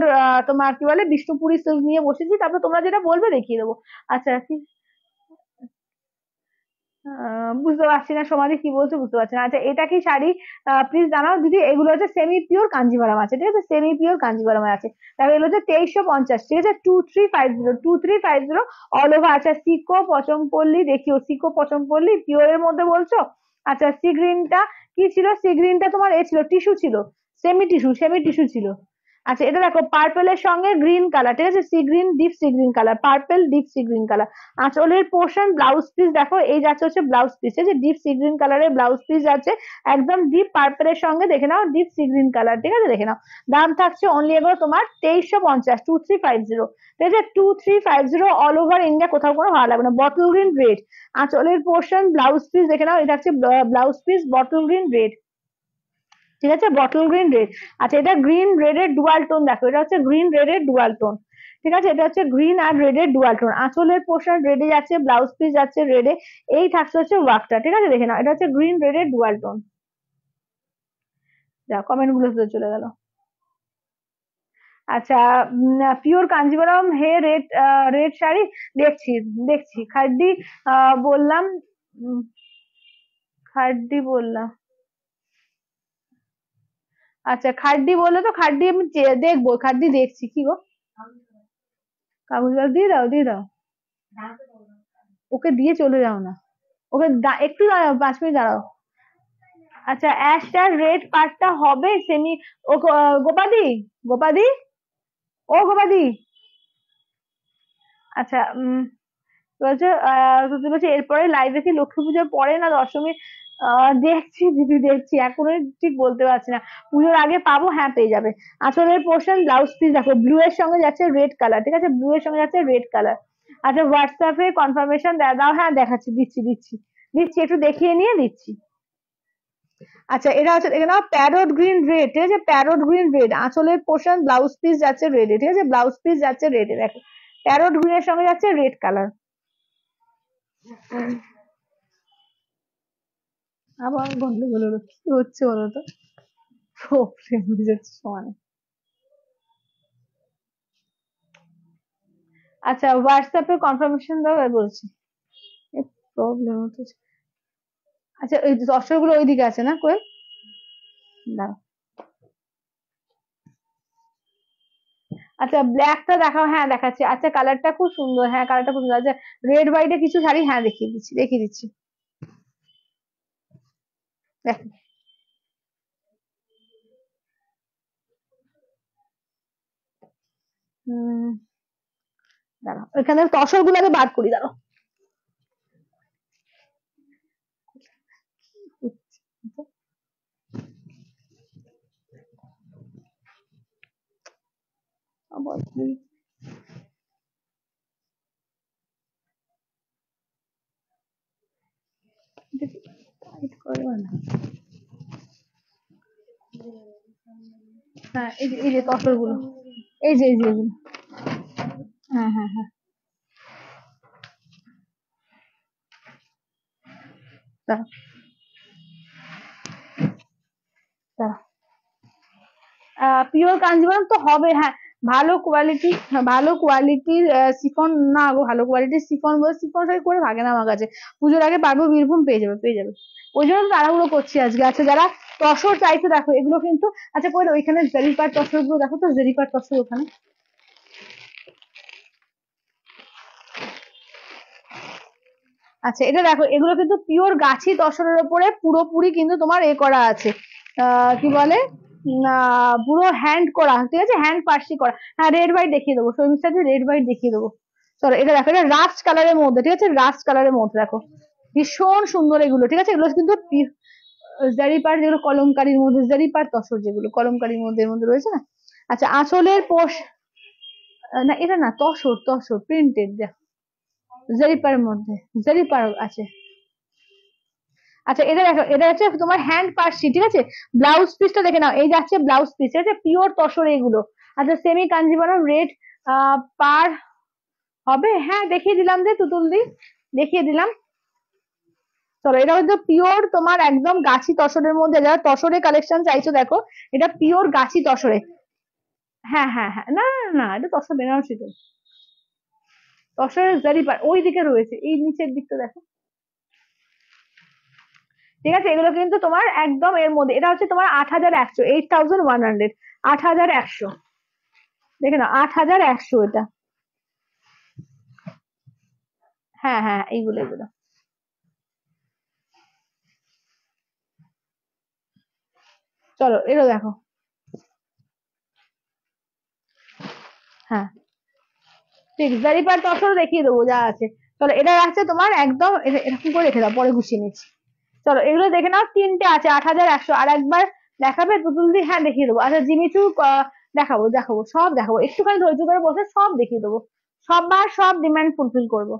তোমার কি বলে বিষ্ণুপুরি সিল্ক নিয়ে বসেছি তারপর তোমরা যেটা বলবে দেখিয়ে দেবো আচ্ছা বুঝতে পারছি না সমাজে কি বলছে বুঝতে পারছি না আচ্ছা এটা কি শাড়ি প্লিজ জানাও দিদি এগুলো হচ্ছে সেমি পিওর কাঞ্জিভরম আছে ঠিক আছে সেমি পিওর কাঞ্জিভরম আছে তারপর এগুলো হচ্ছে তেইশশো পঞ্চাশ ঠিক আছে two three five zero two three five zero all over আচ্ছা সিকো পচমপল্লি দেখিও সিকো পচমপল্লি এর মধ্যে বলছো আচ্ছা সিগ্রিনটা কি ছিল সিগ্রিনটা তোমার এ ছিল টিস্যু ছিল সেমি টিস্যু সেমি টিস্যু ছিল আচ্ছা এটা দেখো পার্পেলের সঙ্গে গ্রিন কালার ঠিক আছে sea green deep sea green colour purple deep sea green colour ওলের পোর্শন ব্লাউজ পিস দেখো এই যাচ্ছে হচ্ছে ব্লাউজ পিস এই ডিপ সি গ্রিন কালারের ব্লাউজ পিস আছে একদম ডিপ পার্পেলের সঙ্গে দেখে নাও ডিপ সি গ্রিন কালার ঠিক আছে দেখে নাও দাম থাকছে অনলি এগুলো তোমার তেইশশো পঞ্চাশ টু থ্রি ফাইভ জিরো ঠিক আছে two three five zero all over India কোথাও কোনো ভালো লাগবে না বটল গ্রিন রেড আঁচলের পোর্শন ব্লাউজ পিস দেখে নাও এটা হচ্ছে blouse piece bottle green red ঠিক আছে বটল গ্রিন রেড আচ্ছা এটা গ্রিন রেডের ডুয়াল টোন দেখো এটা হচ্ছে গ্রিন রেডের ডুয়াল টোন ঠিক আছে এটা হচ্ছে গ্রিন আর রেডের ডুয়াল টোন আঁচলের পোশাক রেডে যাচ্ছে ব্লাউজ পিস যাচ্ছে রেডে এই থাকছে হচ্ছে ওয়ার্কটা ঠিক আছে দেখে নাও এটা হচ্ছে গ্রিন রেডের ডুয়াল টোন যা কমেন্ট গুলো চলে গেল আচ্ছা পিওর কাঞ্জিবরম হে রেড রেড শাড়ি দেখছি দেখছি খাড্ডি বললাম খাড্ডি বললাম আচ্ছা খাড্ডি বললো তো খাড্ডি আমি দেখবো খাড্ডি দেখছি কি গো কাগজ ব্যাগ দিয়ে দাও দিয়ে দাও ওকে দিয়ে চলে যাও না ওকে একটু দাঁড়াও পাঁচ মিনিট দাঁড়াও আচ্ছা অ্যাশটার রেড পার্টটা হবে সেমি ও গোপাদি গোপাদি ও গোপাদি আচ্ছা উম বলছে বলছে এরপরে লাইভে কি লক্ষ্মী পুজোর পরে না দশমীর দেখছি দিদি দেখছি এখন ঠিক বলতে পারছি না পুজোর আগে পাবো হ্যাঁ পেয়ে যাবে আঁচলের পোর্শন ব্লাউজ পিস দেখো ব্লু এর সঙ্গে যাচ্ছে রেড কালার ঠিক আছে ব্লু এর সঙ্গে যাচ্ছে রেড কালার আচ্ছা হোয়াটসঅ্যাপে কনফার্মেশন দাও হ্যাঁ দেখাচ্ছি দিচ্ছি দিচ্ছি দিচ্ছি একটু দেখিয়ে নিয়ে দিচ্ছি আচ্ছা এটা হচ্ছে দেখে নাও প্যারট গ্রিন রেড ঠিক আছে প্যারট গ্রিন রেড আঁচলের পোর্শন ব্লাউজ পিস যাচ্ছে রেডে ঠিক আছে ব্লাউজ পিস যাচ্ছে রেডে দেখো প্যারোট গ্রিন এর সঙ্গে যাচ্ছে রেড কালার আবার গন্ডগোল হলো কি হচ্ছে বলো তো প্রবলেম হয়ে যাচ্ছে সমানে আচ্ছা হোয়াটসঅ্যাপে কনফার্মেশন দাও আর বলছি প্রবলেম হচ্ছে আচ্ছা ওই গুলো ওইদিকে আছে না কোয়েল দাঁড়াও আচ্ছা ব্ল্যাকটা দেখাও হ্যাঁ দেখাচ্ছি আচ্ছা কালারটা খুব সুন্দর হ্যাঁ কালারটা খুব সুন্দর আচ্ছা রেড হোয়াইটে কিছু শাড়ি হ্যাঁ দেখিয়ে দিচ্ছি দেখিয়ে দিচ্ছি দেখেন [laughs] হম দাঁড়াও এখানে তসর গুলাকে বাদ করি দাঁড়াও আবার সাইড করো না হ্যাঁ এই যে এই যে তসর গুলো এই যে এই যে এগুলো হ্যাঁ হ্যাঁ হ্যাঁ দাঁড়া দাঁড়া পিওর কাঞ্জিভারম তো হবে হ্যাঁ ভালো কোয়ালিটি ভালো কোয়ালিটির শিফন না গো ভালো কোয়ালিটির শিফন বলে শিফন সাই করে থাকে না আমার কাছে পুজোর আগে পারবো বীরভূম পেয়ে যাবে পেয়ে যাবে ওই জন্য তাড়াহুড়ো করছি আজকে আচ্ছা যারা তসর চাইছে দেখো এগুলো কিন্তু আচ্ছা পরে ওইখানে জেরিপার টসর গুলো দেখো তো জেরিপার টসর ওখানে আচ্ছা এটা দেখো এগুলো কিন্তু পিওর গাছি তসরের ওপরে পুরোপুরি কিন্তু তোমার এ করা আছে আহ কি বলে পুরো হ্যান্ড করা ঠিক আছে হ্যান্ড পার্সি করা হ্যাঁ রেড হোয়াইট দেখিয়ে দেবো শর্মিষ্ঠাতে রেড হোয়াইট দেখিয়ে দেবো চলো এটা দেখো এটা রাস্ট কালারের মধ্যে ঠিক আছে রাস্ট কালারের মধ্যে দেখো ভীষণ সুন্দর এগুলো ঠিক আছে এগুলো কিন্তু জারি পার যেগুলো কলমকারীর মধ্যে জারি পার তসর যেগুলো কলমকারীর মধ্যে এর মধ্যে রয়েছে না আচ্ছা আঁচলের পোষ না এটা না তসর তসর প্রিন্টেড দেখো জারি পার মধ্যে জারি পার আছে আচ্ছা এদের এদের হচ্ছে তোমার হ্যান্ড পার্সি ঠিক আছে ব্লাউজ পিসটা দেখে নাও এই যাচ্ছে ব্লাউজ পিস ঠিক আছে পিওর তসর এইগুলো আচ্ছা সেমি কাঞ্জিবরম রেড পার হবে হ্যাঁ দেখিয়ে দিলাম যে তুতুল দি দেখিয়ে দিলাম চলো এটা হচ্ছে পিওর তোমার একদম গাছি তসরের মধ্যে যারা তসরে কালেকশন চাইছো দেখো এটা পিওর গাছি তসরে হ্যাঁ হ্যাঁ হ্যাঁ না না এটা তসর বেনারসি তো তসরের জারি পার ওই দিকে রয়েছে এই নিচের দিকটা দেখো ঠিক আছে এগুলো কিন্তু তোমার একদম এর মধ্যে এটা হচ্ছে তোমার আট হাজার একশো এইট থাউজেন্ড ওয়ান হান্ড্রেড আট হাজার একশো দেখে না আট হাজার একশো এটা হ্যাঁ হ্যাঁ এইগুলো এগুলো চলো এটা দেখো হ্যাঁ ঠিক জারি পার্ট অপশনও দেখিয়ে দেবো যা আছে চলো এটা রাখছে তোমার একদম এরকম করে রেখে দাও পরে গুছিয়ে নিচ্ছি চলো এগুলো দেখে নাও তিনটে আছে আট হাজার একশো আর একবার দেখাবে তুতুল দি হ্যাঁ দেখিয়ে দেবো আচ্ছা জিমিচু দেখাবো দেখাবো সব দেখাবো একটুখানি ধৈর্য করে বসে সব দেখিয়ে দেবো সববার সব ডিমান্ড ফুলফিল করবো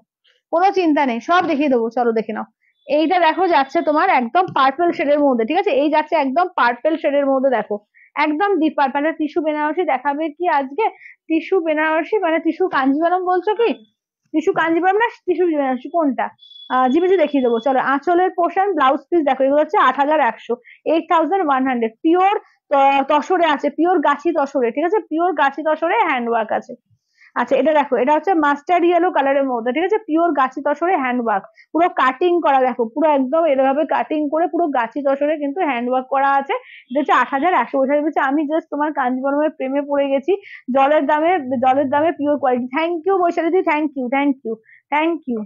কোনো চিন্তা নেই সব দেখিয়ে দেবো চলো দেখে নাও এইটা দেখো যাচ্ছে তোমার একদম শেড শেডের মধ্যে ঠিক আছে এই যাচ্ছে একদম শেড শেডের মধ্যে দেখো একদম ডিপ পার্পল টিস্যু বেনারসি দেখাবে কি আজকে টিস্যু বেনারসি মানে টিসু কাঞ্জিবরম বলছো কি টিস্যু কাঞ্জিপুরম না টিস্যু বেনারসি কোনটা জিমেজে দেখিয়ে দেবো চলো আঁচলের পোর্শন ব্লাউজ পিস দেখো এগুলো হচ্ছে আট হাজার একশো eight thousand one hundred pure তসরে আছে পিওর গাছি তসরে ঠিক আছে পিওর গাছি তসরে হ্যান্ড ওয়ার্ক আছে আচ্ছা এটা দেখো এটা হচ্ছে মাস্টার্ড ইয়েলো কালারের মধ্যে ঠিক আছে পিওর গাছি তসরে হ্যান্ড ওয়ার্ক পুরো কাটিং করা দেখো পুরো একদম এরভাবে কাটিং করে পুরো গাছি তসরে কিন্তু হ্যান্ড ওয়ার্ক করা আছে দেখছি আট হাজার একশো বলছে আমি জাস্ট তোমার কাঞ্জিবরমের প্রেমে পড়ে গেছি জলের দামে জলের দামে পিওর কোয়ালিটি থ্যাংক ইউ বৈশালীদি thank you thank you thank you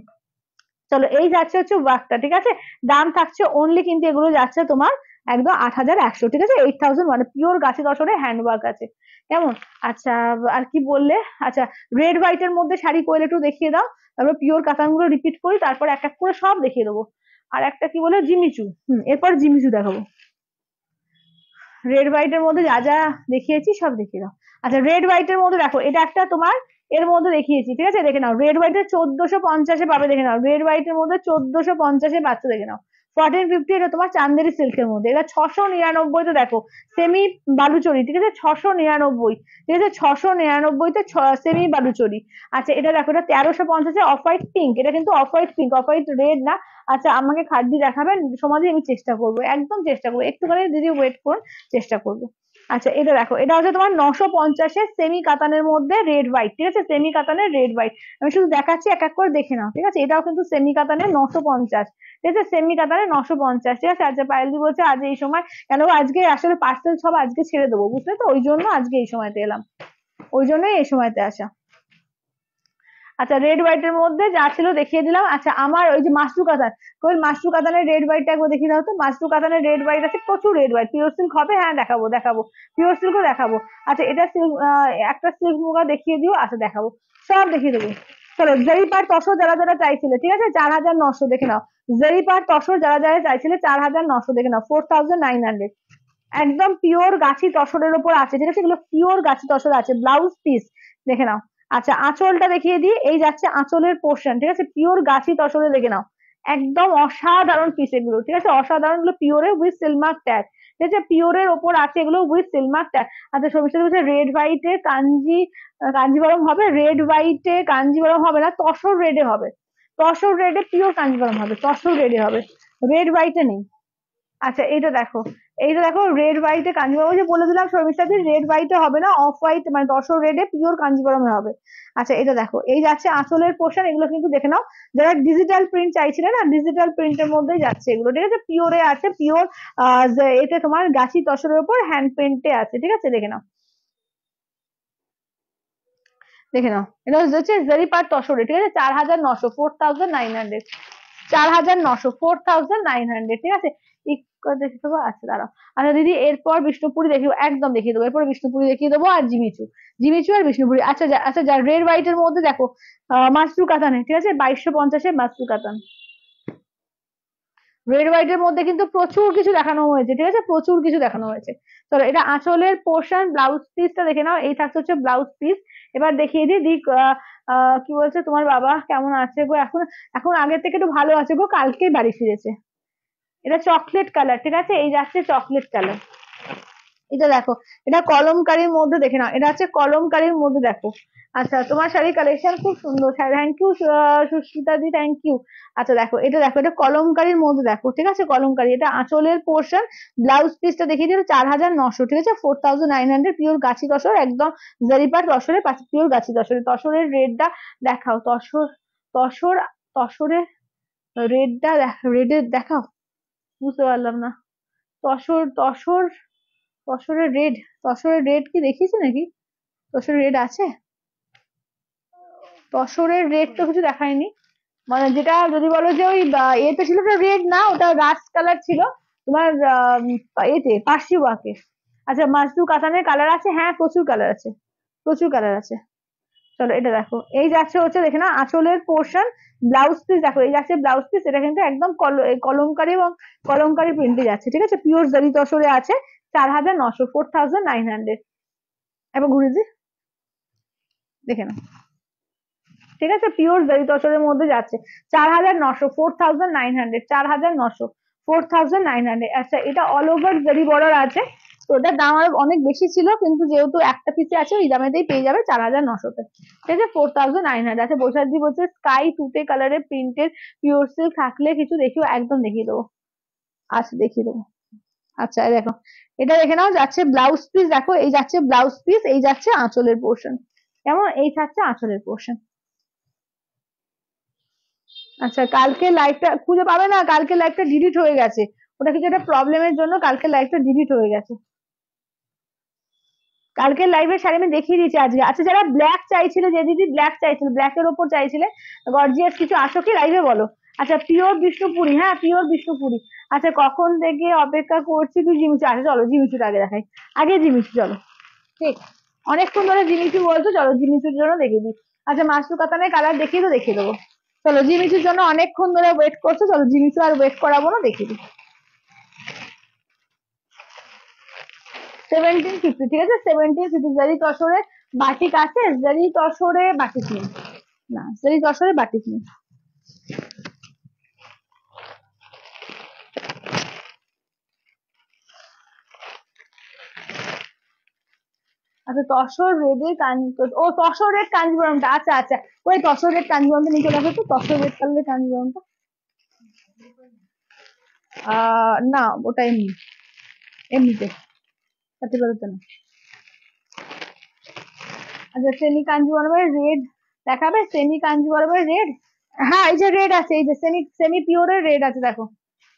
চলো এই যাচ্ছে হচ্ছে ওয়ার্কটা ঠিক আছে দাম থাকছে অনলি কিন্তু এগুলো যাচ্ছে তোমার একদম আট হাজার একশো ঠিক আছে এইট থাউজেন্ড মানে পিওর গাছে দশরে হ্যান্ড আছে কেমন আচ্ছা আর কি বললে আচ্ছা রেড এর মধ্যে শাড়ি কোয়েল একটু দেখিয়ে দাও তারপর পিওর কাতানগুলো রিপিট করি তারপর এক এক করে সব দেখিয়ে দেবো আর একটা কি বলে জিমিচু হুম এরপর জিমিচু দেখাবো রেড এর মধ্যে যা যা দেখিয়েছি সব দেখিয়ে দাও আচ্ছা রেড এর মধ্যে দেখো এটা একটা তোমার এর মধ্যে দেখিয়েছি ঠিক আছে দেখে নাও রেড এর চোদ্দশো পঞ্চাশে পাবে দেখে নাও রেড এর মধ্যে চোদ্দশো পঞ্চাশে বাচ্চা দেখে নাও ফর্টিন ফিফটি এটা তোমার চান্দেরি সিল্কের মধ্যে এটা ছশো নিরানব্বই তো দেখো সেমি বালুচরি ঠিক আছে ছশো নিরানব্বই ঠিক আছে ছশো নিরানব্বইতে সেমি বালুচরি আচ্ছা এটা দেখো এটা তেরোশো পঞ্চাশে অফ হোয়াইট পিঙ্ক এটা কিন্তু off white pink off white red না আচ্ছা আমাকে খাদ্যি দেখাবেন সমাজে আমি চেষ্টা করবো একদম চেষ্টা করবো একটুখানি দিদি ওয়েট করুন চেষ্টা করবো আচ্ছা এটা দেখো এটা হচ্ছে তোমার নশো পঞ্চাশের সেমি কাতানের মধ্যে রেড হোয়াইট ঠিক আছে সেমি কাতানের রেড হোয়াইট আমি শুধু দেখাচ্ছি এক এক করে দেখে নাও ঠিক আছে এটাও কিন্তু সেমি কাতানের নশো পঞ্চাশ ঠিক আছে সেমি কাতানে নশো পঞ্চাশ ঠিক আছে আচ্ছা পায়েলদি বলছে আজ এই সময় কেন আজকে আসলে পার্সেল সব আজকে ছেড়ে দেবো বুঝলে তো ওই জন্য আজকে এই সময়তে এলাম ওই জন্যই এই সময়তে আসা আচ্ছা রেড হোয়াইট এর মধ্যে যা ছিল দেখিয়ে দিলাম আচ্ছা আমার ওই যে মাসরু কাতান কোন মাসরু কাতানের রেড হোয়াইটটা একবার দেখিয়ে দাও তো মাসরু কাতানের রেড হোয়াইট আছে প্রচুর রেড হোয়াইট পিওর সিল্ক হবে হ্যাঁ দেখাবো দেখাবো পিওর সিল্কও দেখাবো আচ্ছা এটা সিল্ক একটা সিল্ক মুগা দেখিয়ে দিও আচ্ছা দেখাবো সব দেখিয়ে দেবো চলো জেরি পার তসর যারা যারা চাইছিলে ঠিক আছে চার হাজার নশো দেখে নাও জেরি পার তসর যারা যারা চাইছিলে চার হাজার নশো দেখে নাও ফোর থাউজেন্ড নাইন হান্ড্রেড একদম পিওর গাছি তসরের ওপর আছে ঠিক আছে এগুলো পিওর গাছি তসর আছে ব্লাউজ পিস দেখে নাও আচ্ছা আঁচলটা দেখিয়ে দিই এই যাচ্ছে আঁচলের পোর্শন ঠিক আছে পিওর গাছি তসরে দেখে নাও একদম অসাধারণ পিস এগুলো ঠিক আছে অসাধারণ গুলো পিওরে উইথ সিলমার্ক ট্যাগ ঠিক আছে পিওরের ওপর আছে এগুলো উইথ সিলমার্ক ট্যাগ আচ্ছা সবির সাথে বলছে রেড হোয়াইটে কাঞ্জি কাঞ্জিবরম হবে রেড হোয়াইটে কাঞ্জিবরম হবে না তসর রেডে হবে তসর রেডে পিওর কাঞ্জিবরম হবে তসর রেডে হবে রেড হোয়াইটে নেই আচ্ছা এটা দেখো এইটা দেখো রেড হোয়াইটে কাঞ্জিবরম যে বলে দিলাম শর্মিষ্ঠাদি রেড হোয়াইটে হবে না অফ হোয়াইট মানে দশর রেডে পিওর কাঞ্জিবরমে হবে আচ্ছা এটা দেখো এই যাচ্ছে আঁচলের পোর্শন এগুলো কিন্তু দেখে নাও যারা ডিজিটাল প্রিন্ট চাইছিলে না ডিজিটাল প্রিন্টের মধ্যে যাচ্ছে এগুলো ঠিক আছে পিওরে আছে পিওর এতে তোমার গাছি তসরের উপর হ্যান্ড প্রিন্টে আছে ঠিক আছে দেখে নাও দেখে নাও এটা হচ্ছে জেরি তসরে ঠিক আছে চার হাজার নশো ফোর থাউজেন্ড নাইন হান্ড্রেড চার হাজার নশো ফোর থাউজেন্ড নাইন হান্ড্রেড ঠিক আছে দেখিয়ে দেবো আচ্ছা দাঁড়াও আচ্ছা দিদি এরপর বিষ্ণুপুরি দেখিয়ে একদম দেখিয়ে দেবো এরপর বিষ্ণুপুরি দেখিয়ে দেবো আর জিমিচু জিমিচু আর বিষ্ণুপুরি আচ্ছা আচ্ছা যা রেড এর মধ্যে দেখো মাসরু কাতানে ঠিক আছে বাইশশো পঞ্চাশে মাসরু কাতান রেড এর মধ্যে কিন্তু প্রচুর কিছু দেখানো হয়েছে ঠিক আছে প্রচুর কিছু দেখানো হয়েছে চলো এটা আঁচলের পোর্শন ব্লাউজ পিসটা দেখে নাও এই থাকছে হচ্ছে ব্লাউজ পিস এবার দেখিয়ে দিই দি কি বলছে তোমার বাবা কেমন আছে গো এখন এখন আগের থেকে একটু ভালো আছে গো কালকে বাড়ি ফিরেছে এটা চকলেট কালার ঠিক আছে এই যাচ্ছে চকলেট কালার এটা দেখো এটা কলমকারীর মধ্যে দেখে নাও এটা হচ্ছে কলমকারীর মধ্যে দেখো আচ্ছা তোমার শাড়ির কালেকশন খুব সুন্দর thank you Susmita di thank you আচ্ছা দেখো এটা দেখো এটা কলমকারীর মধ্যে দেখো ঠিক আছে কলমকারী এটা আঁচলের পোর্শন ব্লাউজ পিসটা দেখিয়ে দিল চার হাজার নশো ঠিক আছে four thousand nine hundred pure গাছি তসর একদম জারিপাট তসরে পিওর গাছি তসরের তসরের রেটটা দেখাও তসর তসর তসরের রেটটা রেডের দেখাও বুঝতে পারলাম না তসর তসর তসরের রেড তসরের রেড কি দেখিয়েছে নাকি তসরের রেড আছে তসরের রেড তো কিছু দেখায়নি মানে যেটা যদি বলো যে ওই এতে ছিল ওটা রেড না ওটা রাস কালার ছিল তোমার এতে পার্সি ওয়াকে আচ্ছা মাসু কাতানের কালার আছে হ্যাঁ প্রচুর কালার আছে প্রচুর কালার আছে চলো এটা দেখো এই যাচ্ছে হচ্ছে দেখে না আঁচলের পোর্শন ব্লাউজ পিস দেখো এই যাচ্ছে ব্লাউজ পিস এটা কিন্তু একদম কলমকারি এবং কলমকারি প্রিন্টে যাচ্ছে ঠিক আছে পিওর জারি তসরে আছে চার হাজার নশো ফোর থাউজেন্ড নাইন হান্ড্রেড এবার ঘুরে দি দেখে না ঠিক আছে পিওর জারি তসরের মধ্যে যাচ্ছে চার হাজার নশো ফোর থাউজেন্ড নাইন হান্ড্রেড চার হাজার নশো ফোর থাউজেন্ড নাইন হান্ড্রেড আচ্ছা এটা অল ওভার জারি বর্ডার আছে তো ওটার দাম আরো অনেক বেশি ছিল কিন্তু যেহেতু একটা পিসে আছে ওই দামেতেই পেয়ে যাবে চার হাজার নশোতে ঠিক আছে ফোর থাউজেন্ড নাইন হান্ড্রেড আছে বৈশাখী বলছে স্কাই টুটে কালারের প্রিন্টের পিওর সিল্ক থাকলে কিছু দেখিও একদম দেখিয়ে দেবো আচ্ছা দেখিয়ে দেবো আচ্ছা দেখো এটা দেখে নাও যাচ্ছে ব্লাউজ পিস দেখো এই যাচ্ছে ব্লাউজ পিস এই যাচ্ছে আঁচলের পোর্শন কেমন এই থাকছে আঁচলের পোর্শন আচ্ছা কালকে লাইভটা খুঁজে পাবে না কালকে লাইভটা ডিলিট হয়ে গেছে ওটা কিছু একটা প্রবলেমের জন্য কালকে লাইভটা ডিলিট হয়ে গেছে কালকে লাইভে সারি আমি দেখিয়ে দিয়েছি আজকে আচ্ছা যারা ব্ল্যাক চাইছিল যে দিদি ব্ল্যাক চাইছিল ব্ল্যাকের ওপর চাইছিলে গর্জিয়াস কিছু আসো কি লাইভে বলো আচ্ছা পিওর বিষ্ণুপুরি হ্যাঁ পিওর বিষ্ণুপুরি আচ্ছা কখন থেকে অপেক্ষা করছি তুই জিমিচু আসে আচ্ছা, চলো জিমিচুটা আগে দেখাই আগে জিমিচু চলো ঠিক অনেকক্ষণ ধরে জিমিচু বলছো চলো জিমিচুর জন্য দেখিয়ে দিই আচ্ছা মাসু নেই কালার দেখিয়ে তো দেখিয়ে দেবো চলো জিমিচুর জন্য অনেকক্ষণ ধরে ওয়েট করছো চলো জিমিচু আর ওয়েট করাবো না দেখিয়ে দিই সেভেন্টিন ফিফটি ঠিক আছে সেভেন্টিন ফিফটি জারি তসরে বাটিক আছে জারি তসরে বাটিক নেই না জারি তসরে বাটিক নেই আচ্ছা তসর রেডের কান ও তসর রেড কাঞ্জিবরমটা আচ্ছা আচ্ছা ওই তসর রেড কাঞ্জিবরমটা নিচে দেখো তো তসর রেড কালারের কাঞ্জিবরমটা না ওটা এমনি এমনিতে thirty বারোতে না আচ্ছা শ্রেণী কাঞ্জি বরাবর রেড দেখাবে শ্রেণী কাঞ্জি বরাবর রেড হ্যাঁ এই যে রেড আছে এই যে সেমি সেমি পিওরের রেড আছে দেখো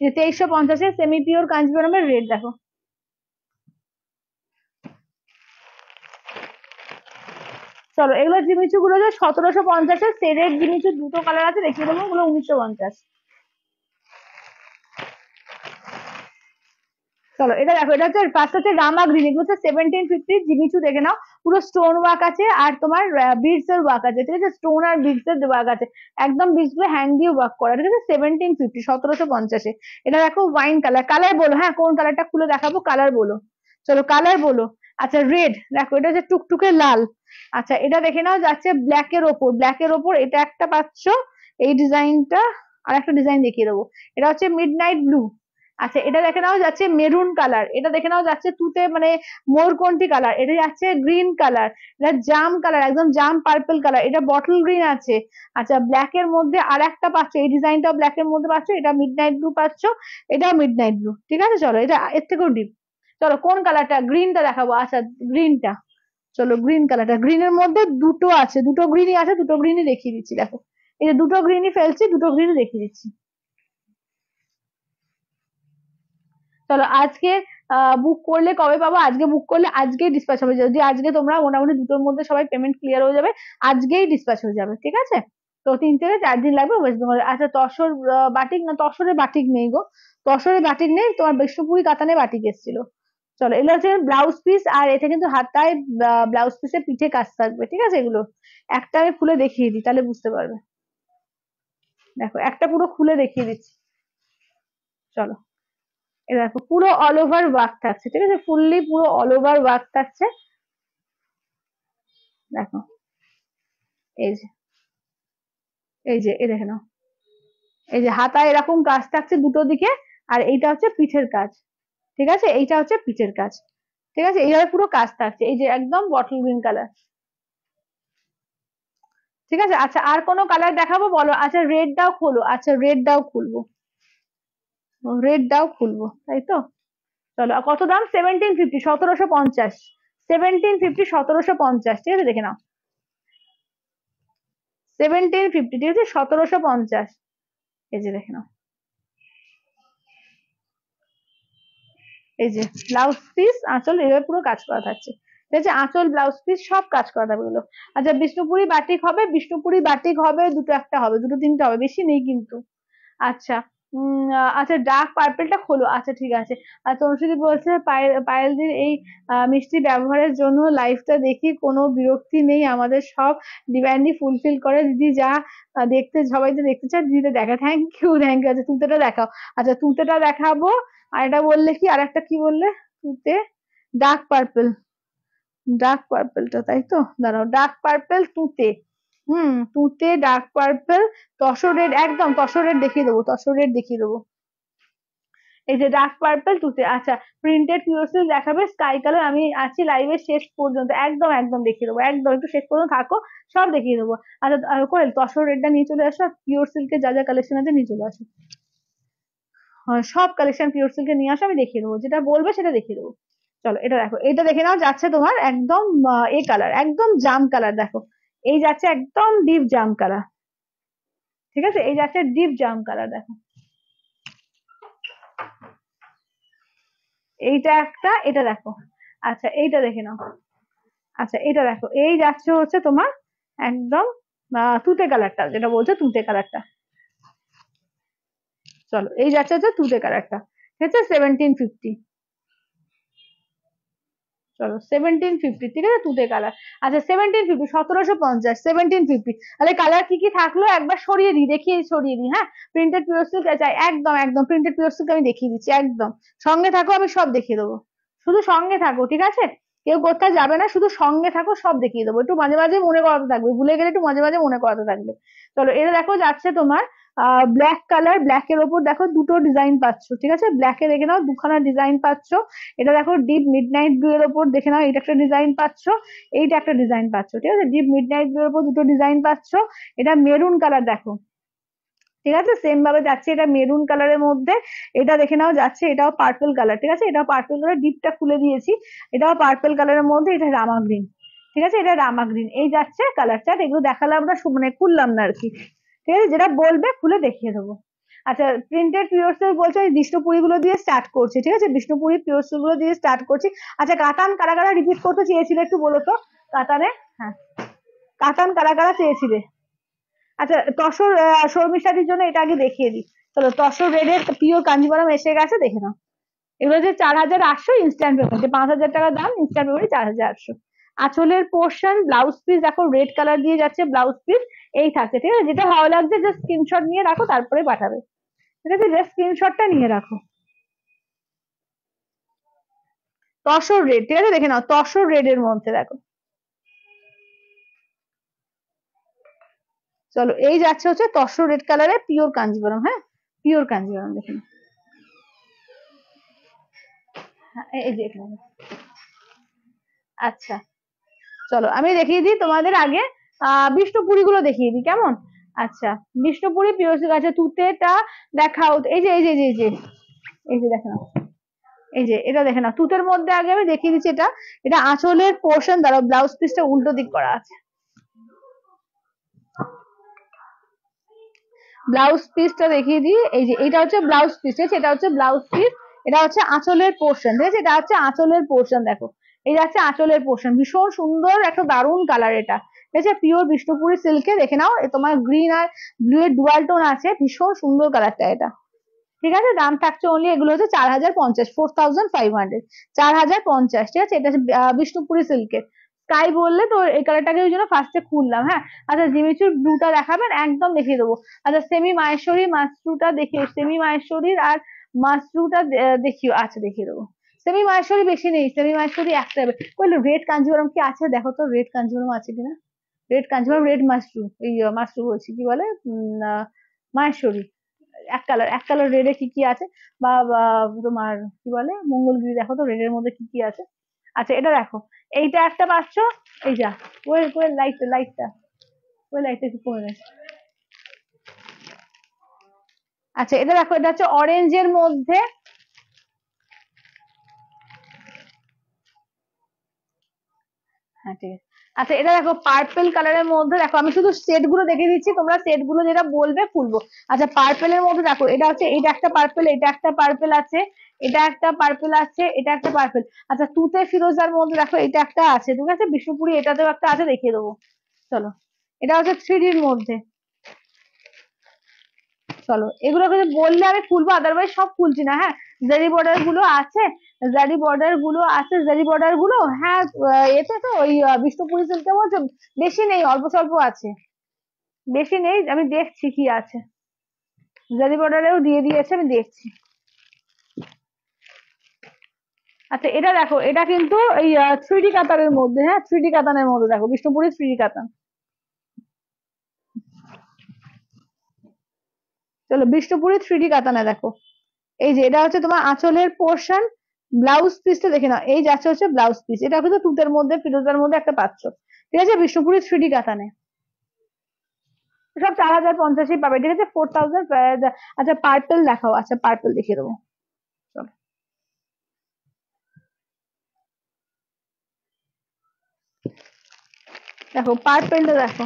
এই তেইশশো পঞ্চাশে সেমি পিওর কাঞ্জিবরমের রেড দেখো চলো এগুলো জিনিসগুলো যে সতেরোশো পঞ্চাশের রেড জিনিসের দুটো কালার আছে দেখিয়ে দেবো ওগুলো উনিশশো পঞ্চাশ চলো এটা দেখো এটা হচ্ছে ফার্স্ট হচ্ছে রামা গ্রিন এগুলো হচ্ছে সেভেন্টিন ফিফটি জিমিচু দেখে নাও পুরো স্টোন ওয়ার্ক আছে আর তোমার বিডস এর ওয়ার্ক আছে ঠিক আছে স্টোন আর বিডস এর ওয়ার্ক আছে একদম বিডস গুলো হ্যান্ড দিয়ে ওয়ার্ক করা ঠিক আছে সেভেন্টিন ফিফটি সতেরোশো পঞ্চাশে এটা দেখো ওয়াইন কালার কালার বলো হ্যাঁ কোন কালারটা খুলে দেখাবো কালার বলো চলো কালার বলো আচ্ছা রেড দেখো এটা হচ্ছে টুকটুকে লাল আচ্ছা এটা দেখে নাও যাচ্ছে ব্ল্যাক এর ওপর ব্ল্যাক এর ওপর এটা একটা পাচ্ছ এই ডিজাইনটা আর একটা ডিজাইন দেখিয়ে দেবো এটা হচ্ছে মিড নাইট ব্লু আচ্ছা এটা দেখে নাও যাচ্ছে মেরুন কালার এটা দেখে নাও যাচ্ছে তুতে মানে মোরকন্টি কালার এটা যাচ্ছে গ্রিন কালার এটা জাম কালার একদম জাম পার্পল কালার এটা বটল গ্রিন আছে আচ্ছা ব্ল্যাক এর মধ্যে আর একটা পাচ্ছ এই ডিজাইনটা ব্ল্যাক এর মধ্যে পাচ্ছ এটা মিড নাইট ব্লু পাচ্ছ এটাও মিড নাইট ব্লু ঠিক আছে চলো এটা এর থেকেও ডিপ চলো কোন কালারটা গ্রিনটা দেখাবো আচ্ছা গ্রিনটা চলো গ্রিন কালারটা এর মধ্যে দুটো আছে দুটো গ্রিনই আছে দুটো গ্রিনই দেখিয়ে দিচ্ছি দেখো এই যে দুটো গ্রিনই ফেলছি দুটো গ্রিনই দেখিয়ে দিচ্ছি চলো আজকে বুক করলে কবে পাবো আজকে বুক করলে আজকেই ডিসপ্যাচ হবে যদি আজকে তোমরা মোটামুটি দুটোর মধ্যে সবাই পেমেন্ট ক্লিয়ার হয়ে যাবে আজকেই ডিসপ্যাচ হয়ে যাবে ঠিক আছে তো তিন থেকে চার দিন লাগবে ওয়েস্ট বেঙ্গলে আচ্ছা তসর বাটিক না তসরের বাটিক নেই গো তসরের বাটিক নেই তোমার বিষ্ণুপুরি কাতানে বাটিক এসেছিল চলো এগুলো হচ্ছে ব্লাউজ পিস আর এতে কিন্তু হাতায় ব্লাউজ পিসে পিঠে কাজ থাকবে ঠিক আছে এগুলো একটা আমি খুলে দেখিয়ে দিই তাহলে বুঝতে পারবে দেখো একটা পুরো খুলে দেখিয়ে দিচ্ছি চলো এ দেখো পুরো অল ওভার ওয়ার্ক থাকছে ঠিক আছে ফুললি পুরো অল ওভার ওয়ার্ক থাকছে দেখো এই যে এই যে এ দেখে নাও এই যে হাতা এরকম কাজ থাকছে দুটো দিকে আর এইটা হচ্ছে পিঠের কাজ ঠিক আছে এইটা হচ্ছে পিঠের কাজ ঠিক আছে এইভাবে পুরো কাজ থাকছে এই যে একদম বটল গ্রিন কালার ঠিক আছে আচ্ছা আর কোনো কালার দেখাবো বলো আচ্ছা রেডটাও খোলো আচ্ছা রেডটাও খুলবো রেডটাও খুলবো তাই তো চলো কত দাম সেভেন্টিন ফিফটি সতেরোশো পঞ্চাশ সেভেন্টিন ফিফটি সতেরোশো পঞ্চাশ ঠিক আছে দেখে নাও সেভেন্টিন ফিফটি ঠিক আছে সতেরোশো পঞ্চাশ এই যে দেখে নাও এই যে ব্লাউজ পিস আঁচল এভাবে পুরো কাজ করা থাকছে ঠিক আছে আঁচল ব্লাউজ পিস সব কাজ করা থাকবে এগুলো আচ্ছা বিষ্ণুপুরি বাটিক হবে বিষ্ণুপুরি বাটিক হবে দুটো একটা হবে দুটো তিনটা হবে বেশি নেই কিন্তু আচ্ছা উম আচ্ছা ডার্ক পার্পেলটা খোলো আচ্ছা ঠিক আছে আর তনুশ্রী বলছে পায়েলদির এই মিষ্টি ব্যবহারের জন্য লাইফটা দেখি কোনো বিরক্তি নেই আমাদের সব ডিমান্ডই ফুলফিল করে দিদি যা দেখতে সবাই তো দেখতে চায় দিদিতে দেখা থ্যাংক ইউ থ্যাংক ইউ আচ্ছা তুতেটা দেখাও আচ্ছা তুতেটা দেখাবো আর এটা বললে কি আর একটা কি বললে তুতে ডার্ক পার্পেল ডার্ক পার্পেলটা তাই তো দাঁড়াও ডার্ক পার্পেল তুতে হুম তুতে ডার্ক পার্পল তসর রেড একদম তসর রেড দেখিয়ে দেবো তসর রেড দেখিয়ে দেবো এই যে ডার্ক পার্পল তুতে আচ্ছা প্রিন্টেড পিওর সিল্ক দেখাবে স্কাই কালার আমি আছি লাইভে শেষ পর্যন্ত একদম একদম দেখিয়ে দেবো একদম একটু শেষ পর্যন্ত থাকো সব দেখিয়ে দেবো আচ্ছা কোয়েল তসর রেডটা নিয়ে চলে আসো আর পিওর সিল্কের যা যা কালেকশন আছে নিয়ে চলে আসো হ্যাঁ, সব কালেকশন পিওর সিল্কে নিয়ে আসো আমি দেখিয়ে দেবো যেটা বলবে সেটা দেখিয়ে দেবো চলো এটা দেখো এটা দেখে নাও যাচ্ছে তোমার একদম এ কালার একদম জাম কালার দেখো এই যাচ্ছে একদম ডিপ জাম কারা ঠিক আছে এই যাচ্ছে ডিপ জাম কারা দেখো এইটা একটা এটা দেখো আচ্ছা এইটা দেখে নাও আচ্ছা এটা দেখো এই যাচ্ছে হচ্ছে তোমার একদম তুতে কালারটা যেটা বলছে তুতে কালারটা চলো এই যাচ্ছে হচ্ছে তুতে কালারটা ঠিক আছে সেভেন্টিন ফিফটি চলো সেভেন্টিন ফিফটি ঠিক আছে তুতে কালার আচ্ছা সেভেন্টিন ফিফটি সতেরোশো পঞ্চাশ সেভেন্টিন ফিফটি তাহলে কালার কি কি থাকলো একবার সরিয়ে দিই দেখিয়ে সরিয়ে দিই হ্যাঁ প্রিন্টেড পিওর সিল্ক চাই একদম একদম প্রিন্টেড পিওর সিল্ক আমি দেখিয়ে দিচ্ছি একদম সঙ্গে থাকো আমি সব দেখিয়ে দেবো শুধু সঙ্গে থাকো ঠিক আছে কেউ কোথাও যাবে না শুধু সঙ্গে থাকো সব দেখিয়ে দেবো একটু মাঝে মাঝে মনে করাতে থাকবে ভুলে গেলে একটু মাঝে মাঝে মনে করাতে থাকবে চলো এটা দেখো যাচ্ছে তোমার ব্ল্যাক কালার ব্ল্যাক এর ওপর দেখো দুটো ডিজাইন পাচ্ছ ঠিক আছে ব্ল্যাক এ দেখে নাও দুখানা ডিজাইন পাচ্ছ এটা দেখো ডিপ মিড নাইট ব্লু এর ওপর দেখে নাও এটা একটা ডিজাইন পাচ্ছ এইটা একটা ডিজাইন পাচ্ছ ঠিক আছে ডিপ মিড নাইট ব্লু এর ওপর দুটো ডিজাইন পাচ্ছ এটা মেরুন কালার দেখো ঠিক আছে সেম ভাবে যাচ্ছে এটা মেরুন কালারের মধ্যে এটা দেখে নাও যাচ্ছে এটাও পার্পল কালার ঠিক আছে এটাও পার্পল কালার ডিপটা খুলে দিয়েছি এটাও পার্পল কালারের মধ্যে এটা রামা গ্রিন ঠিক আছে এটা রামা গ্রিন এই যাচ্ছে কালার চার্ট এগুলো দেখালাম না মানে খুললাম না আর কি ঠিক আছে যেটা বলবে খুলে দেখিয়ে দেবো আচ্ছা প্রিন্টেড পিওর সিল্ক বলছে বিষ্ণুপুরি গুলো দিয়ে স্টার্ট করছি ঠিক আছে বিষ্ণুপুরি পিওর সিল্ক গুলো দিয়ে স্টার্ট করছি আচ্ছা কাতান কারা কারা রিপিট করতে চেয়েছিলে একটু বলো তো কাতানে হ্যাঁ কাতান কারা কারা চেয়েছিলে আচ্ছা তসর শর্মিষ্ঠাদির জন্য এটা আগে দেখিয়ে দিই চলো তসর রেডের পিওর কাঞ্জিবরম এসে গেছে দেখে নাও এগুলো যে চার হাজার আটশো ইনস্ট্যান্ট যে পাঁচ হাজার টাকা দাম ইনস্ট্যান্ট পেমেন্টে চার হাজার আটশো আঁচলের পোর্শন ব্লাউজ পিস দেখো রেড কালার দিয়ে যাচ্ছে ব্লাউজ পিস এই থাকছে ঠিক আছে যেটা ভালো লাগছে জাস্ট স্ক্রিনশট নিয়ে রাখো তারপরে পাঠাবে ঠিক আছে জাস্ট স্ক্রিনশটটা নিয়ে রাখো তসর রেড ঠিক আছে দেখে নাও তসর রেড এর মধ্যে দেখো চলো এই যাচ্ছে হচ্ছে তসর রেড কালারে পিওর কাঞ্জিবরম হ্যাঁ পিওর কাঞ্জিবরম দেখে নাও হ্যাঁ, এই আচ্ছা চলো আমি দেখিয়ে দিই তোমাদের আগে আহ বিষ্ণুপুরি গুলো দেখিয়ে দিই কেমন আচ্ছা বিষ্ণুপুরি পিওসি গাছে তুতেটা দেখাও এই যে এই যে এই যে এই যে দেখো এই যে এটা দেখে নাও তুতের মধ্যে আগে আমি দেখিয়ে দিচ্ছি এটা এটা আঁচলের পোর্শন দ্বারা ব্লাউজ পিসটা উল্টো দিক করা আছে ব্লাউজ পিসটা দেখিয়ে দিই এই যে এটা হচ্ছে ব্লাউজ পিস এটা হচ্ছে ব্লাউজ পিস এটা হচ্ছে আঁচলের পোর্শন ঠিক আছে এটা হচ্ছে আঁচলের পোর্শন দেখো এই যাচ্ছে আঁচলের পোর্শন ভীষণ সুন্দর একটা দারুণ কালার এটা ঠিক আছে পিওর বিষ্ণুপুরি সিল্কে দেখে নাও তোমার গ্রিন আর ব্লু এর ডুয়াল টোন আছে ভীষণ সুন্দর কালারটা এটা ঠিক আছে দাম থাকছে অনলি এগুলো হচ্ছে চার হাজার পঞ্চাশ ফোর থাউজেন্ড ফাইভ হান্ড্রেড চার হাজার পঞ্চাশ ঠিক আছে এটা হচ্ছে বিষ্ণুপুরি সিল্কের স্কাই বললে তো এই কালারটাকে ওই জন্য ফার্স্টে খুললাম হ্যাঁ আচ্ছা জিমিচুর ব্লুটা দেখাবেন একদম দেখিয়ে দেবো আচ্ছা সেমি মায়েশ্বরী মাসরুটা দেখিও সেমি মায়েশ্বরীর আর মাসরুটা দেখিও আচ্ছা দেখিয়ে দেবো সেমি মাহেশ্বরী বেশি নেই সেমি মাহেশ্বরী একটা বললো রেড কাঞ্জিবরম কি আছে দেখো তো রেড কাঞ্জিবরম আছে কিনা রেড কাঞ্জিবরম রেড মাশরুম এই মাশরুম বলছি কি বলে মাহেশ্বরী এক কালার এক কালার রেডে কি কি আছে বা তোমার কি বলে মঙ্গলগিরি দেখো তো রেডের মধ্যে কি কি আছে আচ্ছা এটা দেখো এইটা একটা পাচ্ছ এই যা ওই ওই লাইটটা লাইটটা ওই লাইটটা কি করে আচ্ছা এটা দেখো এটা হচ্ছে অরেঞ্জের মধ্যে হ্যাঁ ঠিক আছে আচ্ছা এটা দেখো পার্পেল কালারের মধ্যে দেখো আমি শুধু সেট গুলো দেখে দিচ্ছি তোমরা সেট গুলো যেটা বলবে ফুলবো আচ্ছা পার্পেল এর মধ্যে দেখো এটা হচ্ছে এটা একটা পার্পেল এটা একটা পার্পেল আছে এটা একটা পার্পেল আছে এটা একটা পার্পেল আচ্ছা তুতে ফিরোজার মধ্যে দেখো এটা একটা আছে ঠিক আছে বিষ্ণুপুরি এটাতেও একটা আছে দেখিয়ে দেবো চলো এটা হচ্ছে থ্রি ডির মধ্যে চলো এগুলোকে বললে আমি খুলবো আদারওয়াইজ সব খুলছি না হ্যাঁ জারি বর্ডার গুলো আছে জারি বর্ডার গুলো আছে জারি বর্ডার গুলো হ্যাঁ এতে তো ওই বিষ্ণুপুরি সিল্কে বলছো বেশি নেই অল্প স্বল্প আছে বেশি নেই আমি দেখছি কি আছে জারি বর্ডারেও দিয়ে দিয়েছে আমি দেখছি আচ্ছা এটা দেখো এটা কিন্তু এই থ্রিডি কাতানের মধ্যে হ্যাঁ থ্রিডি কাতানের মধ্যে দেখো বিষ্ণুপুরের থ্রিডি কাতান চলো বিষ্ণুপুরে থ্রি কাতানা দেখো এই যে এটা হচ্ছে তোমার আঁচলের পোর্শন ব্লাউজ পিসটা দেখে নাও এই যাচ্ছে হচ্ছে ব্লাউজ পিস এটা কিন্তু তুতের মধ্যে ফিরোজার মধ্যে একটা পাচ্ছ ঠিক আছে বিষ্ণুপুরে থ্রি কাতানে সব চার হাজার পঞ্চাশই পাবে ঠিক আছে ফোর থাউজেন্ড আচ্ছা পার্পল আচ্ছা, দেখাও আচ্ছা পার্পল দেখিয়ে দেবো দেখো পার্পেলটা দেখো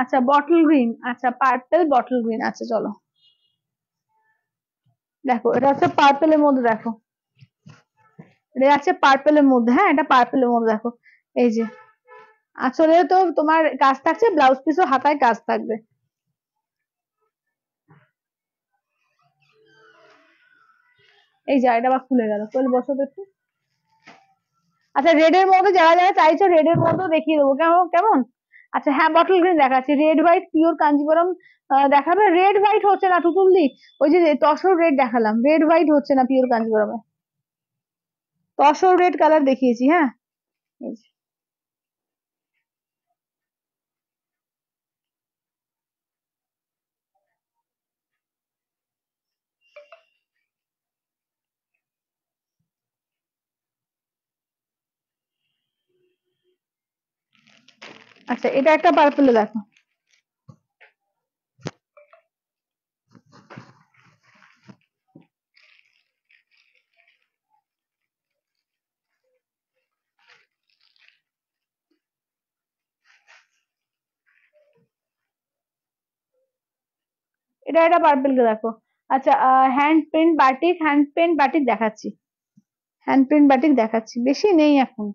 আচ্ছা বটল গ্রিন আচ্ছা পার্পেল বটল গ্রিন আচ্ছা চলো দেখো এটা হচ্ছে পার্পেলের মধ্যে দেখো এটা আছে পার্পেলের মধ্যে হ্যাঁ এটা পার্পেলের মধ্যে দেখো এই যে আসলে তো তোমার কাজ থাকছে ব্লাউজ পিসও হাতায় কাজ থাকবে এই যে এটা আবার খুলে গেল চল বসো একটু আচ্ছা রেড এর মধ্যে যারা যারা চাইছো রেড এর মধ্যে দেখিয়ে দেবো কেমন কেমন আচ্ছা হ্যাঁ বটল গ্রিন দেখাচ্ছি রেড হোয়াইট পিওর কাঞ্জিবরম দেখাবে রেড হোয়াইট হচ্ছে না টুটুলদি ওই যে তসর রেড দেখালাম রেড হোয়াইট হচ্ছে না পিওর কাঞ্জিবরমে তসর রেড কালার দেখিয়েছি হ্যাঁ আচ্ছা এটা একটা পার্পলে দেখো এটা একটা পার্পল দেখো আচ্ছা hand print batik hand print batik দেখাচ্ছি হ্যান্ড প্রিন্ট বাটিক দেখাচ্ছি বেশি নেই এখন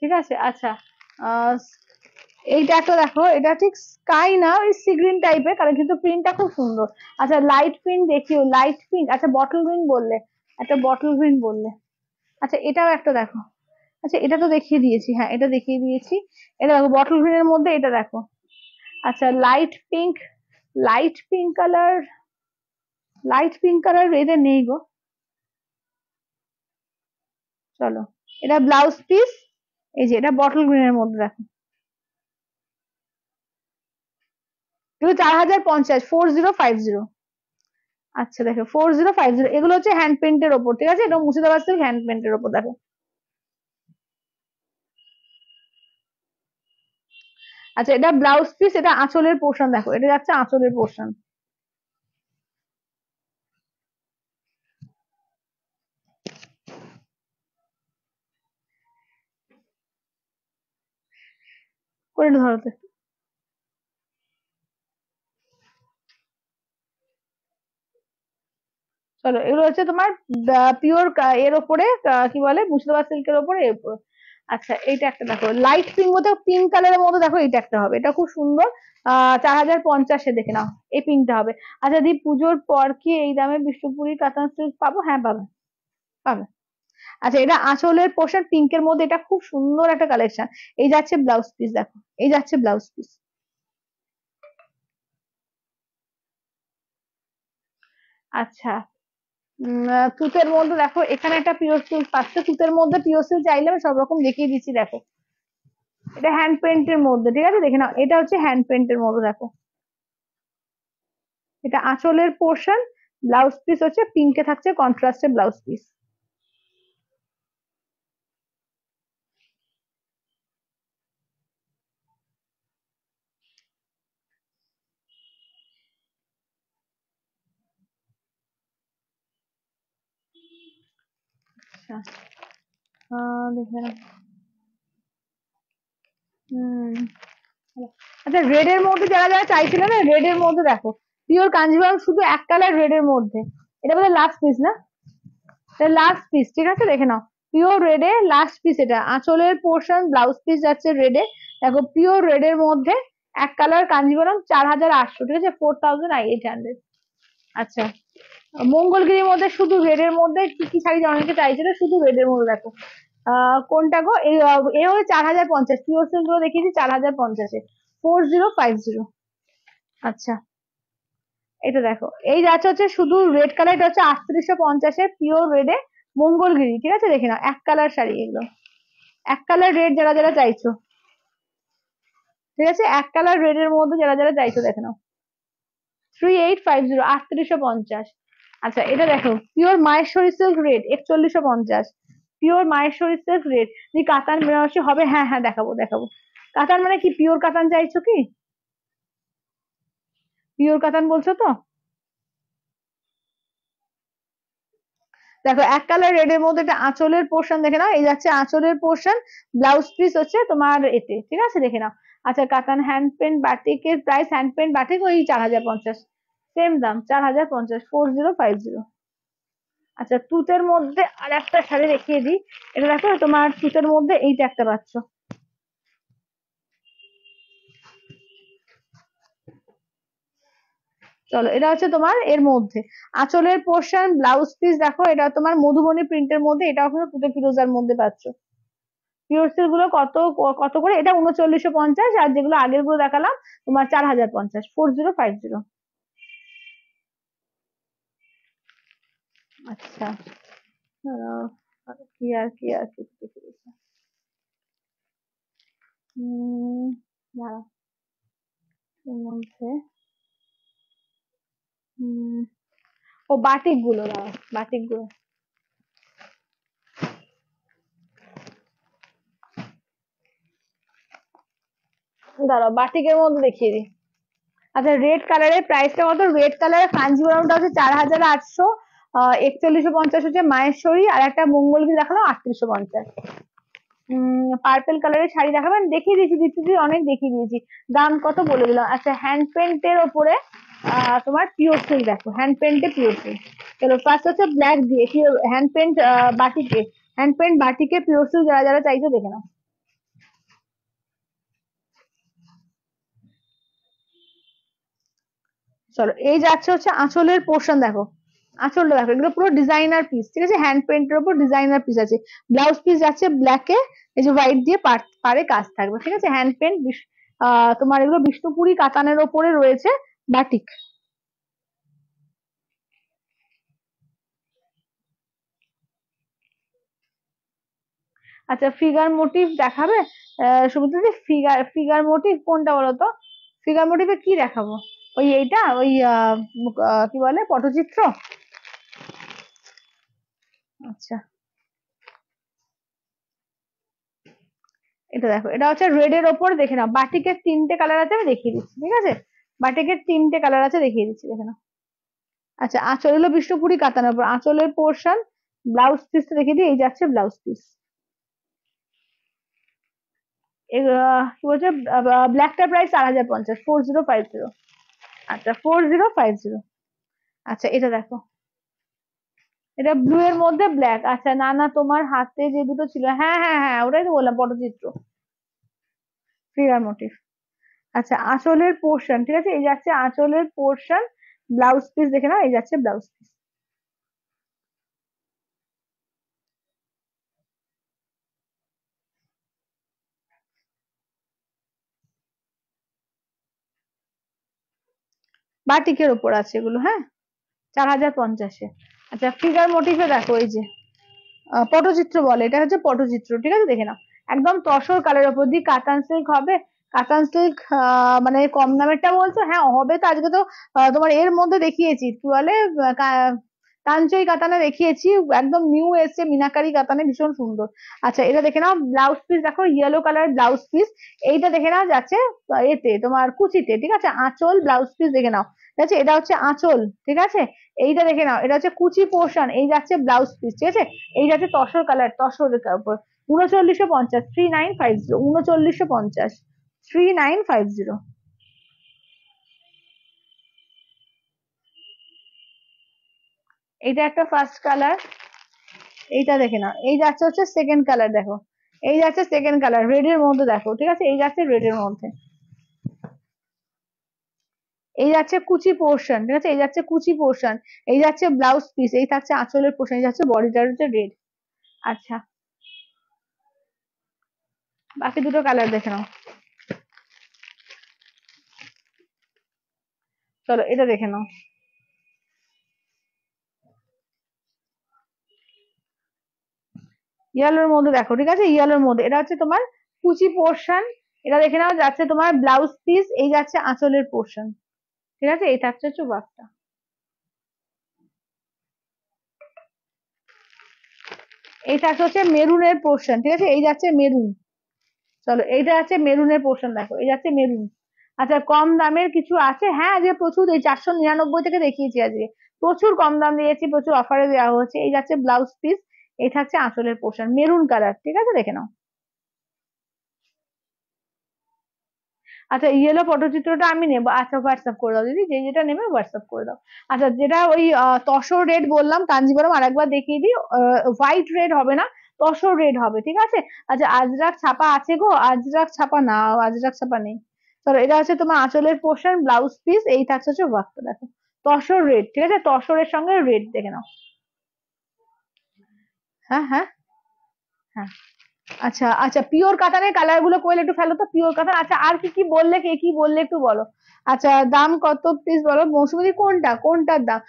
ঠিক আছে আচ্ছা এইটা একটা দেখো এটা ঠিক স্কাই না ওই সি গ্রিন টাইপের কারণ কিন্তু প্রিন্টটা খুব সুন্দর আচ্ছা লাইট প্রিন্ট দেখিও লাইট পিঙ্ক আচ্ছা বটল গ্রিন বললে একটা বটল গ্রিন বললে আচ্ছা এটাও একটা দেখো আচ্ছা এটা তো দেখিয়ে দিয়েছি হ্যাঁ এটা দেখিয়ে দিয়েছি এটা দেখো বটল গ্রিনের মধ্যে এটা দেখো আচ্ছা light pink light pink colour light pink colour এদের নেই গো চলো এটা ব্লাউজ পিস এই যে এটা বটল এর মধ্যে দেখো কিন্তু চার হাজার পঞ্চাশ ফোর জিরো ফাইভ জিরো আচ্ছা দেখো ফোর জিরো ফাইভ জিরো এগুলো হচ্ছে হ্যান্ড প্রিন্টের ওপর ঠিক আছে এটা মুর্শিদাবাদ থেকে হ্যান্ড প্রিন্টের ওপর দেখো আচ্ছা এটা ব্লাউজ পিস এটা আঁচলের পোর্শন দেখো এটা যাচ্ছে আঁচলের পোর্শন ওইটা ধরো চলো এগুলো হচ্ছে তোমার পিওর এর ওপরে কি বলে মুর্শিদাবাদ সিল্কের ওপরে এর ওপরে আচ্ছা এইটা একটা দেখো লাইট পিঙ্ক মতো পিঙ্ক কালারের মতো দেখো এইটা একটা হবে এটা খুব সুন্দর আহ চার হাজার পঞ্চাশে দেখে নাও এই পিঙ্কটা হবে আচ্ছা দি পুজোর পর কি এই দামে বিষ্ণুপুরি কাতান সিল্ক পাবো হ্যাঁ পাবে পাবে আচ্ছা এটা আঁচলের পোশাক পিঙ্কের মধ্যে এটা খুব সুন্দর একটা কালেকশন এই যাচ্ছে ব্লাউজ পিস দেখো এই যাচ্ছে ব্লাউজ পিস আচ্ছা তুতের মধ্যে দেখো এখানে একটা পিওর সিল্ক পাচ্ছে তুতের মধ্যে পিওর সিল্ক চাইলে আমি সব রকম দেখিয়ে দিচ্ছি দেখো এটা হ্যান্ড এর মধ্যে ঠিক আছে দেখে নাও এটা হচ্ছে হ্যান্ড এর মধ্যে দেখো এটা আঁচলের পোর্শন ব্লাউজ পিস হচ্ছে পিঙ্কে থাকছে এ ব্লাউজ পিস अच्छा हाँ देख रहा হুম আচ্ছা রেড এর মধ্যে যারা যারা চাইছিল না রেড এর মধ্যে দেখো পিওর কাঞ্জিবরম শুধু এক কালার রেড এর মধ্যে এটা বোধহয় লাস্ট পিস না এটা লাস্ট পিস ঠিক আছে দেখে নাও পিওর রেডে লাস্ট পিস এটা আঁচলের পোর্শন ব্লাউজ পিস যাচ্ছে রেডে দেখো পিওর রেডের মধ্যে এক কালার কাঞ্জিবরম চার হাজার আটশো ঠিক আছে ফোর থাউজেন্ড এইট হান্ড্রেড আচ্ছা মঙ্গলগিরির মধ্যে শুধু রেডের মধ্যে কি কি শাড়ি অনেকে চাইছিল শুধু রেডের মধ্যে দেখো কোনটা গো এ হলো চার হাজার পঞ্চাশ পিওর গুলো দেখিয়েছি চার হাজার পঞ্চাশে ফোর জিরো ফাইভ জিরো আচ্ছা এটা দেখো এই যাচ্ছে হচ্ছে শুধু রেড কালার এটা হচ্ছে আটত্রিশশো পঞ্চাশে পিওর রেডে মঙ্গলগিরি ঠিক আছে দেখে নাও এক কালার শাড়ি এগুলো এক কালার রেড যারা যারা চাইছো ঠিক আছে এক কালার রেড এর মধ্যে যারা যারা চাইছো দেখে নাও থ্রি এইট ফাইভ জিরো আটত্রিশশো পঞ্চাশ আচ্ছা এটা দেখো পিওর মায়েশ্বরী সিল্ক রেট একচল্লিশশো পঞ্চাশ পিওর মায়েশ্বরী সিল্ক রেট তুমি কাতান বেনারসি হবে হ্যাঁ হ্যাঁ দেখাবো দেখাবো কাতান মানে কি পিওর কাতান চাইছো কি পিওর কাতান বলছো তো দেখো এক কালার রেড এর মধ্যে একটা আঁচলের পোর্শন দেখে নাও এই যাচ্ছে আঁচলের পোর্শন ব্লাউজ পিস হচ্ছে তোমার এতে ঠিক আছে দেখে নাও আচ্ছা কাতান হ্যান্ড পেন্ট বাটিকের প্রাইস হ্যান্ড পেন্ট বাটিক ওই চার হাজার পঞ্চাশ সেম দাম চার হাজার পঞ্চাশ ফোর জিরো ফাইভ জিরো আচ্ছা তুতের মধ্যে আর একটা শাড়ি দেখিয়ে দিই এটা দেখো তোমার তুতের মধ্যে এইটা একটা পাচ্ছ চলো এটা হচ্ছে তোমার এর মধ্যে আঁচলের পোর্শন ব্লাউজ পিস দেখো এটা তোমার মধুবনী প্রিন্টের মধ্যে এটাও কিন্তু তুতে ফিরোজার মধ্যে পাচ্ছ পিওর সিল গুলো কত কত করে এটা উনচল্লিশশো পঞ্চাশ আর যেগুলো আগের গুলো দেখালাম তোমার চার হাজার পঞ্চাশ ফোর জিরো ফাইভ জিরো আচ্ছা কি আর কি আর ও বাটিক গুলো দাঁড়া বাটিক গুলো দাঁড়াও বাটিকের মধ্যে দেখিয়ে দিই আচ্ছা রেড কালারের প্রাইসটা কত রেড কালারের কাঞ্জিভরমটা হচ্ছে চার হাজার আটশো একচল্লিশশো পঞ্চাশ হচ্ছে মায়েশ্বরী আর একটা মঙ্গলগিরি দেখালো আটত্রিশশো পঞ্চাশ উম পার্পেল কালারের শাড়ি দেখাবেন দেখিয়ে দিয়েছি দিদি অনেক দেখিয়ে দিয়েছি দাম কত বলে দিলাম আচ্ছা হ্যান্ড পেন্টের ওপরে তোমার পিওর সিল্ক দেখো হ্যান্ড পেন্টে পিওর সিল্ক চলো ফার্স্ট হচ্ছে ব্ল্যাক দিয়ে হ্যান্ড পেন্ট বাটিকে হ্যান্ড পেন্ট বাটিকে পিওর সিল্ক যারা যারা চাইছো দেখে নাও চলো এই যাচ্ছে হচ্ছে আঁচলের পোর্শন দেখো আঁচলটা দেখো এগুলো পুরো ডিজাইনার পিস ঠিক আছে হ্যান্ড প্রিন্টের উপর ডিজাইনার পিস আছে ব্লাউজ পিস আছে ব্ল্যাকে এই যে হোয়াইট দিয়ে পারে কাজ থাকবে ঠিক আছে হ্যান্ড প্রিন্ট তোমার এগুলো বিষ্ণুপুরি কাতানের ওপরে রয়েছে বাটিক আচ্ছা ফিগার মোটিভ দেখাবে সুমিতা ফিগার ফিগার মোটিভ কোনটা বলো তো ফিগার মোটিভে কি দেখাবো ওই এইটা ওই কি বলে পটচিত্র আচ্ছা এটা দেখো এটা হচ্ছে রেড এর ওপর দেখে নাও বাটিকের তিনটে কালার আছে আমি দেখিয়ে দিচ্ছি ঠিক আছে বাটিকের তিনটে কালার আছে দেখিয়ে দিচ্ছি দেখে নাও আচ্ছা আঁচল হলো বিষ্ণুপুরি কাতানোর পর আঁচলের পোর্শন ব্লাউজ পিস দেখিয়ে দিই এই যাচ্ছে ব্লাউজ পিস কি বলছে ব্ল্যাকটার প্রাইস চার হাজার পঞ্চাশ ফোর জিরো ফাইভ জিরো আচ্ছা ফোর জিরো ফাইভ জিরো আচ্ছা এটা দেখো এটা ব্লু এর মধ্যে ব্ল্যাক আচ্ছা না না তোমার হাতে যে দুটো ছিল হ্যাঁ হ্যাঁ হ্যাঁ ওটাই তো বললাম পটচিত্র ফিগার মোটিভ আচ্ছা আঁচলের পোর্শন ঠিক আছে এই যাচ্ছে আঁচলের পোর্শন ব্লাউজ পিস দেখে নাও এই যাচ্ছে ব্লাউজ পিস বাটিকের ওপর আছে এগুলো হ্যাঁ চার হাজার পঞ্চাশে আচ্ছা ফিগার মোটিভে দেখো এই যে পটচিত্র বলে এটা হচ্ছে পটচিত্র ঠিক আছে দেখে নাও একদম তসর কালের ওপর দিয়ে কাতান সিল্ক হবে কাতান সিল্ক মানে কম দামেরটা বলছো হ্যাঁ হবে তো আজকে তো তোমার এর মধ্যে দেখিয়েছি কি বলে কাঞ্চই কাতানে দেখিয়েছি একদম নিউ এসছে মিনাকারি কাতানে ভীষণ সুন্দর আচ্ছা এটা দেখে নাও ব্লাউজ পিস দেখো ইয়েলো কালার ব্লাউজ পিস এইটা দেখে নাও যাচ্ছে এতে তোমার কুচিতে ঠিক আছে আঁচল ব্লাউজ পিস দেখে নাও ঠিক আছে এটা হচ্ছে আঁচল ঠিক আছে এইটা দেখে নাও এটা হচ্ছে কুচি পোর্শন এই যাচ্ছে ব্লাউজ পিস ঠিক আছে এইটা হচ্ছে তসর কালার তসর উপর উনচল্লিশশো পঞ্চাশ থ্রি নাইন ফাইভ জিরো উনচল্লিশশো পঞ্চাশ থ্রি নাইন ফাইভ জিরো এইটা একটা ফার্স্ট কালার এইটা দেখে নাও এই যাচ্ছে হচ্ছে সেকেন্ড কালার দেখো এই যাচ্ছে সেকেন্ড কালার রেড এর মধ্যে দেখো ঠিক আছে এই যাচ্ছে রেড এর মধ্যে এই যাচ্ছে কুচি পোর্শন ঠিক আছে এই যাচ্ছে কুচি পোর্শন এই যাচ্ছে ব্লাউজ পিস এই থাকছে আঁচলের পোর্শন এই যাচ্ছে বডিটার হচ্ছে রেড আচ্ছা বাকি দুটো কালার দেখে নাও চলো এটা দেখে নাও ইয়েলোর মধ্যে দেখো ঠিক আছে ইয়েলোর মধ্যে এটা হচ্ছে তোমার কুচি পোর্শন এটা দেখে নাও যাচ্ছে তোমার ব্লাউজ পিস এই যাচ্ছে আঁচলের পোর্শন ঠিক আছে এই থাকছে হচ্ছে বার্বটা এই থাকছে হচ্ছে মেরুনের পোর্শন ঠিক আছে এই যাচ্ছে মেরুন চলো এইটা আছে মেরুনের পোর্শন দেখো এই যাচ্ছে মেরুন আচ্ছা কম দামের কিছু আছে হ্যাঁ আজকে প্রচুর এই চারশো নিরানব্বই থেকে দেখিয়েছি আজকে প্রচুর কম দাম দিয়েছি প্রচুর অফারে দেওয়া হচ্ছে এই যাচ্ছে ব্লাউজ পিস এই থাকছে আঁচলের পোর্শন মেরুন কালার ঠিক আছে দেখে নাও আচ্ছা ইয়েলো পটচিত্রটা আমি নেব আচ্ছা হোয়াটসঅ্যাপ করে দাও দিদি যে যেটা নেবে হোয়াটসঅ্যাপ করে দাও আচ্ছা যেটা ওই তসর রেড বললাম আর একবার দেখিয়ে দিই হোয়াইট রেড হবে না তসর রেড হবে ঠিক আছে আচ্ছা আজরাক ছাপা আছে গো আজরাক ছাপা না আজরাক ছাপা নেই ধরো এটা হচ্ছে তোমার আঁচলের পোর্শন ব্লাউজ পিস এই থাকছে হচ্ছে ওয়ার্কটা দেখো তসর রেড ঠিক আছে তসরের সঙ্গে রেড দেখে নাও হ্যাঁ হ্যাঁ হ্যাঁ আচ্ছা আচ্ছা পিওর কাতানের কালার গুলো কইলে একটু ফেলো তো পিওর কাতান আচ্ছা আর কি কি বললে কে কি বললে একটু বলো আচ্ছা দাম কত প্লিজ বলো মৌসুমী কোনটা কোনটার দাম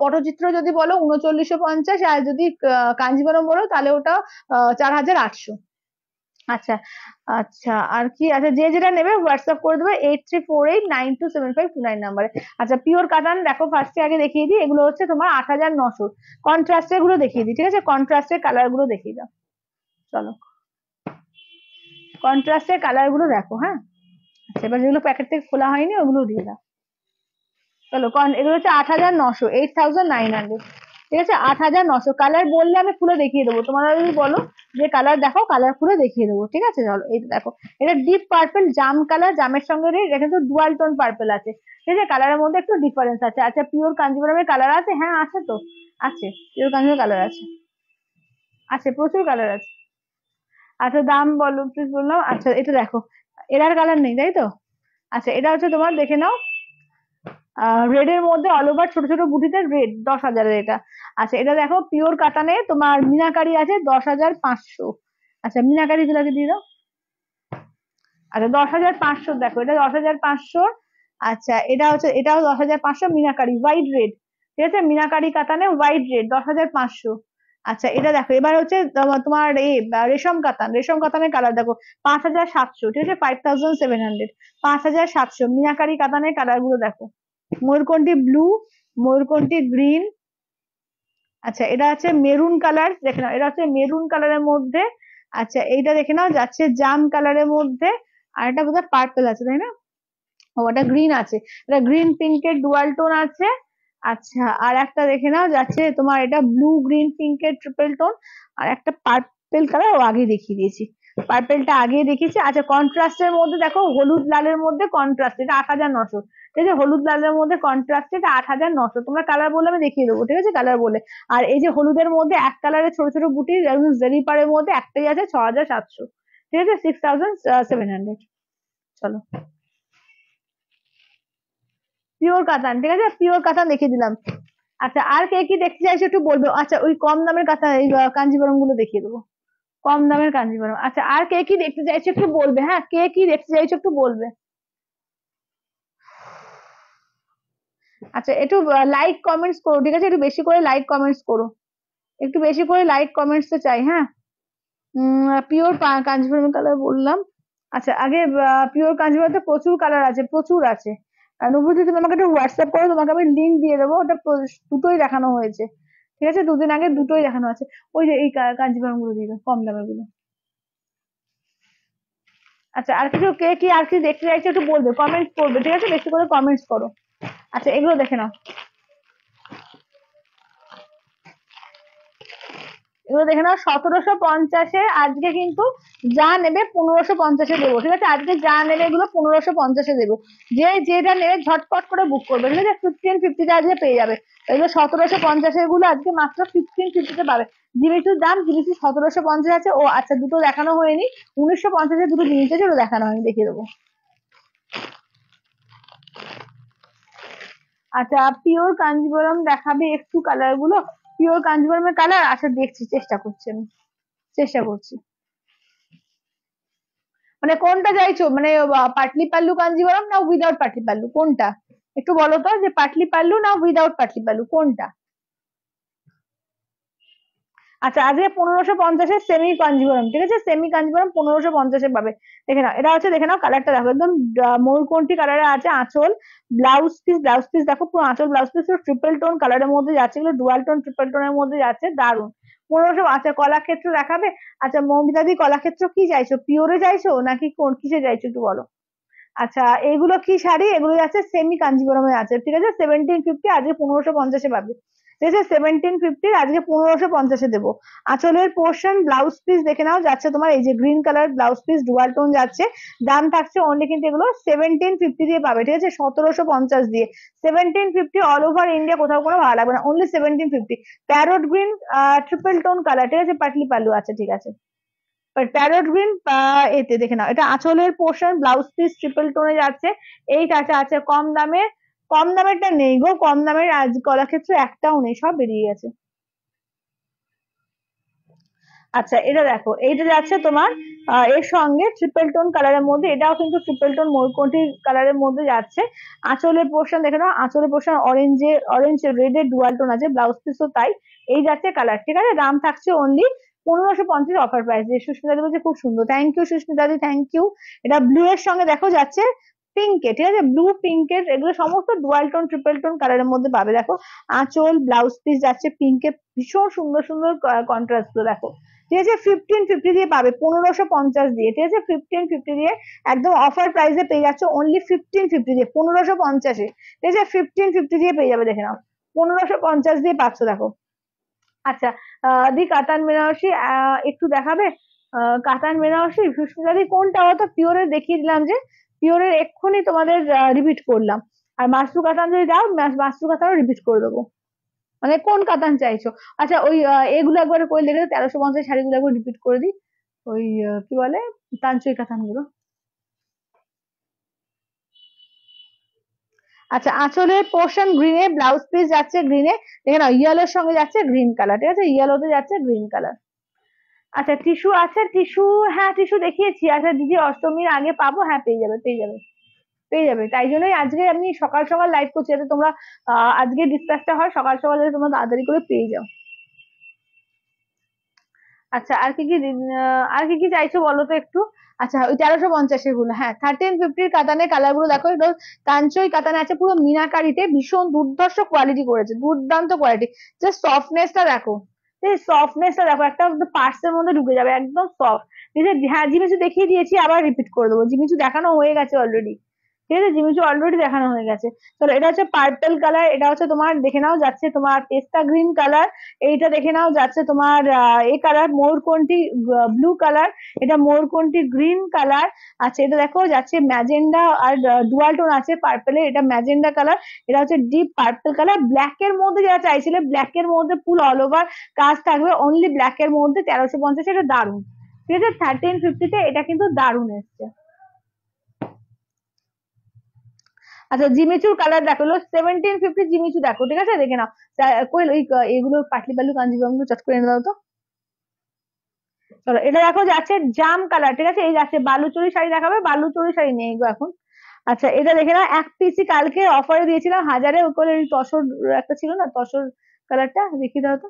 পটচিত্র যদি বলো উনচল্লিশশো পঞ্চাশ আর যদি কাঞ্জিবরম বলো তাহলে ওটা চার হাজার আটশো আচ্ছা আচ্ছা আর কি আচ্ছা যে যেটা নেবে হোয়াটসঅ্যাপ করে দেবে eight three four eight nine two seven five two nine নাম্বারে আচ্ছা পিওর কাটান দেখো ফার্স্টে আগে দেখিয়ে দিই এগুলো হচ্ছে তোমার আট হাজার নশো কন্ট্রাস্টের গুলো দেখিয়ে দিই ঠিক আছে কন্ট্রাস্টের কালার গুলো দেখিয়ে দাও চলো কন্ট্রাস্টের কালারগুলো দেখো হ্যাঁ আচ্ছা এবার যেগুলো প্যাকেট থেকে খোলা হয়নি ওগুলো দিয়ে দাও চলো এগুলো হচ্ছে আট হাজার নশো এইট থাউজেন্ড নাইন হান্ড্রেড ঠিক আছে আট হাজার নশো কালার বললে আমি খুলে দেখিয়ে দেবো তোমরা যদি বলো যে কালার দেখো কালার খুলে দেখিয়ে দেবো ঠিক আছে চলো এই দেখো এটা ডিপ পার্পেল জাম কালার জামের সঙ্গে এটা কিন্তু ডুয়াল টোন পার্পেল আছে ঠিক আছে কালারের মধ্যে একটু ডিফারেন্স আছে আচ্ছা পিওর কাঞ্জিপুরমের কালার আছে হ্যাঁ আছে তো আছে পিওর কাঞ্জিপুরের কালার আছে আছে প্রচুর কালার আছে আচ্ছা দাম বলো প্লিজ বললাম আচ্ছা এটা দেখো এটার কালার নেই তাই তো আচ্ছা এটা হচ্ছে তোমার দেখে নাও রেড এর মধ্যে অল ওভার ছোট ছোট বুটিতে রেড দশ হাজারের এটা আচ্ছা এটা দেখো পিওর কাটানে তোমার মিনাকারি আছে দশ হাজার পাঁচশো আচ্ছা মিনাকারি গুলাকে দিয়ে দাও আচ্ছা দশ হাজার পাঁচশো দেখো এটা দশ হাজার পাঁচশো আচ্ছা এটা হচ্ছে এটাও দশ হাজার পাঁচশো মিনাকারি হোয়াইট রেড ঠিক আছে মিনাকারি কাতানে হোয়াইট রেড দশ হাজার পাঁচশো আচ্ছা এটা দেখো এবার হচ্ছে তোমার এই রেশম কাতান রেশম কাতানের কালার দেখো পাঁচ হাজার সাতশো ঠিক আছে ফাইভ থাউজেন্ড সেভেন হান্ড্রেড পাঁচ হাজার সাতশো মিনাকারি কাতানের কালার গুলো দেখো ময়ূরকণ্ঠী ব্লু ময়ূরকণ্ঠী গ্রিন আচ্ছা এটা হচ্ছে মেরুন কালার দেখে নাও এটা হচ্ছে মেরুন কালারের মধ্যে আচ্ছা এইটা দেখে নাও যাচ্ছে জাম কালারের মধ্যে আর এটা বোধহয় পার্পল আছে তাই না ও এটা গ্রিন আছে এটা গ্রিন পিঙ্কের ডুয়াল টোন আছে আচ্ছা আর একটা দেখে নাও যাচ্ছে তোমার এটা ব্লু গ্রিন পিঙ্কের ট্রিপল টোন আর একটা পার্পেল কালার ও আগে দেখিয়ে দিয়েছি পার্পেলটা আগে দেখেছি আচ্ছা কন্ট্রাস্টের মধ্যে দেখো হলুদ লালের মধ্যে কন্ট্রাস্ট এটা আট হাজার নশো ঠিক আছে হলুদ লালের মধ্যে কন্ট্রাস্ট এটা আট হাজার নশো তোমরা কালার বলে আমি দেখিয়ে দেবো ঠিক আছে কালার বলে আর এই যে হলুদের মধ্যে এক কালারের ছোট ছোট বুটি জেরি পাড়ের মধ্যে একটাই আছে ছ হাজার সাতশো ঠিক আছে সিক্স থাউজেন্ড সেভেন হান্ড্রেড চলো পিওর কাতান ঠিক আছে পিওর কাতান দেখিয়ে দিলাম আচ্ছা আর কে কি দেখতে চাইছো একটু বলবে আচ্ছা ওই কম দামের কাতা এই কাঞ্জিবরম গুলো দেখিয়ে দেবো কম দামের কাঞ্জিবরম আচ্ছা আর কে কি দেখতে চাইছো একটু বলবে হ্যাঁ কে কি দেখতে চাইছো একটু বলবে আচ্ছা একটু লাইক কমেন্টস করো ঠিক আছে একটু বেশি করে লাইক কমেন্টস করো একটু বেশি করে লাইক কমেন্টস তো চাই হ্যাঁ পিওর কাঞ্জিবরম কালার বললাম আচ্ছা আগে পিওর কাঞ্জিভরম তো প্রচুর কালার আছে প্রচুর আছে অনুভূতি তুমি আমাকে একটু হোয়াটসঅ্যাপ করো তোমাকে আমি লিঙ্ক দিয়ে দেবো ওটা দুটোই দেখানো হয়েছে ঠিক আছে দুদিন আগে দুটোই দেখানো আছে ওই যে এই কাঞ্জিবরম গুলো দিল কম দামের গুলো আচ্ছা আর কিছু কে কি আর কি দেখতে চাইছে একটু বলবে কমেন্টস করবে ঠিক আছে বেশি করে কমেন্টস করো আচ্ছা এগুলো দেখে নাও এগুলো দেখে নাও সতেরোশো পঞ্চাশে আজকে কিন্তু যা নেবে পনেরোশো পঞ্চাশে দেবো ঠিক আছে আজকে যা নেবে এগুলো পনেরোশো পঞ্চাশে দেবো যে যেটা নেবে ঝটপট করে বুক করবে ঠিক আছে ফিফটিন ফিফটিতে আজকে পেয়ে যাবে এগুলো সতেরোশো পঞ্চাশে এগুলো আজকে মাত্র ফিফটিন ফিফটিতে পাবে জিনিসটির দাম জিনিসটি সতেরোশো পঞ্চাশ আছে ও আচ্ছা দুটো দেখানো হয়নি উনিশশো পঞ্চাশে দুটো জিনিস আছে ওটা দেখানো হয়নি দেখিয়ে দেবো আচ্ছা পিওর কাঞ্জিবরম দেখাবে একটু কালার গুলো পিওর কাঞ্জিবরমের কালার আশা আচ্ছা দেখছি চেষ্টা করছি আমি চেষ্টা করছি মানে কোনটা চাইছো মানে পাটলি পাল্লু কাঞ্জিবরম না উইদাউট পাটলি পাল্লু কোনটা একটু বলো তো যে পাটলি পাল্লু না উইদাউট পাটলি পাল্লু কোনটা আচ্ছা আজকে পনেরোশো পঞ্চাশের সেমি কাঞ্জিবরম ঠিক আছে সেমি কাঞ্জিবরম পনেরোশো পঞ্চাশে পাবে দেখে নাও এটা হচ্ছে দেখে নাও কালারটা দেখো একদম ময়ূরকণ্ঠী কালারে আছে আঁচল ব্লাউজ পিস ব্লাউজ পিস দেখো পুরো আঁচল ব্লাউজ পিস ট্রিপল টোন কালারের মধ্যে যাচ্ছে এগুলো ডুয়াল টোন ট্রিপল টোনের মধ্যে যাচ্ছে দারুন পনেরোশো আচ্ছা কলাক্ষেত্র দেখাবে আচ্ছা মৌমিতাদি কলাক্ষেত্র কি চাইছো পিওরে চাইছো নাকি কোন কিসে চাইছো একটু বলো আচ্ছা এগুলো কি শাড়ি এগুলো আছে সেমি কাঞ্জিবরমে আছে ঠিক আছে সেভেন্টিন ফিফটি আজকে পনেরোশো পঞ্চাশে পাবে ঠিক আছে সেভেন্টিন ফিফটির আজকে পনেরোশো পঞ্চাশে দেবো আঁচলের পোর্শন ব্লাউজ পিস দেখে নাও যাচ্ছে তোমার এই যে green colour blouse piece dual tone যাচ্ছে দাম থাকছে অনলি কিন্তু এগুলো সেভেন্টিন ফিফটি দিয়ে পাবে ঠিক আছে সতেরোশো পঞ্চাশ দিয়ে সেভেন্টিন ফিফটি অল ইন্ডিয়া কোথাও কোনো ভালো লাগবে না only seventeen fifty parrot green triple tone colour ঠিক আছে পাটলি পাল্লু আছে আচ্ছা, ঠিক আছে প্যারট গ্রিন এতে দেখে নাও এটা আঁচলের পোর্শন ব্লাউজ পিস ট্রিপল টোনে যাচ্ছে এই কাছে আছে কম দামে কম দামেরটা নেই গো কম দামের আজ কলাক্ষেত্র একটাও নেই সব বেরিয়ে গেছে আচ্ছা এটা দেখো এইটা যাচ্ছে তোমার এর সঙ্গে ট্রিপল টোন কালারের মধ্যে এটাও কিন্তু ট্রিপল টোন ময়ূরকণ্ঠী কালারের মধ্যে যাচ্ছে আঁচলের পোর্শন দেখে নাও আঁচলের পোর্শন অরেঞ্জে অরেঞ্জ রেড এর ডুয়াল টোন আছে ব্লাউজ পিসও তাই এই যাচ্ছে কালার ঠিক আছে দাম থাকছে অনলি পনেরোশো পঞ্চাশ অফার প্রাইস দিয়ে সুস্মিতা দি বলছে খুব সুন্দর thank you Susmita di thank you এটা ব্লু এর সঙ্গে দেখো যাচ্ছে পিঙ্কে ঠিক আছে ব্লু পিঙ্কের এগুলো সমস্ত ডুয়াল টোন ট্রিপল টোন কালারের মধ্যে পাবে দেখো আঁচল ব্লাউজ পিস যাচ্ছে পিঙ্কে ভীষণ সুন্দর সুন্দর কন্ট্রাস্ট গুলো দেখো ঠিক আছে ফিফটিন ফিফটি দিয়ে পাবে পনেরোশো পঞ্চাশ দিয়ে ঠিক আছে ফিফটিন ফিফটি দিয়ে একদম অফার প্রাইসে পেয়ে যাচ্ছে অনলি ফিফটিন ফিফটি দিয়ে পনেরোশো পঞ্চাশে ঠিক আছে ফিফটিন ফিফটি দিয়ে পেয়ে যাবে দেখে নাও পনেরোশো পঞ্চাশ দিয়ে পাচ্ছ দেখো আচ্ছা দি কাতান বেনারসি একটু দেখাবে কাতান বেনারসি সুস্মিতা দি কোনটা অত পিওরে দেখিয়ে দিলাম যে পিওরের এক্ষুনি তোমাদের রিপিট করলাম আর মাসরু কাতান যদি দাও মাসরু কাতানও রিপিট করে দেবো মানে কোন কাতান চাইছো আচ্ছা ওই এগুলো একবার কই দেখে তেরোশো পঞ্চাশ শাড়িগুলো একবার রিপিট করে দিই ওই কি বলে তাঞ্চই কাতানগুলো আচ্ছা আঁচলের পোর্শন গ্রিনে ব্লাউজ পিস যাচ্ছে গ্রিনে দেখে নাও ইয়েলোর সঙ্গে যাচ্ছে গ্রিন কালার ঠিক আছে ইয়েলোতে যাচ্ছে গ্রিন কালার আচ্ছা টিস্যু আছে টিস্যু হ্যাঁ টিস্যু দেখিয়েছি আচ্ছা দিদি অষ্টমীর আগে পাবো হ্যাঁ পেয়ে যাবে পেয়ে যাবে পেয়ে যাবে তাই জন্যই আজকে আমি সকাল সকাল লাইভ করছি যাতে তোমরা আজকে ডিসকাসটা হয় সকাল সকাল যাতে তোমরা তাড়াতাড়ি করে পেয়ে যাও আচ্ছা আর কি কি আর কি কি চাইছো বলো তো একটু আচ্ছা ওই তেরোশো পঞ্চাশের গুলো হ্যাঁ থার্টিন ফিফটির কাতানের কালার গুলো দেখো এটা কাঞ্চই কাতানে আছে পুরো মিনাকারিতে ভীষণ দুর্ধর্ষ কোয়ালিটি করেছে দুর্দান্ত কোয়ালিটি জাস্ট সফটনেসটা দেখো এই সফটনেসটা দেখো একটা পার্সের মধ্যে ঢুকে যাবে একদম সফট হ্যাঁ জিমিচু দেখিয়ে দিয়েছি আবার রিপিট করে দেবো জিমিচু দেখানো হয়ে গেছে অলরেডি ঠিক আছে জিমিচু অলরেডি দেখানো হয়ে গেছে চলো এটা হচ্ছে পার্পল কালার এটা হচ্ছে তোমার দেখে নাও যাচ্ছে তোমার পেস্তা গ্রিন কালার এইটা দেখে নাও যাচ্ছে তোমার এই কালার কোনটি ব্লু কালার এটা কোনটি গ্রিন কালার আচ্ছা এটা দেখো যাচ্ছে ম্যাজেন্ডা আর ডুয়াল টোন আছে এর এটা ম্যাজেন্ডা কালার এটা হচ্ছে ডিপ পার্পল কালার ব্ল্যাক এর মধ্যে যা চাইছিলে ব্ল্যাক এর মধ্যে ফুল অল ওভার কাজ থাকবে অনলি ব্ল্যাক এর মধ্যে তেরোশো পঞ্চাশ এটা দারুন ঠিক আছে থার্টিন ফিফটিতে এটা কিন্তু দারুন এসছে আচ্ছা জিমিচুর কালার দেখো লো সেভেন্টিন ফিফটি জিমিচু দেখো ঠিক আছে দেখে নাও কোয়েল ওই এগুলো পাটলি পালু কাঞ্জি গুলো চট করে এনে দাও তো চলো এটা দেখো যাচ্ছে জাম কালার ঠিক আছে এই যাচ্ছে বালুচুরি শাড়ি দেখাবে বালুচুরি শাড়ি নেই গো এখন আচ্ছা এটা দেখে না এক পিসি কালকে অফারে দিয়েছিলাম হাজারে ওপরে তসর একটা ছিল না তসর কালারটা দেখি দাও তো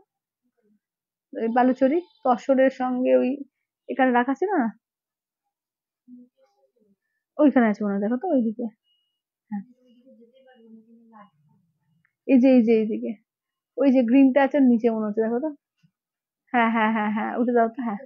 বালুচুরি তসরের সঙ্গে ওই এখানে রাখা ছিল না ওইখানে আছে মনে দেখো তো ওইদিকে এই যে এই যে এইদিকে ওই যে গ্রিনটা আছে নিচে মনে হচ্ছে দেখো তো হ্যাঁ হ্যাঁ হ্যাঁ হ্যাঁ উঠে দাও তো হ্যাঁ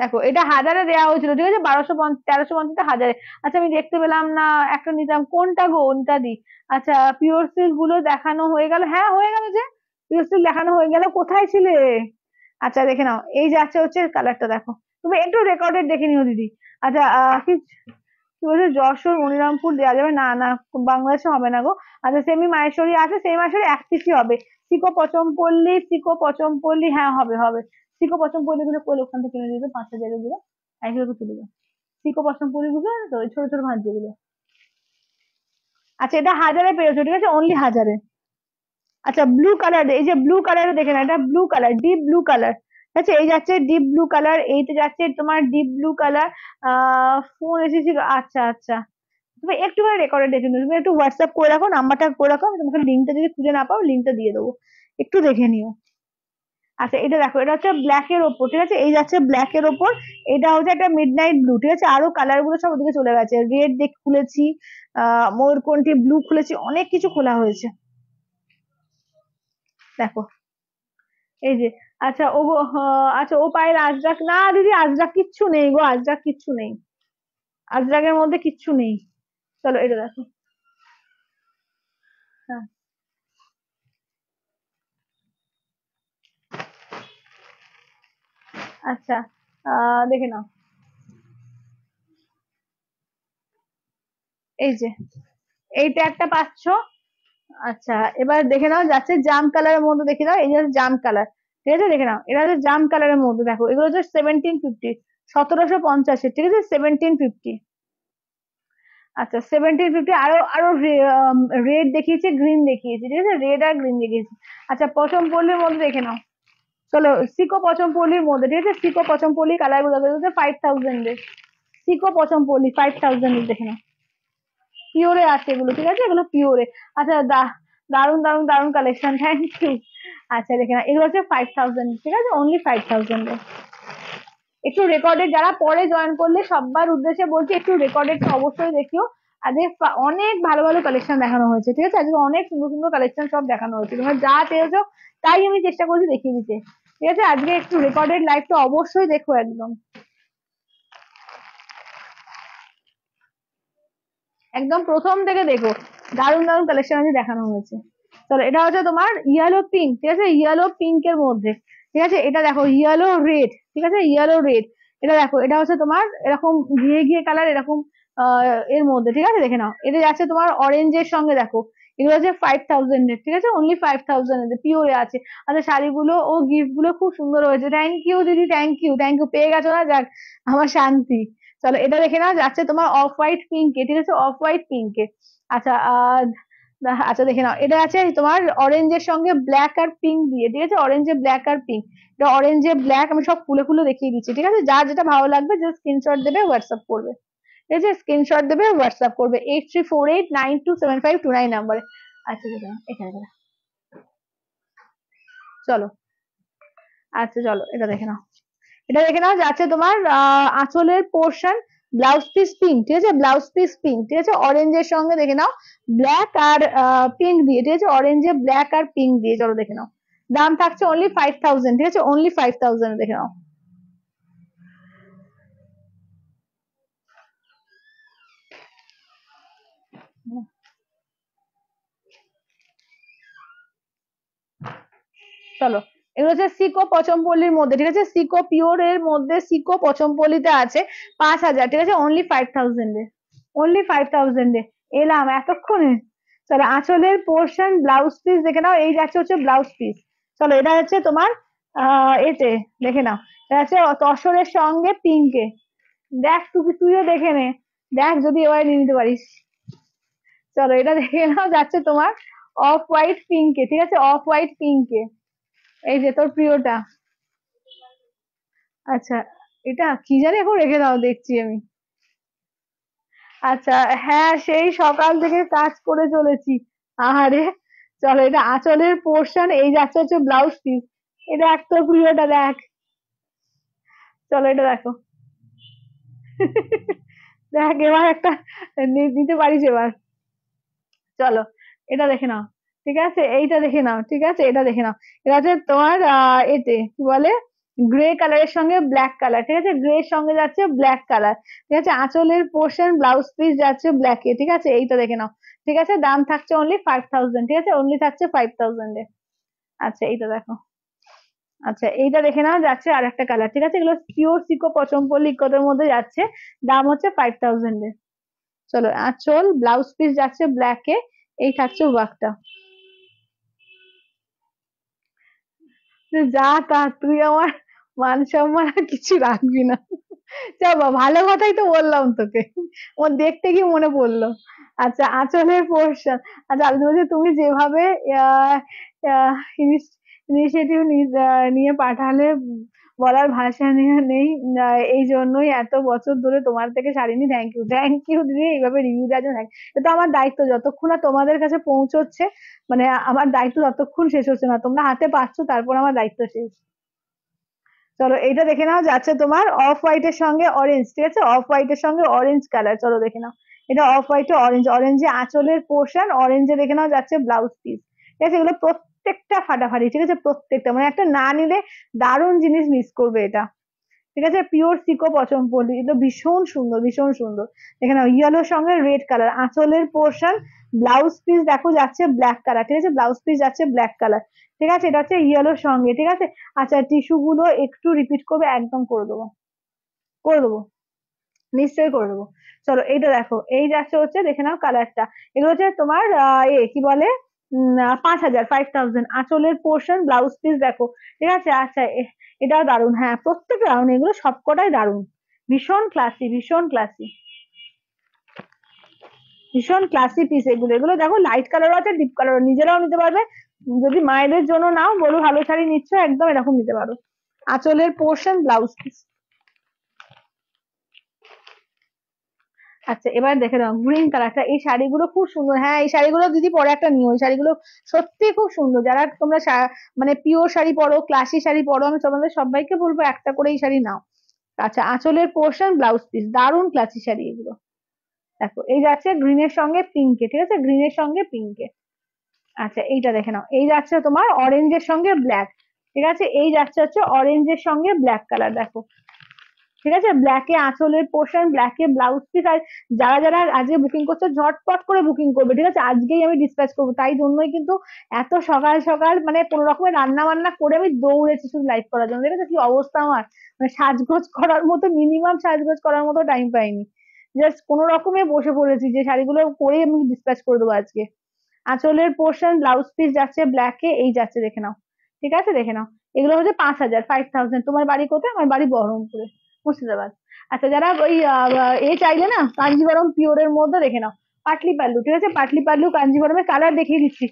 দেখো এটা হাজারে দেওয়া হয়েছিল ঠিক আছে বারোশো তেরোশো পঞ্চাশটা হাজারে আচ্ছা আমি দেখতে পেলাম না একটা নিতাম কোনটা গো কোনটা দি আচ্ছা পিওর সিল্ক গুলো দেখানো হয়ে গেল হ্যাঁ হয়ে গেল যে পিওর সিল্ক দেখানো হয়ে গেল কোথায় ছিলে আচ্ছা দেখে নাও এই যে আছে হচ্ছে কালারটা দেখো তুমি একটু রেকর্ডেড দেখে নিও দিদি আচ্ছা আহ কি বলছে যশোর মনিরামপুর দেওয়া যাবে না না বাংলাদেশে হবে না গো আচ্ছা সেমি মাহেশ্বরী আছে সেমি মাহেশ্বরী এক পিসই হবে সিকো পচমপল্লী সিকো পল্লি হ্যাঁ হবে হবে সিকো পল্লি গুলো কোল ওখান থেকে কিনে নিয়ে পাঁচ হাজার গুলো এক লোক তুলে দাও সিকো পচমপল্লী গুলো তো ছোট ছোট ভাঁজ যেগুলো আচ্ছা এটা হাজারে পেয়েছো ঠিক আছে অনলি হাজারে আচ্ছা ব্লু কালার এই যে ব্লু কালার দেখে না এটা blue colour deep blue colour আচ্ছা এই যাচ্ছে ডিপ ব্লু কালার এইটা যাচ্ছে তোমার ডিপ ব্লু কালার ফোন এসেছিল আচ্ছা আচ্ছা তুমি একটু করে রেকর্ডে দেখে নিও তুমি একটু হোয়াটসঅ্যাপ করে রাখো নাম্বারটা করে রাখো আমি তোমাকে লিঙ্কটা যদি খুঁজে না পাও লিঙ্কটা দিয়ে দেবো একটু দেখে নিও আচ্ছা এটা দেখো এটা হচ্ছে ব্ল্যাক এর ওপর ঠিক আছে এই যাচ্ছে ব্ল্যাক এর ওপর এটা হচ্ছে একটা মিড নাইট ব্লু ঠিক আছে আরো কালার গুলো সব ওদিকে চলে গেছে রেড দেখ খুলেছি আহ কোনটি ব্লু খুলেছি অনেক কিছু খোলা হয়েছে দেখো এই যে আচ্ছা ও হ্যাঁ, আচ্ছা ও পায়ের আজরাক না দিদি আজরাক কিচ্ছু নেই গো আজরাক কিচ্ছু নেই আজরাকের মধ্যে কিচ্ছু নেই চলো এটা দেখো হ্যাঁ আচ্ছা দেখে নাও এই যে এইটা একটা পাচ্ছ আচ্ছা এবার দেখে নাও যাচ্ছে জাম কালারের মধ্যে দেখে নাও এই যে জাম কালার ঠিক আছে দেখে নাও এটা হচ্ছে জাম কালারের মধ্যে দেখো এগুলো হচ্ছে সেভেন্টিন ফিফটি সতেরোশো পঞ্চাশের ঠিক আছে সেভেন্টিন ফিফটি আচ্ছা সেভেন্টিন ফিফটি আরো আরো রেড দেখিয়েছে গ্রিন দেখিয়েছে ঠিক আছে রেড আর গ্রিন দেখিয়েছে আচ্ছা পশম পল্লীর মধ্যে দেখে নাও চলো সিকো পশম পল্লীর মধ্যে ঠিক আছে সিকো পশম পল্লী কালার গুলো হচ্ছে ফাইভ এর সিকো পশম পল্লী ফাইভ থাউজেন্ডের দেখে নাও পিওরে আছে এগুলো ঠিক আছে এগুলো পিওরে আচ্ছা দা দারুন দারুন দারুন কালেকশন থ্যাংক ইউ আচ্ছা দেখে না এগুলো হচ্ছে ফাইভ থাউজেন্ড ঠিক আছে অনলি ফাইভ থাউজেন্ড একটু রেকর্ডেড যারা পরে জয়েন করলে সবার উদ্দেশ্যে বলছি একটু রেকর্ডেডটা অবশ্যই দেখিও আজকে অনেক ভালো ভালো কালেকশন দেখানো হয়েছে ঠিক আছে আজকে অনেক সুন্দর সুন্দর কালেকশন সব দেখানো হয়েছে তোমরা যা পেয়েছো তাই আমি চেষ্টা করছি দেখিয়ে দিতে ঠিক আছে আজকে একটু রেকর্ডেড লাইভটা অবশ্যই দেখো একদম একদম প্রথম থেকে দেখো দারুণ দারুণ কালেকশন আছে দেখানো হয়েছে চলো এটা হচ্ছে তোমার ইয়েলো পিঙ্ক ঠিক আছে ইয়েলো পিঙ্ক এর মধ্যে ঠিক আছে এটা দেখো ইয়েলো রেড ঠিক আছে ইয়েলো রেড এটা দেখো এটা হচ্ছে তোমার এরকম ঘিয়ে ঘিয়ে কালার এরকম এর মধ্যে ঠিক আছে দেখে নাও এটা যাচ্ছে তোমার অরেঞ্জের সঙ্গে দেখো এগুলো হচ্ছে ফাইভ থাউজেন্ড এর ঠিক আছে অনলি ফাইভ থাউজেন্ড এর পিওরে আছে আচ্ছা শাড়িগুলো ও গিফট গুলো খুব সুন্দর হয়েছে থ্যাংক ইউ দিদি থ্যাংক ইউ থ্যাংক ইউ পেয়ে গেছো না যাক আমার শান্তি চলো এটা দেখে নাও যাচ্ছে তোমার অফ হোয়াইট পিঙ্কে ঠিক আছে অফ হোয়াইট পিঙ্কে আচ্ছা আচ্ছা দেখে নাও এটা আছে তোমার অরেঞ্জের সঙ্গে ব্ল্যাক আর পিঙ্ক দিয়ে ঠিক আছে অরেঞ্জে ব্ল্যাক আর পিঙ্ক এটা অরেঞ্জে ব্ল্যাক আমি সব ফুলে ফুলে দেখিয়ে দিচ্ছি ঠিক আছে যার যেটা ভালো লাগবে যে স্ক্রিনশট দেবে হোয়াটসঅ্যাপ করবে ঠিক আছে স্ক্রিনশট দেবে হোয়াটসঅ্যাপ করবে eight three four eight nine two seven five two nine নাম্বারে আচ্ছা দেখে নাও এখানে চলো আচ্ছা চলো এটা দেখে নাও এটা দেখে নাও যাচ্ছে তোমার আঁচলের পোর্শন ব্লাউজ পিস পিঙ্ক ঠিক আছে ব্লাউজ পিস পিঙ্ক ঠিক আছে অরেঞ্জের সঙ্গে দেখে নাও ব্ল্যাক আর পিঙ্ক দিয়ে ঠিক আছে অরেঞ্জে ব্ল্যাক আর পিঙ্ক দিয়ে চলো দেখে নাও দাম থাকছে অনলি ফাইভ থাউজেন্ড ঠিক আছে অনলি ফাইভ থাউজেন্ড দেখে নাও চলো এগুলো হচ্ছে সিকো পচমপল্লির মধ্যে ঠিক আছে সিকো পিওর এর মধ্যে সিকো পচমপল্লিতে আছে পাঁচ হাজার ঠিক আছে অনলি ফাইভ থাউজেন্ডে অনলি ফাইভ থাউজেন্ডে এলাম এতক্ষণে চলো আঁচলের পোর্শন ব্লাউজ পিস দেখে নাও এই যাচ্ছে হচ্ছে ব্লাউজ পিস চলো এটা হচ্ছে তোমার এতে দেখে নাও এটা হচ্ছে তসরের সঙ্গে পিঙ্কে দেখ তুই তুইও দেখে নে দেখ যদি এবার নিয়ে নিতে পারিস চলো এটা দেখে নাও যাচ্ছে তোমার অফ হোয়াইট পিঙ্কে ঠিক আছে অফ হোয়াইট পিঙ্কে এই যে তোর প্রিয়টা আচ্ছা এটা কি জানি এখন রেখে দাও দেখছি আমি আচ্ছা হ্যাঁ সেই সকাল থেকে কাজ করে চলেছি আহারে চলো এটা আঁচলের পোর্শন এই যাচ্ছে হচ্ছে ব্লাউজ পিস এটা এক তোর প্রিয়টা দেখ চলো এটা দেখো দেখ এবার একটা নিতে পারিস এবার চলো এটা দেখে নাও ঠিক আছে এইটা দেখে নাও ঠিক আছে এটা দেখে নাও এটা হচ্ছে তোমার এতে কি বলে গ্রে কালারের সঙ্গে ব্ল্যাক কালার ঠিক আছে গ্রে সঙ্গে যাচ্ছে ব্ল্যাক কালার ঠিক আছে আঁচলের পোর্শন ব্লাউজ পিস যাচ্ছে ব্ল্যাকে ঠিক আছে এইটা দেখে নাও ঠিক আছে দাম থাকছে অনলি ফাইভ থাউজেন্ড ঠিক আছে অনলি থাকছে ফাইভ থাউজেন্ডে আচ্ছা এইটা দেখো আচ্ছা এইটা দেখে নাও যাচ্ছে আর একটা কালার ঠিক আছে এগুলো পিওর সিকো পচমপল্লি ইকোদের মধ্যে যাচ্ছে দাম হচ্ছে ফাইভ থাউজেন্ডে চলো আঁচল ব্লাউজ পিস যাচ্ছে ব্ল্যাকে এই থাকছে ওয়ার্কটা যা তা তুই আমার মান সম্মান আর কিছু রাখবি না যা ভালো কথাই তো বললাম তোকে ওর দেখতে গিয়ে মনে পড়লো আচ্ছা আঁচলের পোর্শন আচ্ছা আমি বলছি তুমি যেভাবে ইনিশিয়েটিভ নিয়ে পাঠালে বলার ভাষা নেই এই জন্যই এত বছর ধরে তোমার থেকে শাড়ি নি থ্যাংক ইউ থ্যাংক ইউ দিদি এইভাবে রিভিউ দেওয়ার জন্য এটা আমার দায়িত্ব যতক্ষণ না তোমাদের কাছে পৌঁছচ্ছে মানে আমার দায়িত্ব ততক্ষণ শেষ হচ্ছে না তোমরা হাতে পাচ্ছ তারপর আমার দায়িত্ব শেষ চলো এটা দেখে নাও যাচ্ছে তোমার অফ হোয়াইট এর সঙ্গে অরেঞ্জ ঠিক আছে অফ হোয়াইট এর সঙ্গে অরেঞ্জ কালার চলো দেখে নাও এটা অফ হোয়াইট অরেঞ্জ অরেঞ্জে আঁচলের পোর্শন অরেঞ্জে দেখে নাও যাচ্ছে ব্লাউজ পিস ঠিক আছে এগুলো প্রত্যেকটা ফাটাফাটি ঠিক আছে প্রত্যেকটা মানে একটা না নিলে দারুণ জিনিস মিস করবে এটা ঠিক আছে পিওর সিকো পচমপল্লি এগুলো ভীষণ সুন্দর ভীষণ সুন্দর দেখে নাও ইয়েলোর সঙ্গে রেড কালার আঁচলের পোর্শন ব্লাউজ পিস দেখো যাচ্ছে ব্ল্যাক কালার ঠিক আছে ব্লাউজ পিস যাচ্ছে ব্ল্যাক কালার ঠিক আছে এটা হচ্ছে ইয়েলোর সঙ্গে ঠিক আছে আচ্ছা টিস্যু গুলো একটু রিপিট করবে একদম করে দেবো করে দেবো নিশ্চয়ই করে দেবো চলো এইটা দেখো এই যাচ্ছে হচ্ছে দেখে নাও কালারটা এগুলো হচ্ছে তোমার আহ এ কি বলে পাঁচ হাজার ফাইভ থাউজেন্ড আঁচলের পোর্শন ব্লাউজ পিস দেখো ঠিক আছে আচ্ছা এটাও দারুন হ্যাঁ প্রত্যেক দারুন এগুলো সবকটাই দারুন ভীষণ ক্লাসি ভীষণ ক্লাসি ভীষণ ক্লাসি পিস এগুলো এগুলো দেখো লাইট কালারও আছে ডিপ কালার নিজেরাও নিতে পারবে যদি মায়েদের জন্য নাও বলো ভালো শাড়ি নিচ্ছ একদম এরকম নিতে পারো আঁচলের পোর্শন ব্লাউজ পিস আচ্ছা এবার দেখে দাও গ্রিন কালারটা এই শাড়িগুলো খুব সুন্দর হ্যাঁ এই শাড়িগুলো দিদি পরে একটা নিও এই শাড়িগুলো সত্যি খুব সুন্দর যারা তোমরা মানে পিওর শাড়ি পরো ক্লাসি শাড়ি পরো আমি তোমাদের সবাইকে বলবো একটা করে এই শাড়ি নাও আচ্ছা আঁচলের পোর্শন ব্লাউজ পিস দারুন ক্লাসি শাড়ি এগুলো দেখো এই যাচ্ছে গ্রিনের সঙ্গে পিঙ্কে ঠিক আছে গ্রিনের সঙ্গে পিঙ্কে আচ্ছা এইটা দেখে নাও এই যাচ্ছে তোমার অরেঞ্জের সঙ্গে ব্ল্যাক ঠিক আছে এই যাচ্ছে হচ্ছে অরেঞ্জের সঙ্গে ব্ল্যাক কালার দেখো ঠিক আছে ব্ল্যাকে আঁচলের পোর্শন ব্ল্যাকে ব্লাউজ পিস আর যারা যারা আজকে বুকিং করছে ঝটপট করে বুকিং করবে ঠিক আছে আজকেই আমি ডিসপ্যাচ করবো তাই জন্যই কিন্তু এত সকাল সকাল মানে কোনো রকমের রান্না বান্না করে আমি দৌড়েছি শুধু লাইভ করার জন্য ঠিক আছে কি অবস্থা আমার মানে সাজগোজ করার মতো মিনিমাম সাজগোজ করার মতো টাইম পাইনি জাস্ট কোনো রকমে বসে পড়েছি যে শাড়িগুলো পরে আমি ডিসপ্যাচ করে দেবো আজকে আঁচলের পোর্শন ব্লাউজ পিস যাচ্ছে ব্ল্যাকে এই যাচ্ছে দেখে নাও ঠিক আছে দেখে নাও এগুলো হচ্ছে পাঁচ হাজার ফাইভ থাউজেন্ড তোমার বাড়ি কোথায় আমার বাড়ি বহরমপুরে মুর্শিদাবাদ আচ্ছা যারা ওই এ চাইলে না কাঞ্জিভারম পিওরের মধ্যে দেখে নাও পাটলি পাল্লু ঠিক আছে পাটলি পাল্লু কাঞ্জিবরমের কালার দেখিয়ে দিচ্ছি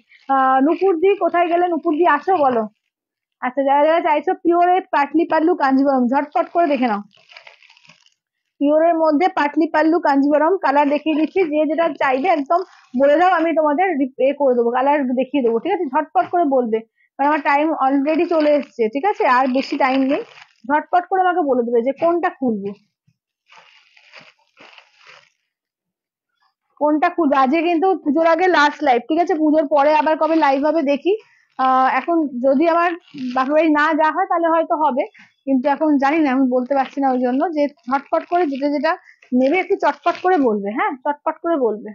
নুপুর দি কোথায় গেলে নুপুর দি আসো বলো আচ্ছা যারা যারা চাইছো পিওরের পাটলি পাল্লু কাঞ্জিবরম ঝটপট করে দেখে নাও পিওরের মধ্যে পাটলি পাল্লু কাঞ্জিবরম কালার দেখিয়ে দিচ্ছি যে যেটা চাইবে একদম বলে দাও আমি তোমাদের এ করে দেবো কালার দেখিয়ে দেবো ঠিক আছে ঝটপট করে বলবে কারণ আমার টাইম অলরেডি চলে এসছে ঠিক আছে আর বেশি টাইম নেই ঝটপট করে আমাকে বলে দেবে যে কোনটা খুলবো কোনটা খুলবো আজকে কিন্তু পুজোর আগে লাস্ট লাইভ ঠিক আছে পুজোর পরে আবার কবে লাইভ হবে দেখি এখন যদি আমার বাপের বাড়ি না যা হয় তাহলে হয়তো হবে কিন্তু এখন জানি না আমি বলতে পারছি না ওই জন্য যে ঝটপট করে যেটা যেটা নেবে একটু চটপট করে বলবে হ্যাঁ চটপট করে বলবে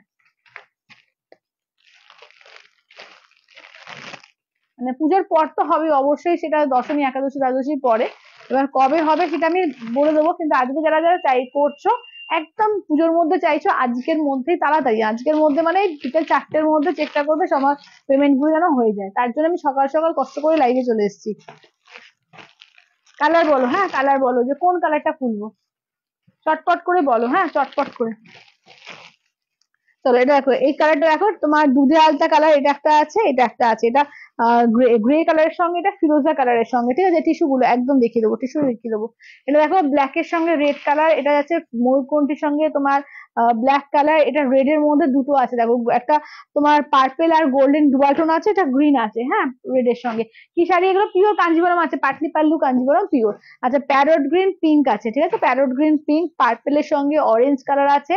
মানে পুজোর পর তো হবে অবশ্যই সেটা দশমী একাদশী দ্বাদশী পরে এবার কবে হবে সেটা আমি বলে দেবো কিন্তু আজকে যারা যারা চাই করছো একদম পুজোর মধ্যে চাইছো আজকের মধ্যেই তাড়াতাড়ি আজকের মধ্যে মানে বিকেল চারটের মধ্যে চেকটা করবে সবার গুলো যেন হয়ে যায় তার জন্য আমি সকাল সকাল কষ্ট করে লাইভে চলে এসেছি কালার বলো হ্যাঁ কালার বলো যে কোন কালারটা খুলবো চটপট করে বলো হ্যাঁ চটপট করে চলো এটা দেখো এই কালারটা দেখো তোমার দুধে আলতা কালার এটা একটা আছে এটা একটা আছে এটা গ্রে কালারের সঙ্গে এটা ফিরোজা কালারের সঙ্গে ঠিক আছে টিস্যু গুলো একদম দেখিয়ে দেবো টিস্যু দেখিয়ে দেবো এটা দেখো ব্ল্যাক এর সঙ্গে রেড কালার এটা যাচ্ছে ময়ূরকণ্ঠীর সঙ্গে তোমার ব্ল্যাক কালার এটা রেড এর মধ্যে দুটো আছে দেখো একটা তোমার পার্পেল আর গোল্ডেন ডুয়ালটোন আছে এটা গ্রিন আছে হ্যাঁ রেড এর সঙ্গে কি শাড়ি এগুলো পিওর কাঞ্জিবরম আছে পাটলি পাল্লু কাঞ্জিবরম পিওর আচ্ছা প্যারট গ্রিন পিঙ্ক আছে ঠিক আছে প্যারট গ্রিন পিঙ্ক পার্পেল এর সঙ্গে অরেঞ্জ কালার আছে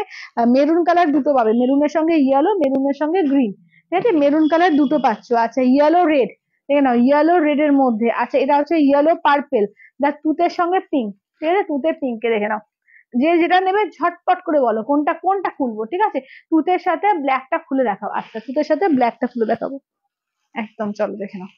মেরুন কালার দুটো পাবে মেরুনের সঙ্গে ইয়েলো মেরুনের সঙ্গে গ্রিন ঠিক আছে মেরুন কালার দুটো পাচ্ছ আচ্ছা ইয়েলো রেড দেখে নাও ইয়েলো রেড এর মধ্যে আচ্ছা এটা হচ্ছে ইয়েলো পার্পেল দেখ তুতের সঙ্গে পিঙ্ক ঠিক আছে তুতে পিঙ্কে দেখে নাও যে যেটা নেবে ঝটপট করে বলো কোনটা কোনটা খুলবো ঠিক আছে তুতের সাথে ব্ল্যাকটা খুলে দেখাও আচ্ছা তুতের সাথে ব্ল্যাকটা খুলে দেখাবো একদম চলো দেখে নাও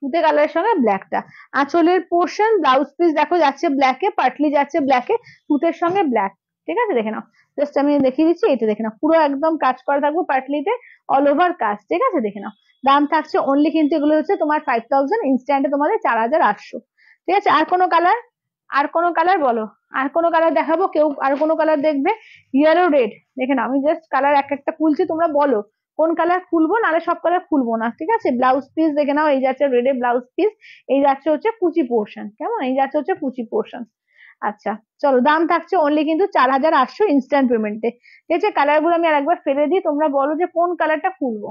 তুতে কালারের সঙ্গে ব্ল্যাকটা আঁচলের পোর্শন ব্লাউজ পিস দেখো যাচ্ছে ব্ল্যাকে পাটলি যাচ্ছে ব্ল্যাকে তুতের সঙ্গে ব্ল্যাক ঠিক আছে দেখে নাও জাস্ট আমি দেখিয়ে দিচ্ছি এটা দেখে নাও পুরো একদম কাজ করা থাকবে তে অল ওভার কাজ ঠিক আছে দেখে নাও দাম থাকছে অনলি কিন্তু এগুলো হচ্ছে তোমার ফাইভ থাউজেন্ড ইনস্ট্যান্টে তোমাদের চার হাজার আটশো ঠিক আছে আর কোনো কালার আর কোনো কালার বলো আর কোনো কালার দেখাবো কেউ আর কোনো কালার দেখবে ইয়েলো রেড দেখে নাও আমি জাস্ট কালার এক একটা খুলছি তোমরা বলো কোন কালার খুলবো নাহলে সব কালার খুলবো না ঠিক আছে ব্লাউজ পিস দেখে নাও এই যাচ্ছে রেডে ব্লাউজ পিস এই যাচ্ছে হচ্ছে কুচি পোর্শন কেমন এই যাচ্ছে হচ্ছে কুচি পোর্শন আচ্ছা চলো দাম থাকছে অনলি কিন্তু চার হাজার আটশো ইনস্ট্যান্ট পেমেন্টে ঠিক আছে কালার গুলো আমি আর একবার ফেলে দিই তোমরা বলো যে কোন কালারটা খুলবো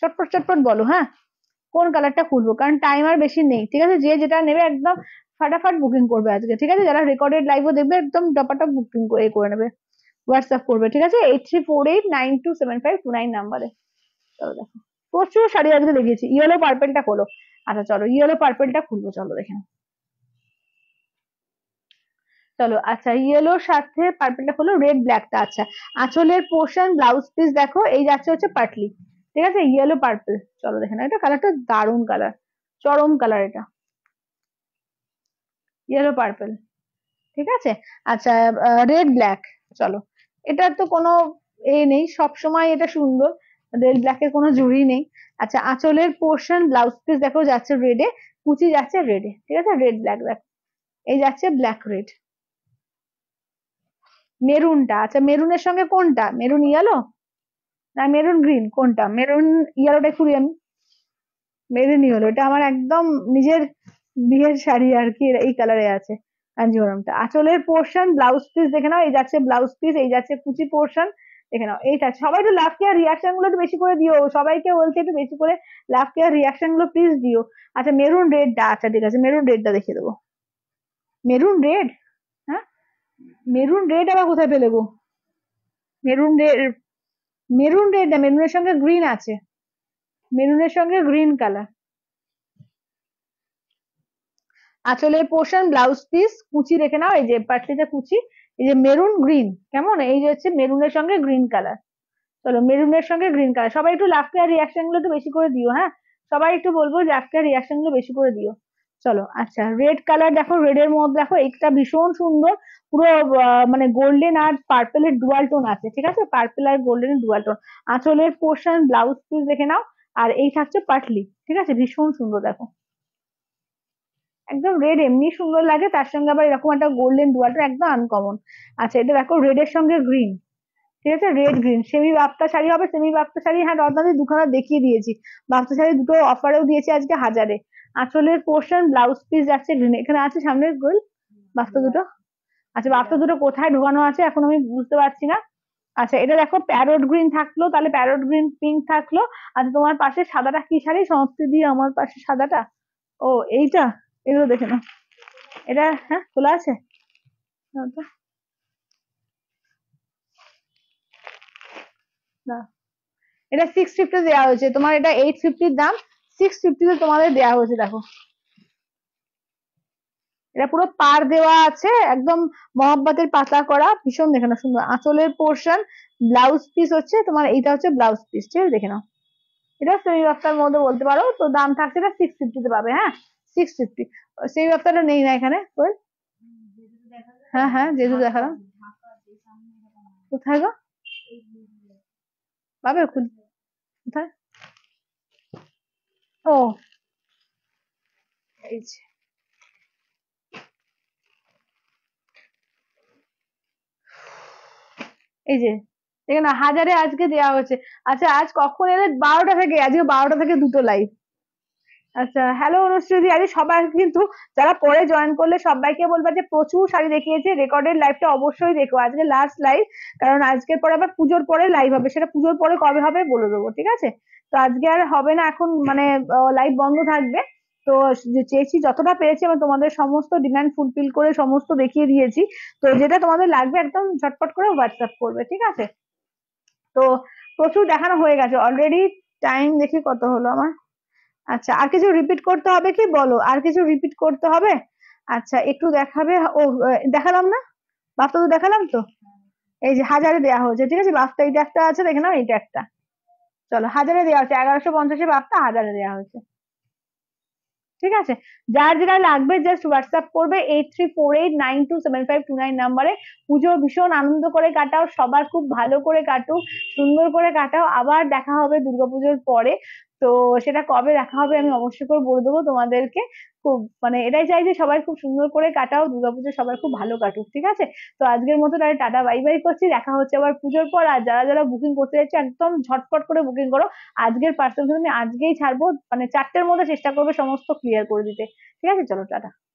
চটপট চটপট বলো হ্যাঁ কোন কালারটা খুলবো কারণ টাইম আর বেশি নেই ঠিক আছে যে যেটা নেবে একদম ফাটাফাট বুকিং করবে আজকে ঠিক আছে যারা রেকর্ডেড লাইভও দেখবে একদম টপাটপ বুকিং করে করে নেবে হোয়াটসঅ্যাপ করবে ঠিক আছে eight three four eight nine two seven five two nine নাম্বারে চলো দেখো প্রচুর শাড়ি আজকে দেখিয়েছি ইয়েলো পার্পেলটা খোলো আচ্ছা চলো ইয়েলো পার্পেলটা খুলবো চলো দেখে চলো আচ্ছা ইয়েলোর সাথে পার্পলটা হলো রেড ব্ল্যাকটা আচ্ছা আঁচলের পোর্শন ব্লাউজ পিস দেখো এই যাচ্ছে হচ্ছে পাটলি ঠিক আছে ইয়েলো পার্পল চলো দেখে না এটা কালারটা দারুন কালার চরম কালার এটা ইয়েলো পার্পল ঠিক আছে আচ্ছা রেড ব্ল্যাক চলো এটা তো কোনো এ নেই সব সময় এটা সুন্দর রেড ব্ল্যাকের কোনো জুড়ি নেই আচ্ছা আঁচলের পোর্শন ব্লাউজ পিস দেখো যাচ্ছে রেডে কুচি যাচ্ছে রেডে ঠিক আছে রেড ব্ল্যাক দেখো এই যাচ্ছে ব্ল্যাক রেড মেরুনটা আচ্ছা মেরুনের সঙ্গে কোনটা মেরুন ইয়েলো না মেরুন গ্রিন কোনটা মেরুন ইয়েলোটা ফুরি আমি মেরুন ইয়েলো এটা আমার একদম নিজের বিয়ের শাড়ি আর কি এই কালারে আছে কাঞ্জিভরমটা আঁচলের পোর্শন ব্লাউজ পিস দেখে নাও এই যাচ্ছে ব্লাউজ পিস এই যাচ্ছে কুচি পোর্শন দেখে নাও এইটা সবাই তো লাভ কেয়ার রিয়াকশন গুলো একটু বেশি করে দিও সবাইকে বলছে একটু বেশি করে লাভ কেয়ার রিয়াকশন গুলো প্লিজ দিও আচ্ছা মেরুন রেডটা আচ্ছা ঠিক আছে মেরুন রেডটা দেখিয়ে দেবো মেরুন রেড মেরুন রেড আবার কোথায় পেলে গো মেরুন রেড মেরুন রেড না মেরুনের সঙ্গে গ্রিন আছে মেরুনের সঙ্গে গ্রিন কালার আঁচলের পোর্শন ব্লাউজ পিস কুচি রেখে নাও এই যে পাটলিতে কুচি এই যে মেরুন গ্রিন কেমন এই যে হচ্ছে মেরুনের সঙ্গে গ্রিন কালার চলো মেরুনের সঙ্গে গ্রিন কালার সবাই একটু লাফকে আর রিয়াকশন গুলো একটু বেশি করে দিও হ্যাঁ সবাই একটু বলবো লাফকে আর রিয়াকশন গুলো বেশি করে দিও চলো আচ্ছা রেড কালার দেখো রেডের এর মধ্যে দেখো এইটা ভীষণ সুন্দর পুরো মানে গোল্ডেন আর পার্পেলের ডুয়াল টোন আছে ঠিক আছে পার্পেল আর গোল্ডেন ডুয়াল টোন আঁচলের পোর্শন ব্লাউজ পিস দেখে নাও আর এই থাকছে পাটলি ঠিক আছে ভীষণ সুন্দর দেখো একদম রেড এমনি সুন্দর লাগে তার সঙ্গে আবার এরকম একটা গোল্ডেন ডুয়ালটা একদম আনকমন আচ্ছা এটা দেখো রেড এর সঙ্গে গ্রিন ঠিক আছে রেড গ্রিন সেমি বাপ্তা শাড়ি হবে সেমি বাপ্তা শাড়ি হ্যাঁ রত্নাদি দুখানা দেখিয়ে দিয়েছি বাপ্তা শাড়ি দুটো অফারেও দিয়েছি আজকে হাজারে আঁচলের পোর্শন ব্লাউজ পিস যাচ্ছে গ্রিন এখানে আছে সামনের গোল বাপ্তা দুটো আচ্ছা বাক্স দুটো কোথায় ঢোকানো আছে এখন আমি বুঝতে পারছি না আচ্ছা এটা দেখো প্যারট গ্রিন থাকলো তাহলে প্যারট গ্রিন পিঙ্ক থাকলো আচ্ছা তোমার পাশে সাদাটা কি শাড়ি সংস্কৃতি আমার পাশে সাদাটা ও এইটা এগুলো দেখে নাও এটা হ্যাঁ খোলা আছে এটা সিক্স ফিফটি দেওয়া হয়েছে তোমার এটা এইট ফিফটির দাম সিক্স ফিফটিতে তোমাদের দেওয়া হয়েছে দেখো এটা পুরো পার দেওয়া আছে একদম মহাব্বাতের পাতা করা ভীষণ দেখে নাও সুন্দর আঁচলের পোর্শন ব্লাউজ পিস হচ্ছে তোমার এইটা হচ্ছে ব্লাউজ পিস ঠিক আছে দেখে নাও এটা সেই রাস্তার মধ্যে বলতে পারো তো দাম থাকছে এটা সিক্স ফিফটিতে পাবে হ্যাঁ সিক্স ফিফটি সেই রাস্তাটা নেই না এখানে হ্যাঁ হ্যাঁ যেহেতু দেখালাম কোথায় গো পাবে কোথায় ও এই যে এই যে এখানে হাজারে আজকে দেওয়া হচ্ছে আচ্ছা আজ কখন এলে বারোটা থেকে আজকে বারোটা থেকে দুটো লাইভ আচ্ছা হ্যালো অনুশ্রী আজ সবাই কিন্তু যারা পরে জয়েন করলে সবাইকে বলবা যে প্রচুর শাড়ি দেখিয়েছে রেকর্ডের লাইভটা অবশ্যই দেখো আজকে লাস্ট লাইভ কারণ আজকের পরে আবার পুজোর পরে লাইভ হবে সেটা পুজোর পরে কবে হবে বলে দেবো ঠিক আছে তো আজকে আর হবে না এখন মানে লাইভ বন্ধ থাকবে তো চেয়েছি যতটা পেরেছি আমি তোমাদের সমস্ত ডিমান্ড ফুলফিল করে সমস্ত দেখিয়ে দিয়েছি তো যেটা তোমাদের লাগবে একদম ঝটপট করে হোয়াটসঅ্যাপ করবে ঠিক আছে তো প্রচুর দেখানো হয়ে গেছে অলরেডি টাইম দেখি কত হলো আমার আচ্ছা আর কিছু রিপিট করতে হবে কি বলো আর কিছু রিপিট করতে হবে আচ্ছা একটু দেখাবে ও দেখালাম না বাফটা তো দেখালাম তো এই যে হাজারে দেওয়া হয়েছে ঠিক আছে বাফটা এইটা একটা আছে দেখে নাও এইটা একটা চলো হাজারে দেওয়া হয়েছে এগারোশো পঞ্চাশে বাফটা হাজারে দেওয়া হয়েছে ঠিক আছে যার যেটা লাগবে জাস্ট হোয়াটসঅ্যাপ করবে eight three four eight nine two seven five two nine নাম্বারে পুজো ভীষণ আনন্দ করে কাটাও সবার খুব ভালো করে কাটুক সুন্দর করে কাটাও আবার দেখা হবে দুর্গাপুজোর পরে তো সেটা কবে দেখা হবে আমি অবশ্যই করে বলে দেবো তোমাদেরকে খুব মানে এটাই চাই যে সবাই খুব সুন্দর করে কাটাও দুর্গাপুজো সবার খুব ভালো কাটুক ঠিক আছে তো আজকের মতো তাহলে টাটা বাই বাই করছি দেখা হচ্ছে আবার পুজোর পর আর যারা যারা বুকিং করতে যাচ্ছে একদম ঝটপট করে বুকিং করো আজকের পার্সেল আমি আজকেই ছাড়বো মানে চারটের মধ্যে চেষ্টা করবে সমস্ত ক্লিয়ার করে দিতে ঠিক আছে চলো টাটা